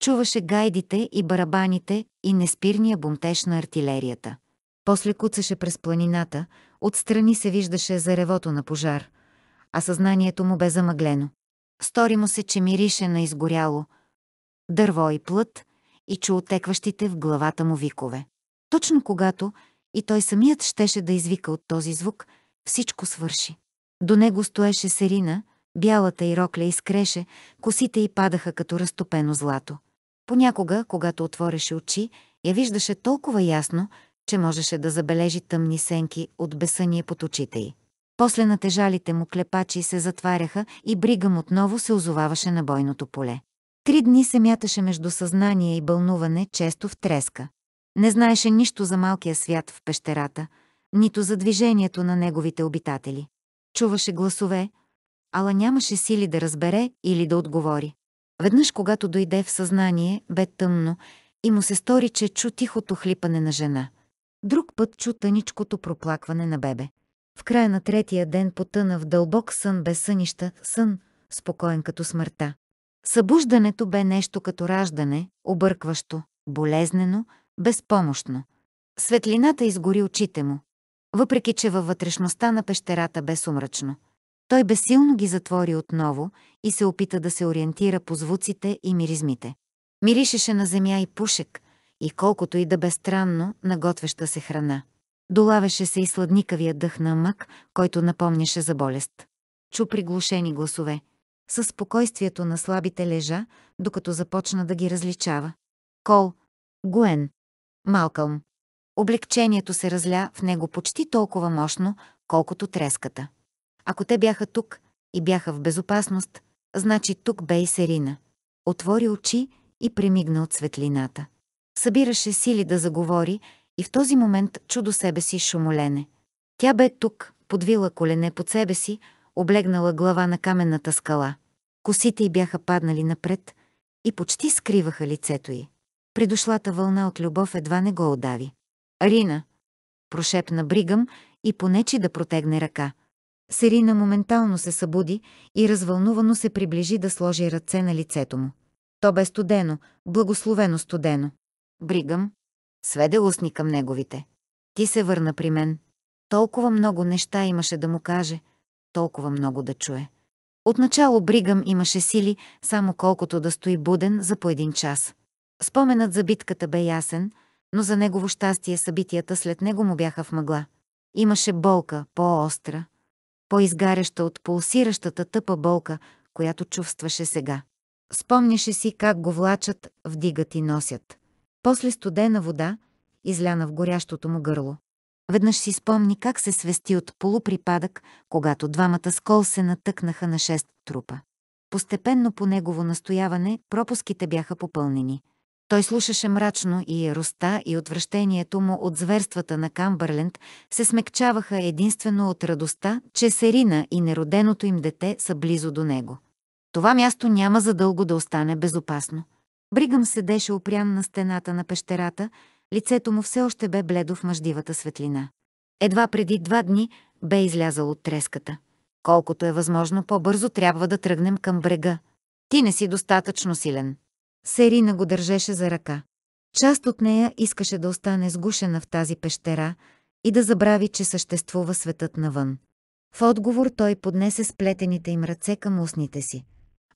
Чуваше гайдите и барабаните и неспирния бомтеж на артилерията. После куцаше през планината, отстрани се виждаше заревото на пожар, а съзнанието му бе замъглено. Стори му се, че мирише на изгоряло дърво и плът и чу отекващите в главата му викове. Точно когато и той самият щеше да извика от този звук, всичко свърши. До него стоеше Серина, бялата и рокля изкреше, косите й падаха като разтопено злато. Понякога, когато отвореше очи, я виждаше толкова ясно, че можеше да забележи тъмни сенки от бесъние под очите й. После натежалите му клепачи се затваряха и Бригам отново се озоваваше на бойното поле. Три дни се мяташе между съзнание и бълнуване, често в треска. Не знаеше нищо за малкия свят в пещерата, нито за движението на неговите обитатели. Чуваше гласове, ала нямаше сили да разбере или да отговори. Веднъж, когато дойде в съзнание, бе тъмно и му се стори, че чу тихото хлипане на жена. Друг път чу тъничкото проплакване на бебе. В края на третия ден потъна в дълбок сън без сънища, сън, спокоен като смъртта. Събуждането бе нещо като раждане, объркващо, болезнено, безпомощно. Светлината изгори очите му, въпреки че във вътрешността на пещерата бе сумрачно. Той безсилно ги затвори отново и се опита да се ориентира по звуците и миризмите. Миришеше на земя и пушек, и колкото и да бе странно, наготвеща се храна. Долавеше се и сладникавия дъх на мък, който напомняше за болест. Чу приглушени гласове. Със спокойствието на слабите лежа, докато започна да ги различава. Кол, Гуен, Малкълм. Облегчението се разля в него почти толкова мощно, колкото треската. Ако те бяха тук и бяха в безопасност, значи тук бе и Серина. Отвори очи и премигна от светлината. Събираше сили да заговори и в този момент чу до себе си шумолене. Тя бе тук, подвила колене под себе си, облегнала глава на каменната скала. Косите й бяха паднали напред и почти скриваха лицето й. Придошлата вълна от любов едва не го отдави. «Арина!» – прошепна Бригам и понечи да протегне ръка – Серина моментално се събуди и развълнувано се приближи да сложи ръце на лицето му. То бе студено, благословено студено. Бригам. Сведе устни към неговите. Ти се върна при мен. Толкова много неща имаше да му каже, толкова много да чуе. Отначало Бригам имаше сили, само колкото да стои буден за по един час. Споменът за битката бе ясен, но за негово щастие събитията след него му бяха в мъгла. Имаше болка, по-остра, по-изгаряща от пулсиращата тъпа болка, която чувстваше сега. Спомняше си как го влачат, вдигат и носят. После студена вода, изляна в горящото му гърло. Веднъж си спомни как се свести от полуприпадък, когато двамата скол се натъкнаха на шест трупа. Постепенно по негово настояване пропуските бяха попълнени – той слушаше мрачно и яроста и отвращението му от зверствата на Камбърленд се смекчаваха единствено от радостта, че Серина и нероденото им дете са близо до него. Това място няма задълго да остане безопасно. Бригъм седеше опрян на стената на пещерата, лицето му все още бе бледо в мъждивата светлина. Едва преди два дни бе излязъл от треската. Колкото е възможно, по-бързо трябва да тръгнем към брега. Ти не си достатъчно силен. Серина го държеше за ръка. Част от нея искаше да остане сгушена в тази пещера и да забрави, че съществува светът навън. В отговор той поднесе сплетените им ръце към устните си,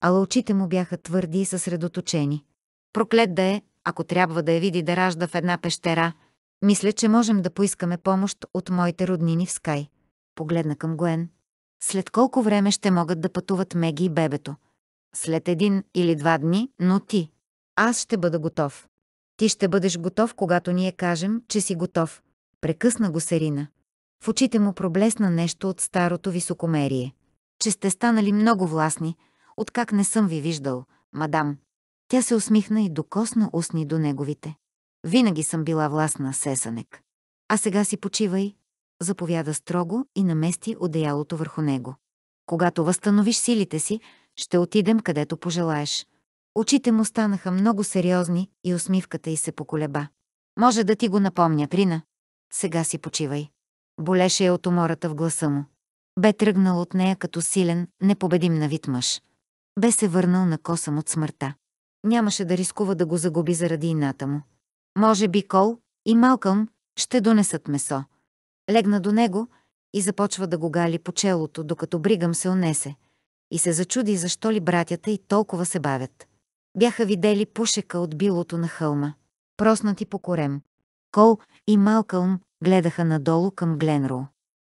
ала очите му бяха твърди и съсредоточени. Проклет да е, ако трябва да я види да ражда в една пещера, мисля, че можем да поискаме помощ от моите роднини в Скай. Погледна към Гуен. След колко време ще могат да пътуват Меги и бебето? След един или два дни, но ти, аз ще бъда готов. Ти ще бъдеш готов, когато ние кажем, че си готов. Прекъсна го Сарина. В очите му проблесна нещо от старото високомерие. Че сте станали много властни, откак не съм ви виждал, мадам. Тя се усмихна и докосна устни до неговите. Винаги съм била властна, Сесанек. А сега си почивай, заповяда строго и намести одеялото върху него. Когато възстановиш силите си, ще отидем където пожелаеш. Очите му станаха много сериозни и усмивката й се поколеба. Може да ти го напомня, Прина. Сега си почивай. Болеше е от умората в гласа му. Бе тръгнал от нея като силен, непобедим на вид мъж. Бе се върнал на косъм от смъртта. Нямаше да рискува да го загуби заради ината му. Може би Кол и Малкъм ще донесат месо. Легна до него и започва да го гали по челото, докато Бригъм се унесе. И се зачуди защо ли братята и толкова се бавят бяха видели пушека от билото на хълма, проснати по корем. Кол и Малкълм гледаха надолу към Гленро.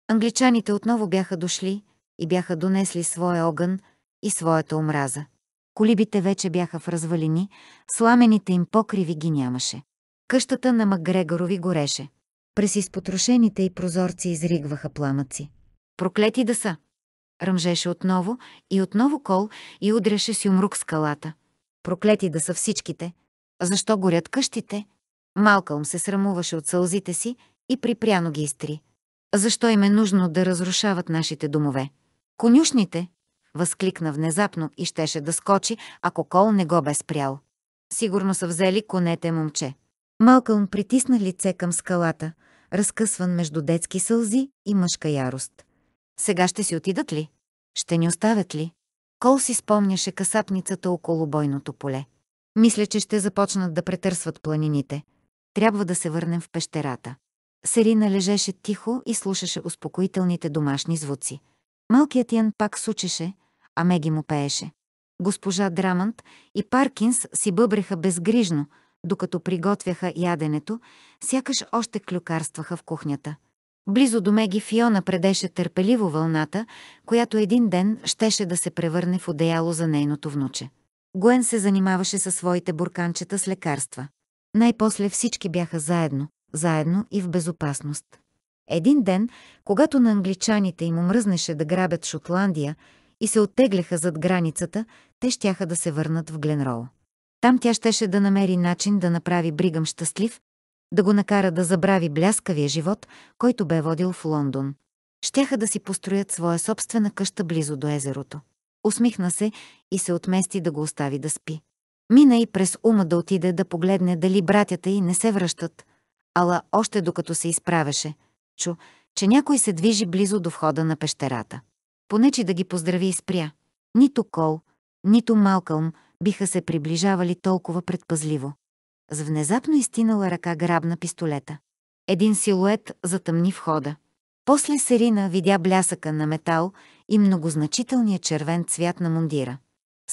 Англичаните отново бяха дошли и бяха донесли своя огън и своята омраза. Колибите вече бяха в развалини, сламените им покриви ги нямаше. Къщата на Макгрегорови гореше. През изпотрошените и прозорци изригваха пламъци. Проклети да са! Ръмжеше отново и отново кол и удряше с юмрук скалата проклети да са всичките, защо горят къщите? Малкълм се срамуваше от сълзите си и припряно ги изтри. Защо им е нужно да разрушават нашите домове? Конюшните! Възкликна внезапно и щеше да скочи, ако Кол не го бе спрял. Сигурно са взели конете момче. Малкълм притисна лице към скалата, разкъсван между детски сълзи и мъжка ярост. Сега ще си отидат ли? Ще ни оставят ли? Кол си спомняше касапницата около бойното поле. Мисля, че ще започнат да претърсват планините. Трябва да се върнем в пещерата. Серина лежеше тихо и слушаше успокоителните домашни звуци. Малкият Ян пак сучеше, а Меги му пееше. Госпожа Драмант и Паркинс си бъбреха безгрижно, докато приготвяха яденето, сякаш още клюкарстваха в кухнята. Близо до Меги Фиона предеше търпеливо вълната, която един ден щеше да се превърне в одеяло за нейното внуче. Гуен се занимаваше със своите бурканчета с лекарства. Най-после всички бяха заедно, заедно и в безопасност. Един ден, когато на англичаните им омръзнеше да грабят Шотландия и се оттегляха зад границата, те щяха да се върнат в Гленрол. Там тя щеше да намери начин да направи бригам щастлив да го накара да забрави бляскавия живот, който бе водил в Лондон. Щяха да си построят своя собствена къща близо до езерото. Усмихна се и се отмести да го остави да спи. Мина и през ума да отиде да погледне дали братята й не се връщат, ала още докато се изправеше, чу, че някой се движи близо до входа на пещерата. Понечи да ги поздрави и спря. Нито Кол, нито Малкълм биха се приближавали толкова предпазливо. С внезапно изтинала ръка грабна пистолета. Един силует затъмни входа. После Серина видя блясъка на метал и многозначителния червен цвят на мундира.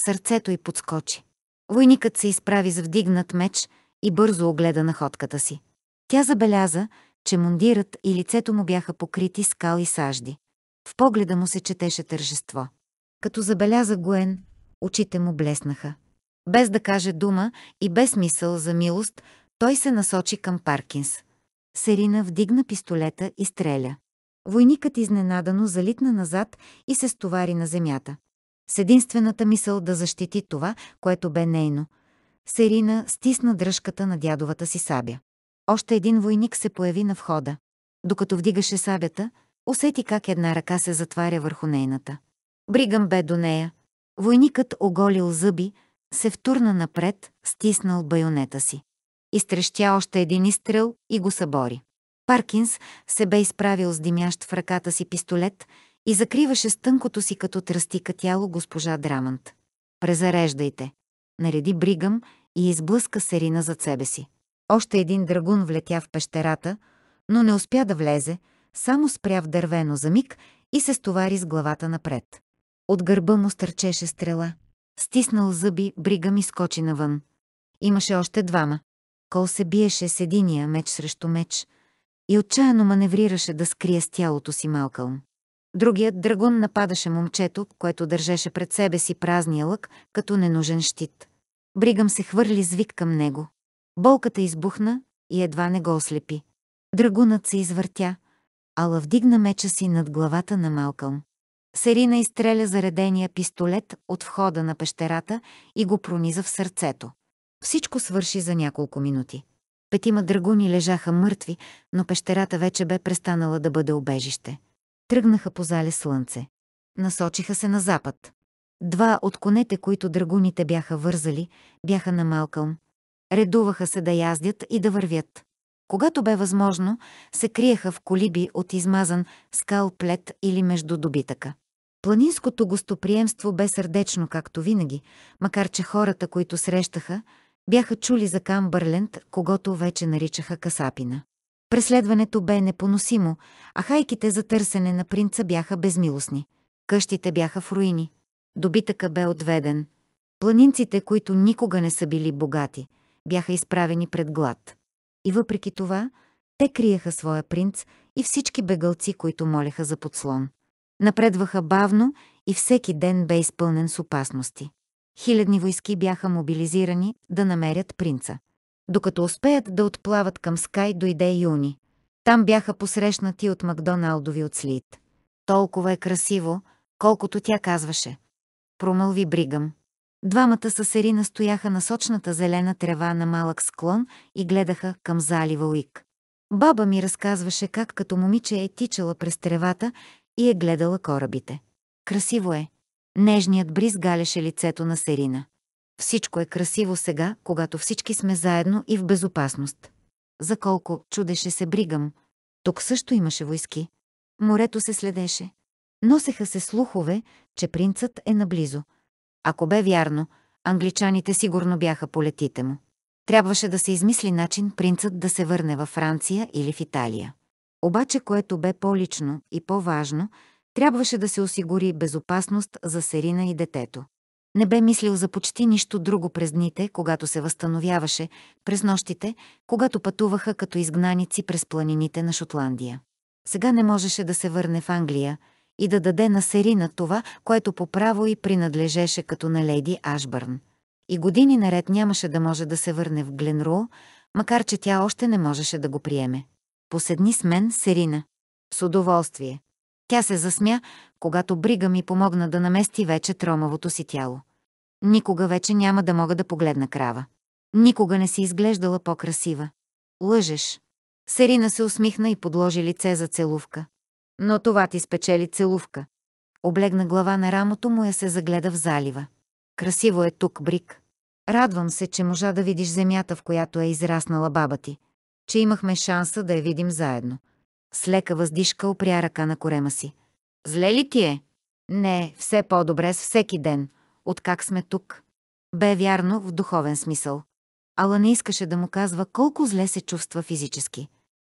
Сърцето й подскочи. Войникът се изправи с вдигнат меч и бързо огледа находката си. Тя забеляза, че мундирът и лицето му бяха покрити скал и сажди. В погледа му се четеше тържество. Като забеляза Гуен, очите му блеснаха. Без да каже дума и без мисъл за милост, той се насочи към Паркинс. Серина вдигна пистолета и стреля. Войникът изненадано залитна назад и се стовари на земята. С единствената мисъл да защити това, което бе нейно. Серина стисна дръжката на дядовата си сабя. Още един войник се появи на входа. Докато вдигаше сабята, усети как една ръка се затваря върху нейната. Бригам бе до нея. Войникът оголил зъби, се втурна напред, стиснал байонета си. Изтрещя още един изстрел и го събори. Паркинс се бе изправил с димящ в ръката си пистолет и закриваше стънкото си като тръстика тяло госпожа Драмънт. «Презареждайте!» Нареди Бригъм и изблъска серина зад себе си. Още един драгун влетя в пещерата, но не успя да влезе, само спря в дървено за миг и се стовари с главата напред. От гърба му стърчеше стрела. Стиснал зъби, брига ми скочи навън. Имаше още двама. Кол се биеше с единия меч срещу меч и отчаяно маневрираше да скрие с тялото си Малкълм. Другият драгун нападаше момчето, което държеше пред себе си празния лък, като ненужен щит. Бригам се хвърли звик към него. Болката избухна и едва не го ослепи. Драгунът се извъртя, ала вдигна меча си над главата на Малкълм. Серина изстреля заредения пистолет от входа на пещерата и го прониза в сърцето. Всичко свърши за няколко минути. Петима драгуни лежаха мъртви, но пещерата вече бе престанала да бъде обежище. Тръгнаха по зале слънце. Насочиха се на запад. Два от конете, които драгуните бяха вързали, бяха на Малкълм. Редуваха се да яздят и да вървят. Когато бе възможно, се криеха в колиби от измазан скал плет или между добитъка. Планинското гостоприемство бе сърдечно, както винаги, макар че хората, които срещаха, бяха чули за Камбърленд, когато вече наричаха Касапина. Преследването бе непоносимо, а хайките за търсене на принца бяха безмилостни. Къщите бяха в руини. Добитъка бе отведен. Планинците, които никога не са били богати, бяха изправени пред глад. И въпреки това, те криеха своя принц и всички бегалци, които молеха за подслон. Напредваха бавно и всеки ден бе изпълнен с опасности. Хилядни войски бяха мобилизирани да намерят принца. Докато успеят да отплават към Скай, дойде юни. Там бяха посрещнати от Макдоналдови от Слит. Толкова е красиво, колкото тя казваше. Промълви Бригам. Двамата съсерина стояха на сочната зелена трева на малък склон и гледаха към залива Уик. Баба ми разказваше как като момиче е тичала през тревата и е гледала корабите. Красиво е. Нежният бриз галеше лицето на Серина. Всичко е красиво сега, когато всички сме заедно и в безопасност. За колко чудеше се Бригам. Тук също имаше войски. Морето се следеше. Носеха се слухове, че принцът е наблизо. Ако бе вярно, англичаните сигурно бяха полетите му. Трябваше да се измисли начин принцът да се върне във Франция или в Италия. Обаче, което бе по-лично и по-важно, трябваше да се осигури безопасност за Серина и детето. Не бе мислил за почти нищо друго през дните, когато се възстановяваше, през нощите, когато пътуваха като изгнаници през планините на Шотландия. Сега не можеше да се върне в Англия и да даде на Серина това, което по право и принадлежеше като на леди Ашбърн. И години наред нямаше да може да се върне в Гленру, макар че тя още не можеше да го приеме. Поседни с мен, Серина. С удоволствие. Тя се засмя, когато Брига ми помогна да намести вече тромавото си тяло. Никога вече няма да мога да погледна крава. Никога не си изглеждала по-красива. Лъжеш. Серина се усмихна и подложи лице за целувка. Но това ти спечели целувка. Облегна глава на рамото му я се загледа в залива. Красиво е тук, Брик. Радвам се, че можа да видиш земята, в която е израснала баба ти че имахме шанса да я видим заедно. С лека въздишка опря ръка на корема си. Зле ли ти е? Не, все по-добре с всеки ден, откак сме тук. Бе вярно в духовен смисъл. Ала не искаше да му казва колко зле се чувства физически.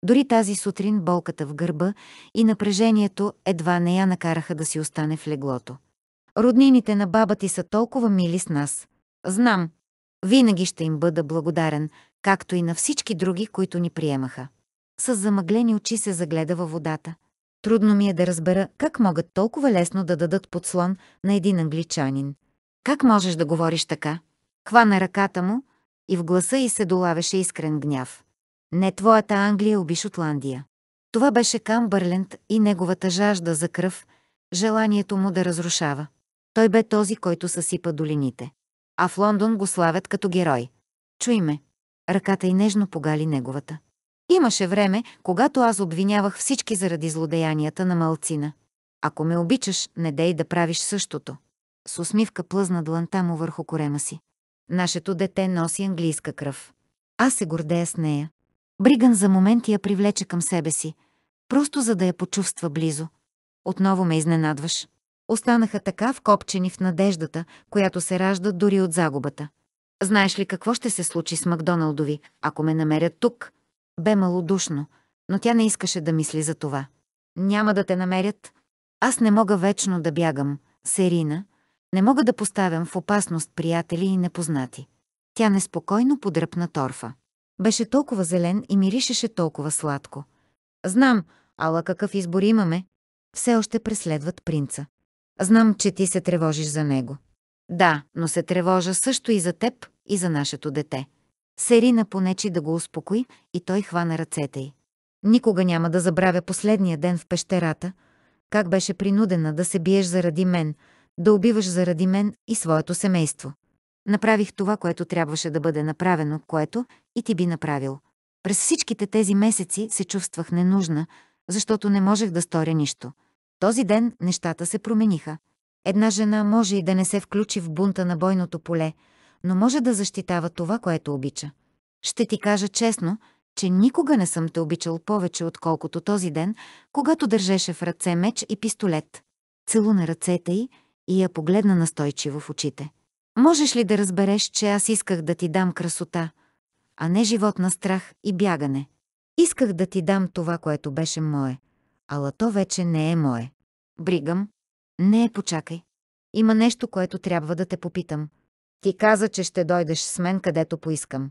Дори тази сутрин болката в гърба и напрежението едва не я накараха да си остане в леглото. Роднините на баба ти са толкова мили с нас. Знам. Винаги ще им бъда благодарен, както и на всички други, които ни приемаха. С замъглени очи се загледа във водата. Трудно ми е да разбера как могат толкова лесно да дадат подслон на един англичанин. Как можеш да говориш така? Хвана ръката му и в гласа й се долавеше искрен гняв. Не твоята Англия уби Шотландия. Това беше Камбърленд и неговата жажда за кръв, желанието му да разрушава. Той бе този, който съсипа долините. А в Лондон го славят като герой. Чуй ме ръката и нежно погали неговата. Имаше време, когато аз обвинявах всички заради злодеянията на малцина. Ако ме обичаш, не дей да правиш същото. С усмивка плъзна дланта му върху корема си. Нашето дете носи английска кръв. Аз се гордея с нея. Бриган за момент я привлече към себе си, просто за да я почувства близо. Отново ме изненадваш. Останаха така вкопчени в надеждата, която се ражда дори от загубата. Знаеш ли какво ще се случи с Макдоналдови, ако ме намерят тук? Бе малодушно, но тя не искаше да мисли за това. Няма да те намерят. Аз не мога вечно да бягам, Серина. Не мога да поставям в опасност приятели и непознати. Тя неспокойно подръпна торфа. Беше толкова зелен и миришеше толкова сладко. Знам, ала какъв избор имаме. Все още преследват принца. Знам, че ти се тревожиш за него. Да, но се тревожа също и за теб, и за нашето дете. Серина понечи да го успокои и той хвана ръцете й. Никога няма да забравя последния ден в пещерата, как беше принудена да се биеш заради мен, да убиваш заради мен и своето семейство. Направих това, което трябваше да бъде направено, което и ти би направил. През всичките тези месеци се чувствах ненужна, защото не можех да сторя нищо. Този ден нещата се промениха. Една жена може и да не се включи в бунта на бойното поле, но може да защитава това, което обича. Ще ти кажа честно, че никога не съм те обичал повече, отколкото този ден, когато държеше в ръце меч и пистолет. Целуна ръцете й и я погледна настойчиво в очите. Можеш ли да разбереш, че аз исках да ти дам красота, а не живот на страх и бягане? Исках да ти дам това, което беше мое, ала то вече не е мое. Бригам. Не, е, почакай. Има нещо, което трябва да те попитам. Ти каза, че ще дойдеш с мен където поискам.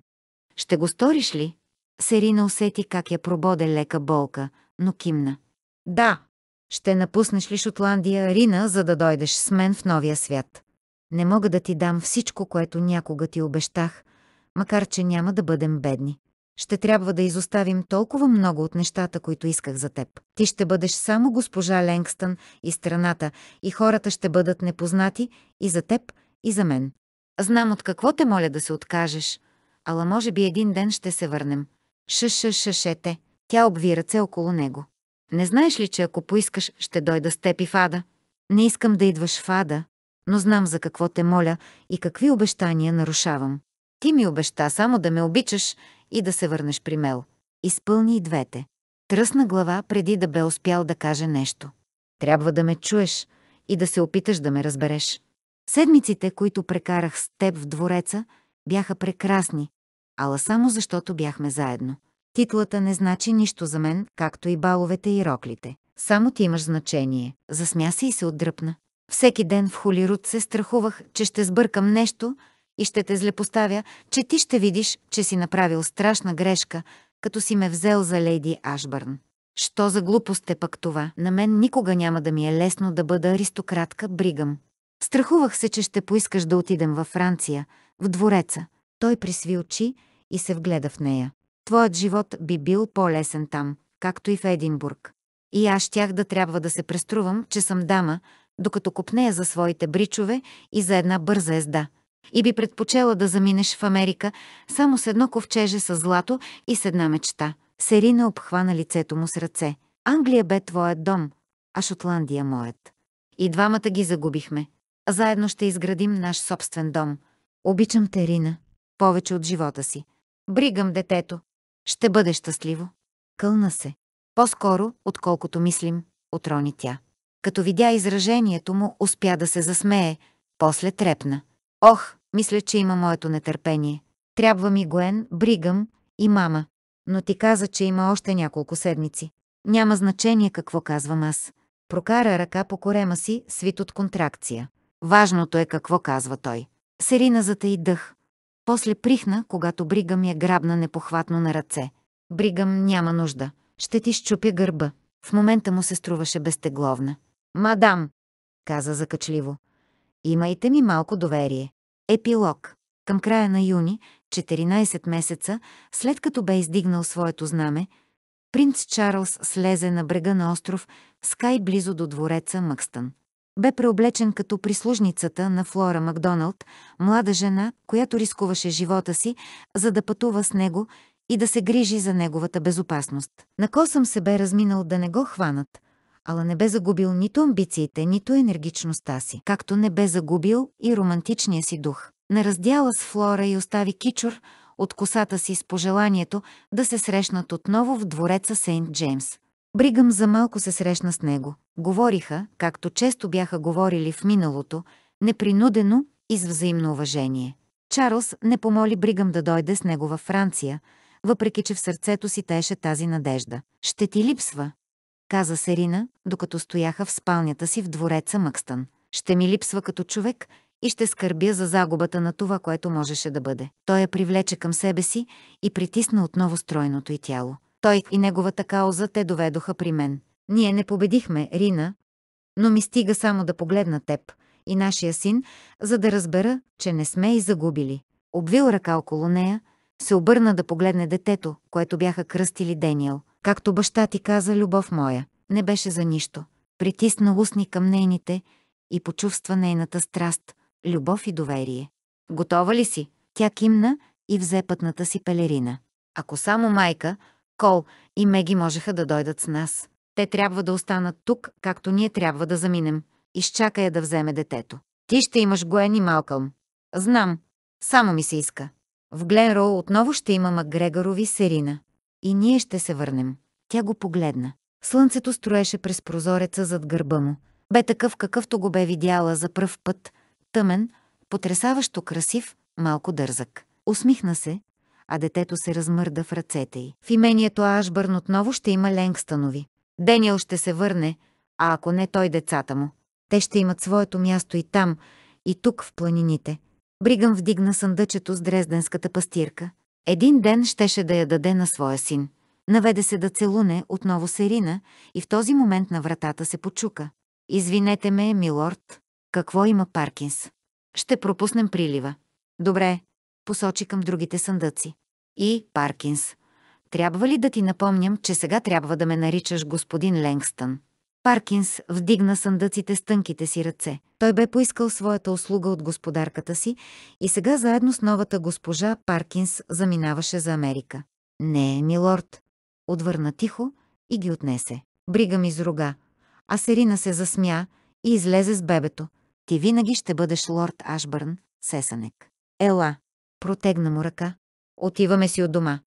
Ще го сториш ли? Серина усети как я прободе лека болка, но кимна. Да. Ще напуснеш ли Шотландия, Рина, за да дойдеш с мен в новия свят? Не мога да ти дам всичко, което някога ти обещах, макар че няма да бъдем бедни. Ще трябва да изоставим толкова много от нещата, които исках за теб. Ти ще бъдеш само госпожа Ленгстън и страната, и хората ще бъдат непознати и за теб, и за мен. Знам от какво те моля да се откажеш, ала може би един ден ще се върнем. Шашашашете. Тя обви ръце около него. Не знаеш ли, че ако поискаш, ще дойда с теб и в ада? Не искам да идваш в ада, но знам за какво те моля и какви обещания нарушавам. Ти ми обеща само да ме обичаш и да се върнеш при Мел. Изпълни и двете. Тръсна глава преди да бе успял да каже нещо. Трябва да ме чуеш и да се опиташ да ме разбереш. Седмиците, които прекарах с теб в двореца, бяха прекрасни, ала само защото бяхме заедно. Титлата не значи нищо за мен, както и баловете и роклите. Само ти имаш значение. Засмя се и се отдръпна. Всеки ден в холируд се страхувах, че ще сбъркам нещо и ще те злепоставя, че ти ще видиш, че си направил страшна грешка, като си ме взел за Лейди Ашбърн. Що за глупост е пък това? На мен никога няма да ми е лесно да бъда аристократка Бригам. Страхувах се, че ще поискаш да отидем във Франция, в двореца. Той присви очи и се вгледа в нея. Твоят живот би бил по-лесен там, както и в Единбург. И аз щях да трябва да се преструвам, че съм дама, докато купнея за своите бричове и за една бърза езда. И би предпочела да заминеш в Америка само с едно ковчеже с злато и с една мечта. Серина обхвана лицето му с ръце. Англия бе твоят дом, а Шотландия моят. И двамата ги загубихме. Заедно ще изградим наш собствен дом. Обичам те, Рина, повече от живота си. Бригам детето. Ще бъде щастливо. Кълна се. По-скоро, отколкото мислим, отрони тя. Като видя изражението му, успя да се засмее, после трепна. Ох, мисля, че има моето нетърпение. Трябва ми Гуен, Бригам и мама. Но ти каза, че има още няколко седмици. Няма значение какво казвам аз. Прокара ръка по корема си, свит от контракция. Важното е какво казва той. Серина затаи дъх. После прихна, когато Бригам я грабна непохватно на ръце. Бригам няма нужда. Ще ти щупя гърба. В момента му се струваше безтегловна. Мадам, каза закачливо. Имайте ми малко доверие. Епилог. Към края на юни, 14 месеца, след като бе издигнал своето знаме, принц Чарлз слезе на брега на остров Скай близо до двореца Мъкстън. Бе преоблечен като прислужницата на Флора Макдоналд, млада жена, която рискуваше живота си, за да пътува с него и да се грижи за неговата безопасност. На косъм се бе разминал да не го хванат, ала не бе загубил нито амбициите, нито енергичността си, както не бе загубил и романтичния си дух. На раздяла с Флора и остави кичур от косата си с пожеланието да се срещнат отново в двореца Сейнт Джеймс. Бригъм за малко се срещна с него. Говориха, както често бяха говорили в миналото, непринудено и с взаимно уважение. Чарлз не помоли Бригам да дойде с него във Франция, въпреки че в сърцето си тееше тази надежда. «Ще ти липсва», каза Серина, докато стояха в спалнята си в двореца Мъкстън. «Ще ми липсва като човек и ще скърбя за загубата на това, което можеше да бъде». Той я привлече към себе си и притисна отново стройното й тяло. Той и неговата кауза те доведоха при мен. Ние не победихме, Рина, но ми стига само да погледна теб и нашия син, за да разбера, че не сме и загубили. Обвил ръка около нея, се обърна да погледне детето, което бяха кръстили Дениел. Както баща ти каза, любов моя, не беше за нищо. Притисна устни към нейните и почувства нейната страст, любов и доверие. Готова ли си? Тя кимна и взе пътната си пелерина. Ако само майка, Кол и Меги можеха да дойдат с нас. Те трябва да останат тук, както ние трябва да заминем. Изчакай я да вземе детето. Ти ще имаш Гуен и Малкълм. Знам. Само ми се иска. В Гленроу отново ще има Макгрегорови серина. И ние ще се върнем. Тя го погледна. Слънцето строеше през прозореца зад гърба му. Бе такъв какъвто го бе видяла за пръв път. Тъмен, потрясаващо красив, малко дързък. Усмихна се, а детето се размърда в ръцете й. В имението Ашбърн отново ще има Ленгстанови. Дениел ще се върне, а ако не той децата му. Те ще имат своето място и там, и тук в планините. Бригам вдигна съндъчето с дрезденската пастирка. Един ден щеше да я даде на своя син. Наведе се да целуне отново Серина и в този момент на вратата се почука. Извинете ме, милорд. Какво има Паркинс? Ще пропуснем прилива. Добре, посочи към другите съндъци. И Паркинс. Трябва ли да ти напомням, че сега трябва да ме наричаш господин Ленгстън? Паркинс вдигна съндъците с тънките си ръце. Той бе поискал своята услуга от господарката си и сега заедно с новата госпожа Паркинс заминаваше за Америка. «Не, милорд», отвърна тихо и ги отнесе. Бригам изруга, а Серина се засмя и излезе с бебето. «Ти винаги ще бъдеш лорд Ашбърн, сесанек». «Ела», протегна му ръка. «Отиваме си от дома».